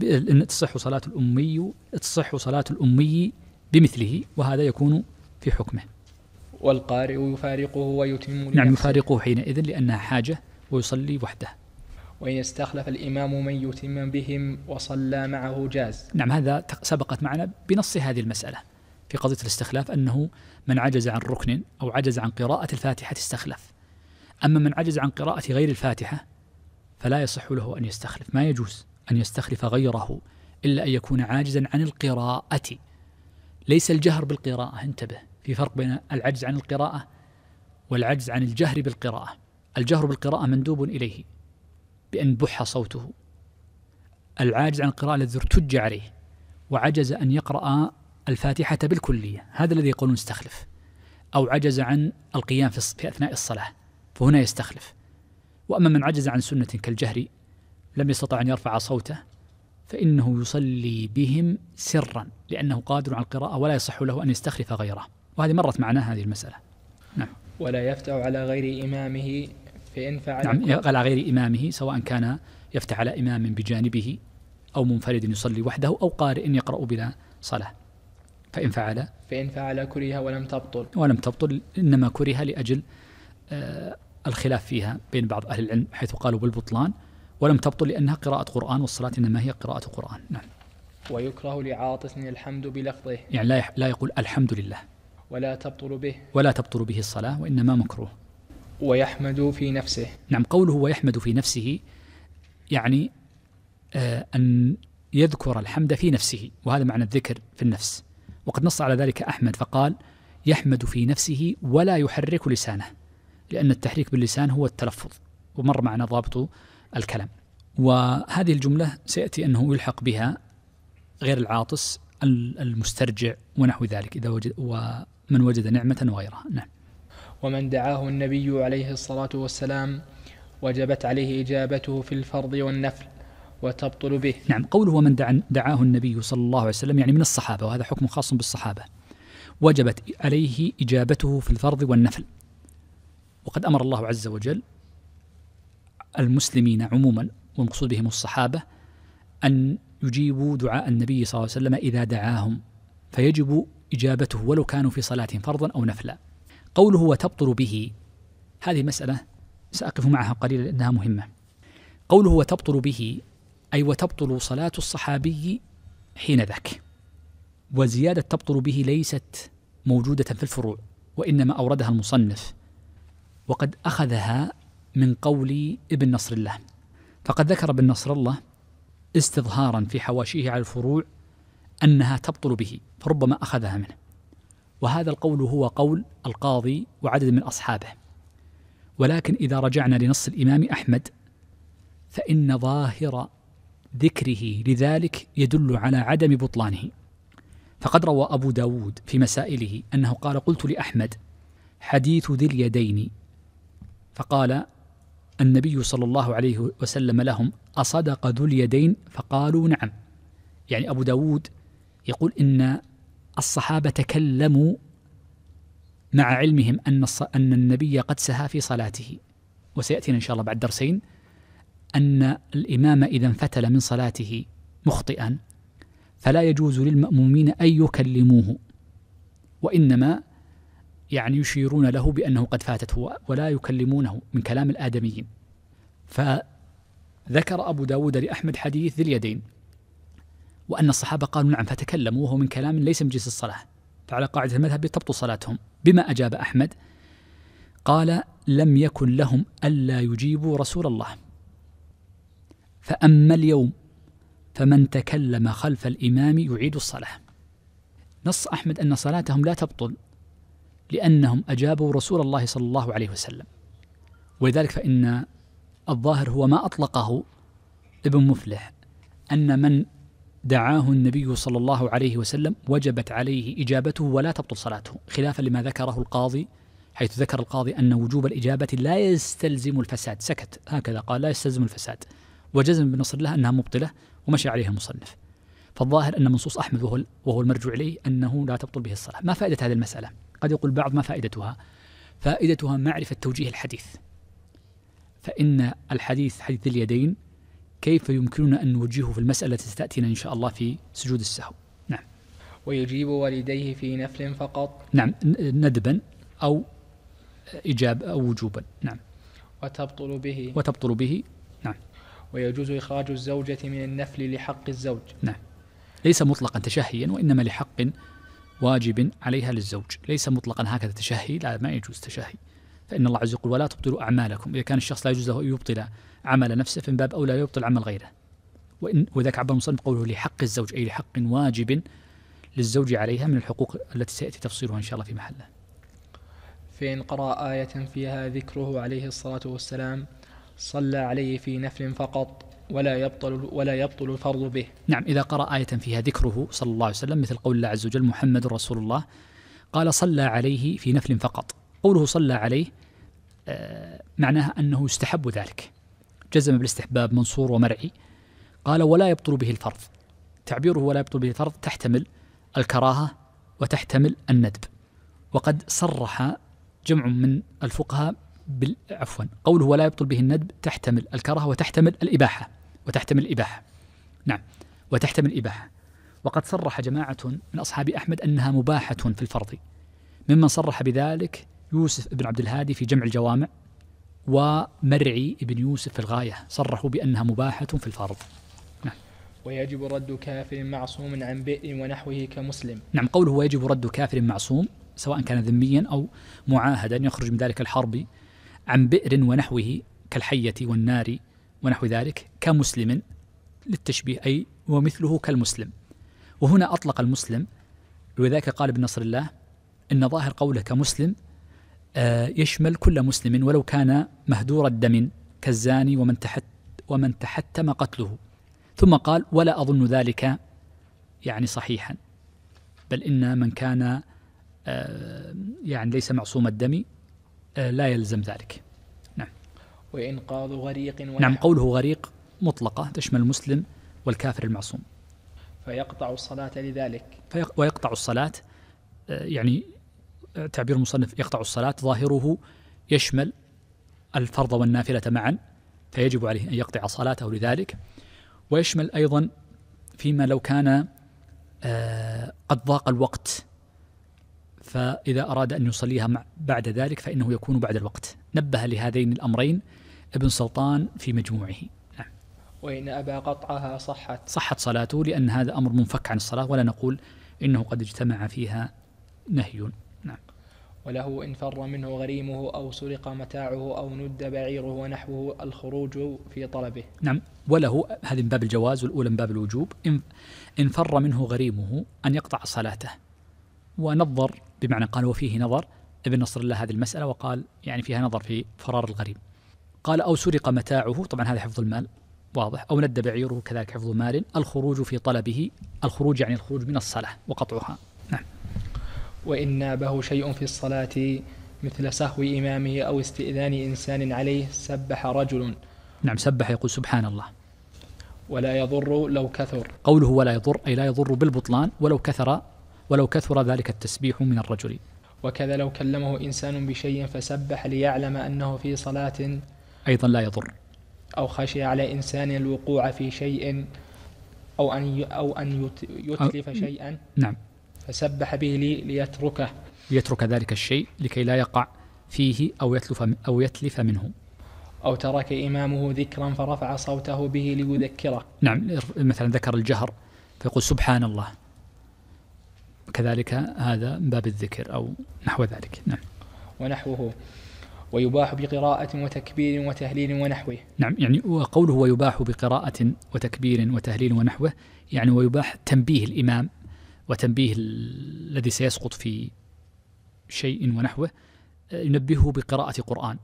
إن تصح صلاة الأمي تصح صلاة الأمي بمثله وهذا يكون في حكمه والقارئ يفارقه ويتم نعم يفارقه حينئذ لأنها حاجة ويصلي وحده وإن استخلف الإمام من يتم بهم وصلى معه جاز نعم هذا سبقت معنا بنص هذه المسألة في قضية الاستخلاف أنه من عجز عن ركن أو عجز عن قراءة الفاتحة استخلف أما من عجز عن قراءة غير الفاتحة فلا يصح له أن يستخلف ما يجوز أن يستخلف غيره إلا أن يكون عاجزا عن القراءة ليس الجهر بالقراءة انتبه في فرق بين العجز عن القراءة والعجز عن الجهر بالقراءة الجهر بالقراءة مندوب إليه بأن بح صوته العاجز عن القراءة الذي ارتج عليه وعجز أن يقرأ الفاتحة بالكلية هذا الذي يقولون استخلف أو عجز عن القيام في أثناء الصلاة فهنا يستخلف وأما من عجز عن سنة كالجهر لم يستطع أن يرفع صوته فإنه يصلي بهم سرا لأنه قادر على القراءة ولا يصح له أن يستخلف غيره وهذه مرت معنا هذه المسألة نعم ولا يفتأ على غير إمامه فإن فعل نعم على غير إمامه سواء كان يفتح على إمام بجانبه أو منفرد يصلي وحده أو قارئ يقرأ بلا صلاة فإن فعل فإن فعل كره ولم تبطل ولم تبطل إنما كره لأجل آه الخلاف فيها بين بعض أهل العلم حيث قالوا بالبطلان ولم تبطل لأنها قراءة قرآن والصلاة إنما هي قراءة قرآن نعم ويكره لعاطس الحمد بلفظه يعني لا لا يقول الحمد لله ولا تبطل به ولا تبطل به الصلاة وإنما مكروه ويحمد في نفسه نعم قوله ويحمد في نفسه يعني آه أن يذكر الحمد في نفسه وهذا معنى الذكر في النفس وقد نص على ذلك أحمد فقال يحمد في نفسه ولا يحرك لسانه لأن التحريك باللسان هو التلفظ ومر معنا ضابط الكلام وهذه الجملة سيأتي أنه يلحق بها غير العاطس المسترجع ونحو ذلك إذا وجد ومن وجد نعمة وغيرها نعم ومن دعاه النبي عليه الصلاة والسلام وجبت عليه إجابته في الفرض والنفل وتبطل به نعم قوله ومن دعاه النبي صلى الله عليه وسلم يعني من الصحابة وهذا حكم خاص بالصحابة وجبت عليه إجابته في الفرض والنفل وقد أمر الله عز وجل المسلمين عموما والمقصود بهم الصحابة أن يجيبوا دعاء النبي صلى الله عليه وسلم إذا دعاهم فيجب إجابته ولو كانوا في صلاة فرضا أو نفلا قوله وتبطل به هذه مسألة سأقف معها قليلا لأنها مهمة قوله وتبطل به أي وتبطل صلاة الصحابي حين ذاك وزيادة تبطل به ليست موجودة في الفروع وإنما أوردها المصنف وقد أخذها من قول ابن نصر الله فقد ذكر ابن نصر الله استظهارا في حواشيه على الفروع أنها تبطل به فربما أخذها منه وهذا القول هو قول القاضي وعدد من أصحابه ولكن إذا رجعنا لنص الإمام أحمد فإن ظاهر ذكره لذلك يدل على عدم بطلانه فقد روى أبو داود في مسائله أنه قال قلت لأحمد حديث ذي اليدين فقال النبي صلى الله عليه وسلم لهم أصدق ذو اليدين فقالوا نعم يعني أبو داود يقول إن الصحابة تكلموا مع علمهم أن أن النبي قد سهى في صلاته وسيأتينا إن شاء الله بعد درسين أن الإمام إذا انفتل من صلاته مخطئا فلا يجوز للمأمومين أن يكلموه وإنما يعني يشيرون له بأنه قد فاتته ولا يكلمونه من كلام الآدميين فذكر أبو داود لأحمد حديث ذي اليدين وأن الصحابة قالوا نعم فتكلموا وهو من كلام ليس من جنس الصلاة فعلى قاعدة المذهب تبطل صلاتهم بما أجاب أحمد قال لم يكن لهم ألا يجيبوا رسول الله فأما اليوم فمن تكلم خلف الإمام يعيد الصلاة نص أحمد أن صلاتهم لا تبطل لأنهم أجابوا رسول الله صلى الله عليه وسلم ولذلك فإن الظاهر هو ما أطلقه ابن مفلح أن من دعاه النبي صلى الله عليه وسلم وجبت عليه إجابته ولا تبطل صلاته خلافا لما ذكره القاضي حيث ذكر القاضي أن وجوب الإجابة لا يستلزم الفساد سكت هكذا قال لا يستلزم الفساد وجزم ابن نصر الله أنها مبطلة ومشي عليها المصنف فالظاهر أن منصوص أحمد وهو, وهو المرجع إليه أنه لا تبطل به الصلاة ما فائدة هذه المسألة قد يقول بعض ما فائدتها فائدتها معرفة توجيه الحديث فإن الحديث حديث اليدين كيف يمكننا أن نوجهه في المسألة التي تأتينا إن شاء الله في سجود السهو نعم ويجيب والديه في نفل فقط نعم ندبا أو إجاب أو وجوبا نعم وتبطل به وتبطل به نعم ويجوز إخراج الزوجة من النفل لحق الزوج نعم ليس مطلقا تشهيا وإنما لحق واجب عليها للزوج ليس مطلقا هكذا تشهي لا ما يجوز تشهي فإن الله عز وجل يقول ولا تبطلوا أعمالكم إذا كان الشخص لا يجوز له أن يبطل عمل نفسه فمن باب أولى لا يبطل عمل غيره وإن وذاك عبر المصنف قوله لحق الزوج أي لحق واجب للزوج عليها من الحقوق التي سيأتي تفصيلها إن شاء الله في محله فإن قرأ آية فيها ذكره عليه الصلاة والسلام صلى عليه في نفل فقط ولا يبطل ولا يبطل الفرض به. نعم اذا قرأ آية فيها ذكره صلى الله عليه وسلم مثل قول الله عز وجل محمد رسول الله قال صلى عليه في نفل فقط. قوله صلى عليه آه، معناها انه يستحب ذلك. جزم بالاستحباب منصور ومرعي قال ولا يبطل به الفرض تعبيره ولا يبطل به الفرض تحتمل الكراهة وتحتمل الندب وقد صرح جمع من الفقهاء عفوا قوله ولا يبطل به الندب تحتمل الكراهة وتحتمل الإباحة وتحتمل الإباحة نعم وتحتمل الإباحة وقد صرح جماعة من أصحاب أحمد أنها مباحة في الفرض ممن صرح بذلك يوسف بن عبد الهادي في جمع الجوامع ومرعي ابن يوسف في الغاية صرحوا بأنها مباحة في الفرض نعم. ويجب رد كافر معصوم عن بئر ونحوه كمسلم نعم قوله ويجب رد كافر معصوم سواء كان ذميا أو معاهدا يخرج من ذلك الحرب عن بئر ونحوه كالحية والنار ونحو ذلك كمسلم للتشبيه أي ومثله كالمسلم وهنا أطلق المسلم ولذلك قال ابن نصر الله إن ظاهر قوله كمسلم آه، يشمل كل مسلم ولو كان مهدور الدم كالزاني ومن تحت ومن تحتم قتله ثم قال ولا أظن ذلك يعني صحيحا بل إن من كان آه، يعني ليس معصوم الدم آه، لا يلزم ذلك نعم وإنقاذ غريق نعم قوله غريق مطلقة تشمل المسلم والكافر المعصوم فيقطع الصلاة لذلك ويقطع الصلاة يعني تعبير المصنف يقطع الصلاة ظاهره يشمل الفرض والنافلة معا فيجب عليه أن يقطع صلاته لذلك ويشمل أيضا فيما لو كان آه، قد ضاق الوقت فإذا أراد أن يصليها بعد ذلك فإنه يكون بعد الوقت نبه لهذين الأمرين ابن سلطان في مجموعه نعم. وإن أبى قطعها صحت صحت صلاته لأن هذا أمر منفك عن الصلاة ولا نقول إنه قد اجتمع فيها نهي وله إن فر منه غريمه أو سرق متاعه أو ند بعيره ونحوه الخروج في طلبه نعم وله هذه من باب الجواز والأولى من باب الوجوب إن فر منه غريمه أن يقطع صلاته ونظر بمعنى قال وفيه نظر ابن نصر الله هذه المسألة وقال يعني فيها نظر في فرار الغريم قال أو سرق متاعه طبعا هذا حفظ المال واضح أو ند بعيره كذلك حفظ مال الخروج في طلبه الخروج يعني الخروج من الصلاة وقطعها وإن نابه شيء في الصلاة مثل سهو إمامه أو استئذان إنسان عليه سبح رجل نعم سبح يقول سبحان الله ولا يضر لو كثر قوله ولا يضر أي لا يضر بالبطلان ولو كثر ولو كثر ذلك التسبيح من الرجل وكذا لو كلمه إنسان بشيء فسبح ليعلم أنه في صلاة أيضا لا يضر أو خشي على إنسان الوقوع في شيء أو أن أو أن يتلف شيئا نعم فسبح به لي ليتركه ليترك ذلك الشيء لكي لا يقع فيه أو يتلف, أو يتلف منه أو ترك إمامه ذكرا فرفع صوته به ليذكره نعم مثلا ذكر الجهر فيقول سبحان الله كذلك هذا من باب الذكر أو نحو ذلك نعم ونحوه ويباح بقراءة وتكبير وتهليل ونحوه نعم يعني وقوله ويباح بقراءة وتكبير وتهليل ونحوه يعني ويباح تنبيه الإمام وتنبيه الذي سيسقط في شيء ونحوه آه، ينبهه بقراءة قرآن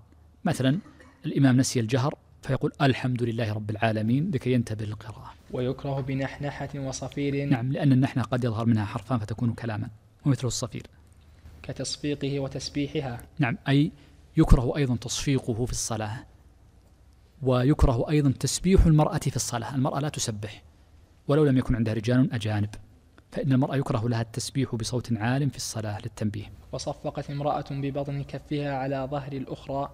مثلا الإمام نسي الجهر فيقول الحمد لله رب العالمين لكي ينتبه للقراءة ويكره بنحنحة وصفير نعم لأن النحنة قد يظهر منها حرفان فتكون كلاما ومثله الصفير كتصفيقه وتسبيحها نعم أي يكره أيضا تصفيقه في الصلاة ويكره أيضا تسبيح المرأة في الصلاة المرأة لا تسبح ولو لم يكن عندها رجال أجانب فإن المرأة يكره لها التسبيح بصوت عال في الصلاة للتنبيه وصفقت امرأة ببطن كفها على ظهر الأخرى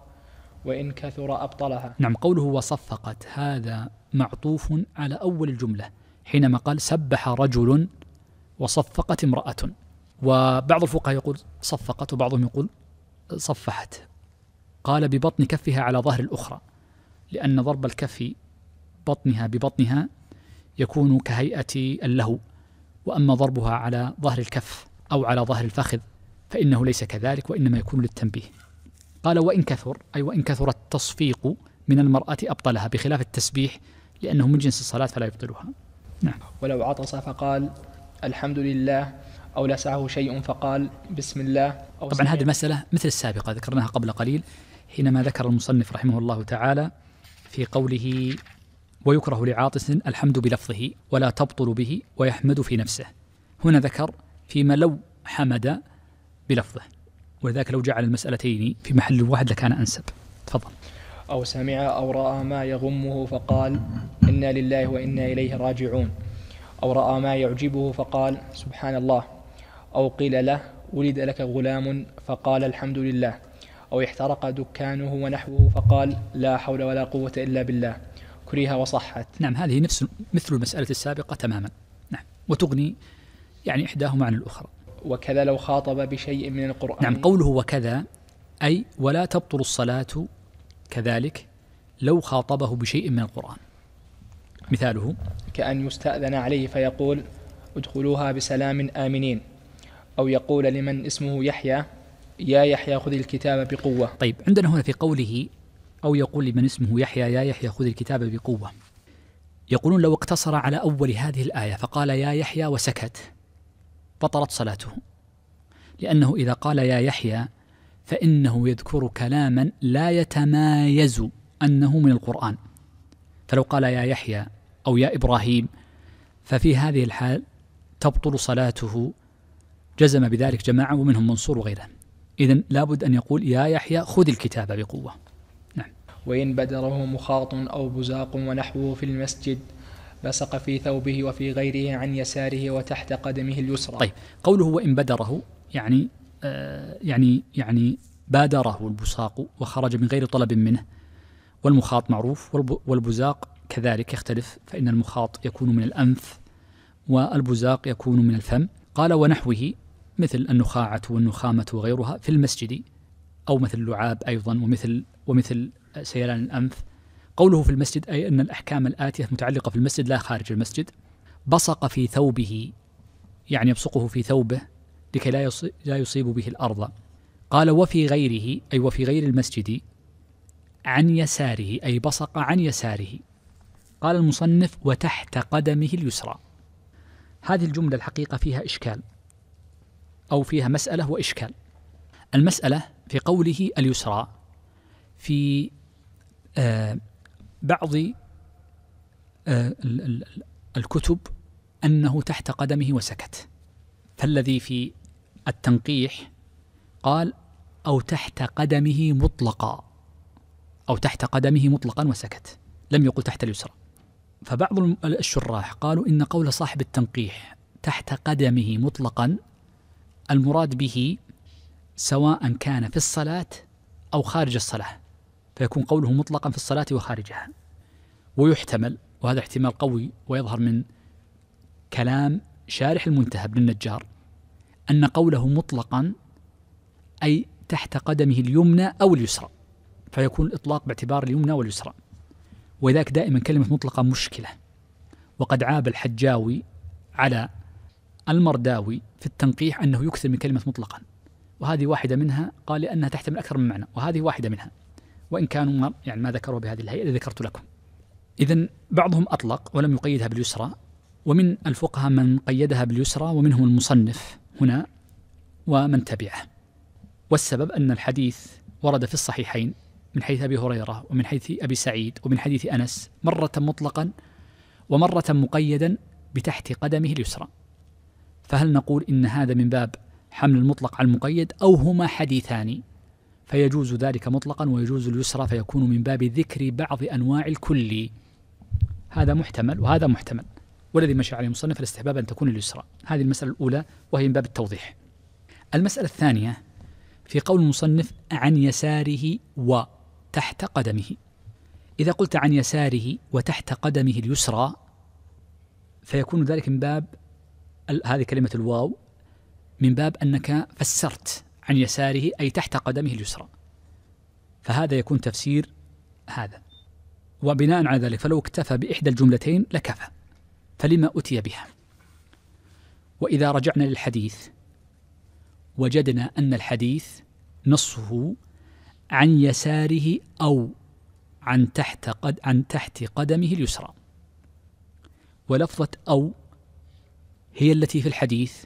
وإن كثر أبطلها نعم قوله وصفقت هذا معطوف على أول الجملة حينما قال سبح رجل وصفقت امرأة وبعض الفقهاء يقول صفقت وبعضهم يقول صفحت قال ببطن كفها على ظهر الأخرى لأن ضرب الكف بطنها ببطنها يكون كهيئة اللهو وأما ضربها على ظهر الكف أو على ظهر الفخذ فإنه ليس كذلك وإنما يكون للتنبيه قال وإن كثر أي وإن كثر التصفيق من المرأة أبطلها بخلاف التسبيح لأنه من جنس الصلاة فلا يبطلها نعم ولو عطس فقال الحمد لله أو لسعه شيء فقال بسم الله أو طبعا هذه المسألة مثل السابقة ذكرناها قبل قليل حينما ذكر المصنف رحمه الله تعالى في قوله ويكره لعاطس الحمد بلفظه ولا تبطل به ويحمد في نفسه هنا ذكر فيما لو حمد بلفظه ولذلك لو جعل المسألتين في محل واحد لكان أنسب تفضل أو سمع أو رأى ما يغمه فقال إنا لله وإنا إليه راجعون أو رأى ما يعجبه فقال سبحان الله أو قيل له ولد لك غلام فقال الحمد لله أو احترق دكانه ونحوه فقال لا حول ولا قوة إلا بالله شكرها وصحت نعم هذه نفس مثل المسألة السابقة تماما نعم وتغني يعني إحداهما عن الأخرى وكذا لو خاطب بشيء من القرآن نعم قوله وكذا أي ولا تبطل الصلاة كذلك لو خاطبه بشيء من القرآن مثاله كأن يستأذن عليه فيقول ادخلوها بسلام آمنين أو يقول لمن اسمه يحيى يا يحيى خذ الكتاب بقوة طيب عندنا هنا في قوله أو يقول لمن اسمه يحيى يا يحيى خذ الكتاب بقوة يقولون لو اقتصر على أول هذه الآية فقال يا يحيى وسكت بطلت صلاته لأنه إذا قال يا يحيى فإنه يذكر كلاما لا يتمايز أنه من القرآن فلو قال يا يحيى أو يا إبراهيم ففي هذه الحال تبطل صلاته جزم بذلك جماعة ومنهم منصور وغيره إذن لابد أن يقول يا يحيى خذ الكتاب بقوة وإن بدره مخاط أو بزاق ونحوه في المسجد بصق في ثوبه وفي غيره عن يساره وتحت قدمه اليسرى طيب قوله وإن بدره يعني آه يعني يعني بادره البصاق وخرج من غير طلب منه والمخاط معروف والبزاق كذلك يختلف فإن المخاط يكون من الأنف والبزاق يكون من الفم قال ونحوه مثل النخاعة والنخامة وغيرها في المسجد أو مثل اللعاب أيضا ومثل ومثل سيلان الأنف قوله في المسجد أي أن الأحكام الآتية متعلقة في المسجد لا خارج المسجد بصق في ثوبه يعني يبصقه في ثوبه لكي لا لا يصيب به الأرض قال وفي غيره أي وفي غير المسجد عن يساره أي بصق عن يساره قال المصنف وتحت قدمه اليسرى هذه الجملة الحقيقة فيها إشكال أو فيها مسألة وإشكال المسألة في قوله اليسرى في آه، بعض آه، الكتب أنه تحت قدمه وسكت فالذي في التنقيح قال أو تحت قدمه مطلقا أو تحت قدمه مطلقا وسكت لم يقل تحت اليسرى فبعض الشراح قالوا إن قول صاحب التنقيح تحت قدمه مطلقا المراد به سواء كان في الصلاة أو خارج الصلاة فيكون قوله مطلقا في الصلاة وخارجها ويحتمل وهذا احتمال قوي ويظهر من كلام شارح المنتهى بن النجار أن قوله مطلقا أي تحت قدمه اليمنى أو اليسرى فيكون الإطلاق باعتبار اليمنى واليسرى وذاك دائما كلمة مطلقة مشكلة وقد عاب الحجاوي على المرداوي في التنقيح أنه يكثر من كلمة مطلقا وهذه واحدة منها قال لأنها تحتمل أكثر من معنى وهذه واحدة منها وإن كانوا يعني ما ذكروا بهذه الهيئة اللي ذكرت لكم إذا بعضهم أطلق ولم يقيدها باليسرى ومن الفقهاء من قيدها باليسرى ومنهم المصنف هنا ومن تبعه والسبب أن الحديث ورد في الصحيحين من حيث أبي هريرة ومن حيث أبي سعيد ومن حديث أنس مرة مطلقا ومرة مقيدا بتحت قدمه اليسرى فهل نقول إن هذا من باب حمل المطلق على المقيد أو هما حديثان فيجوز ذلك مطلقا ويجوز اليسرى فيكون من باب ذكر بعض أنواع الكل هذا محتمل وهذا محتمل والذي مشى عليه المصنف الاستحباب أن تكون اليسرى هذه المسألة الأولى وهي من باب التوضيح المسألة الثانية في قول المصنف عن يساره وتحت قدمه إذا قلت عن يساره وتحت قدمه اليسرى فيكون ذلك من باب هذه كلمة الواو من باب أنك فسرت عن يساره أي تحت قدمه اليسرى فهذا يكون تفسير هذا وبناء على ذلك فلو اكتفى بإحدى الجملتين لكفى فلما أتي بها وإذا رجعنا للحديث وجدنا أن الحديث نصه عن يساره أو عن تحت قد عن تحت قدمه اليسرى ولفظة أو هي التي في الحديث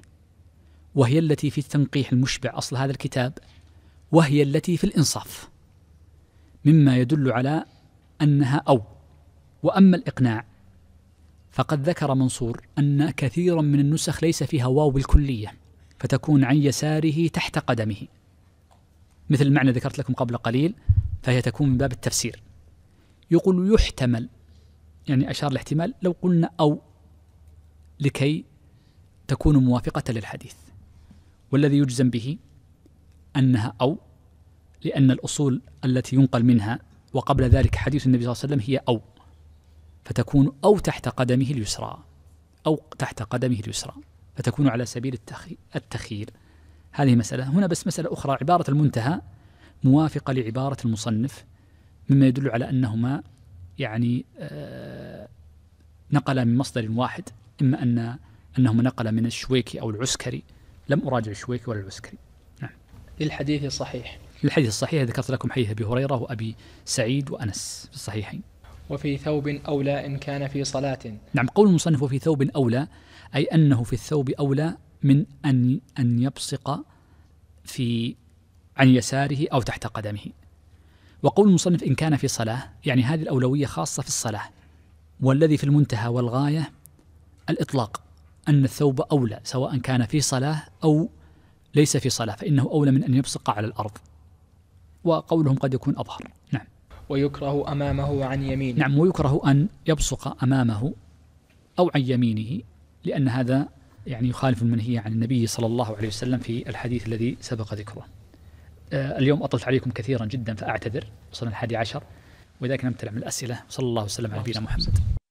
وهي التي في التنقيح المشبع أصل هذا الكتاب وهي التي في الإنصاف مما يدل على أنها أو وأما الإقناع فقد ذكر منصور أن كثيرا من النسخ ليس فيها واو الكلية فتكون عن يساره تحت قدمه مثل المعنى ذكرت لكم قبل قليل فهي تكون من باب التفسير يقول يحتمل يعني أشار الاحتمال لو قلنا أو لكي تكون موافقة للحديث والذي يجزم به أنها أو لأن الأصول التي ينقل منها وقبل ذلك حديث النبي صلى الله عليه وسلم هي أو فتكون أو تحت قدمه اليسرى أو تحت قدمه اليسرى فتكون على سبيل التخيير هذه مسألة هنا بس مسألة أخرى عبارة المنتهى موافقة لعبارة المصنف مما يدل على أنهما يعني نقل آه، نقلا من مصدر واحد إما أن أنهما نقلا من الشويكي أو العسكري لم أراجع الشويكي ولا العسكري نعم للحديث الصحيح للحديث الصحيح ذكرت لكم حديث أبي هريرة وأبي سعيد وأنس في الصحيحين وفي ثوب أولى إن كان في صلاة نعم قول المصنف وفي ثوب أولى أي أنه في الثوب أولى من أن أن يبصق في عن يساره أو تحت قدمه وقول المصنف إن كان في صلاة يعني هذه الأولوية خاصة في الصلاة والذي في المنتهى والغاية الإطلاق أن الثوب أولى سواء كان في صلاة أو ليس في صلاة فإنه أولى من أن يبصق على الأرض وقولهم قد يكون أظهر نعم ويكره أمامه عن يمينه نعم ويكره أن يبصق أمامه أو عن يمينه لأن هذا يعني يخالف المنهي عن النبي صلى الله عليه وسلم في الحديث الذي سبق ذكره آه، اليوم أطلت عليكم كثيرا جدا فأعتذر وصلنا الحادي عشر وإذا كان نمتلع من الأسئلة صلى الله وسلم على نبينا محمد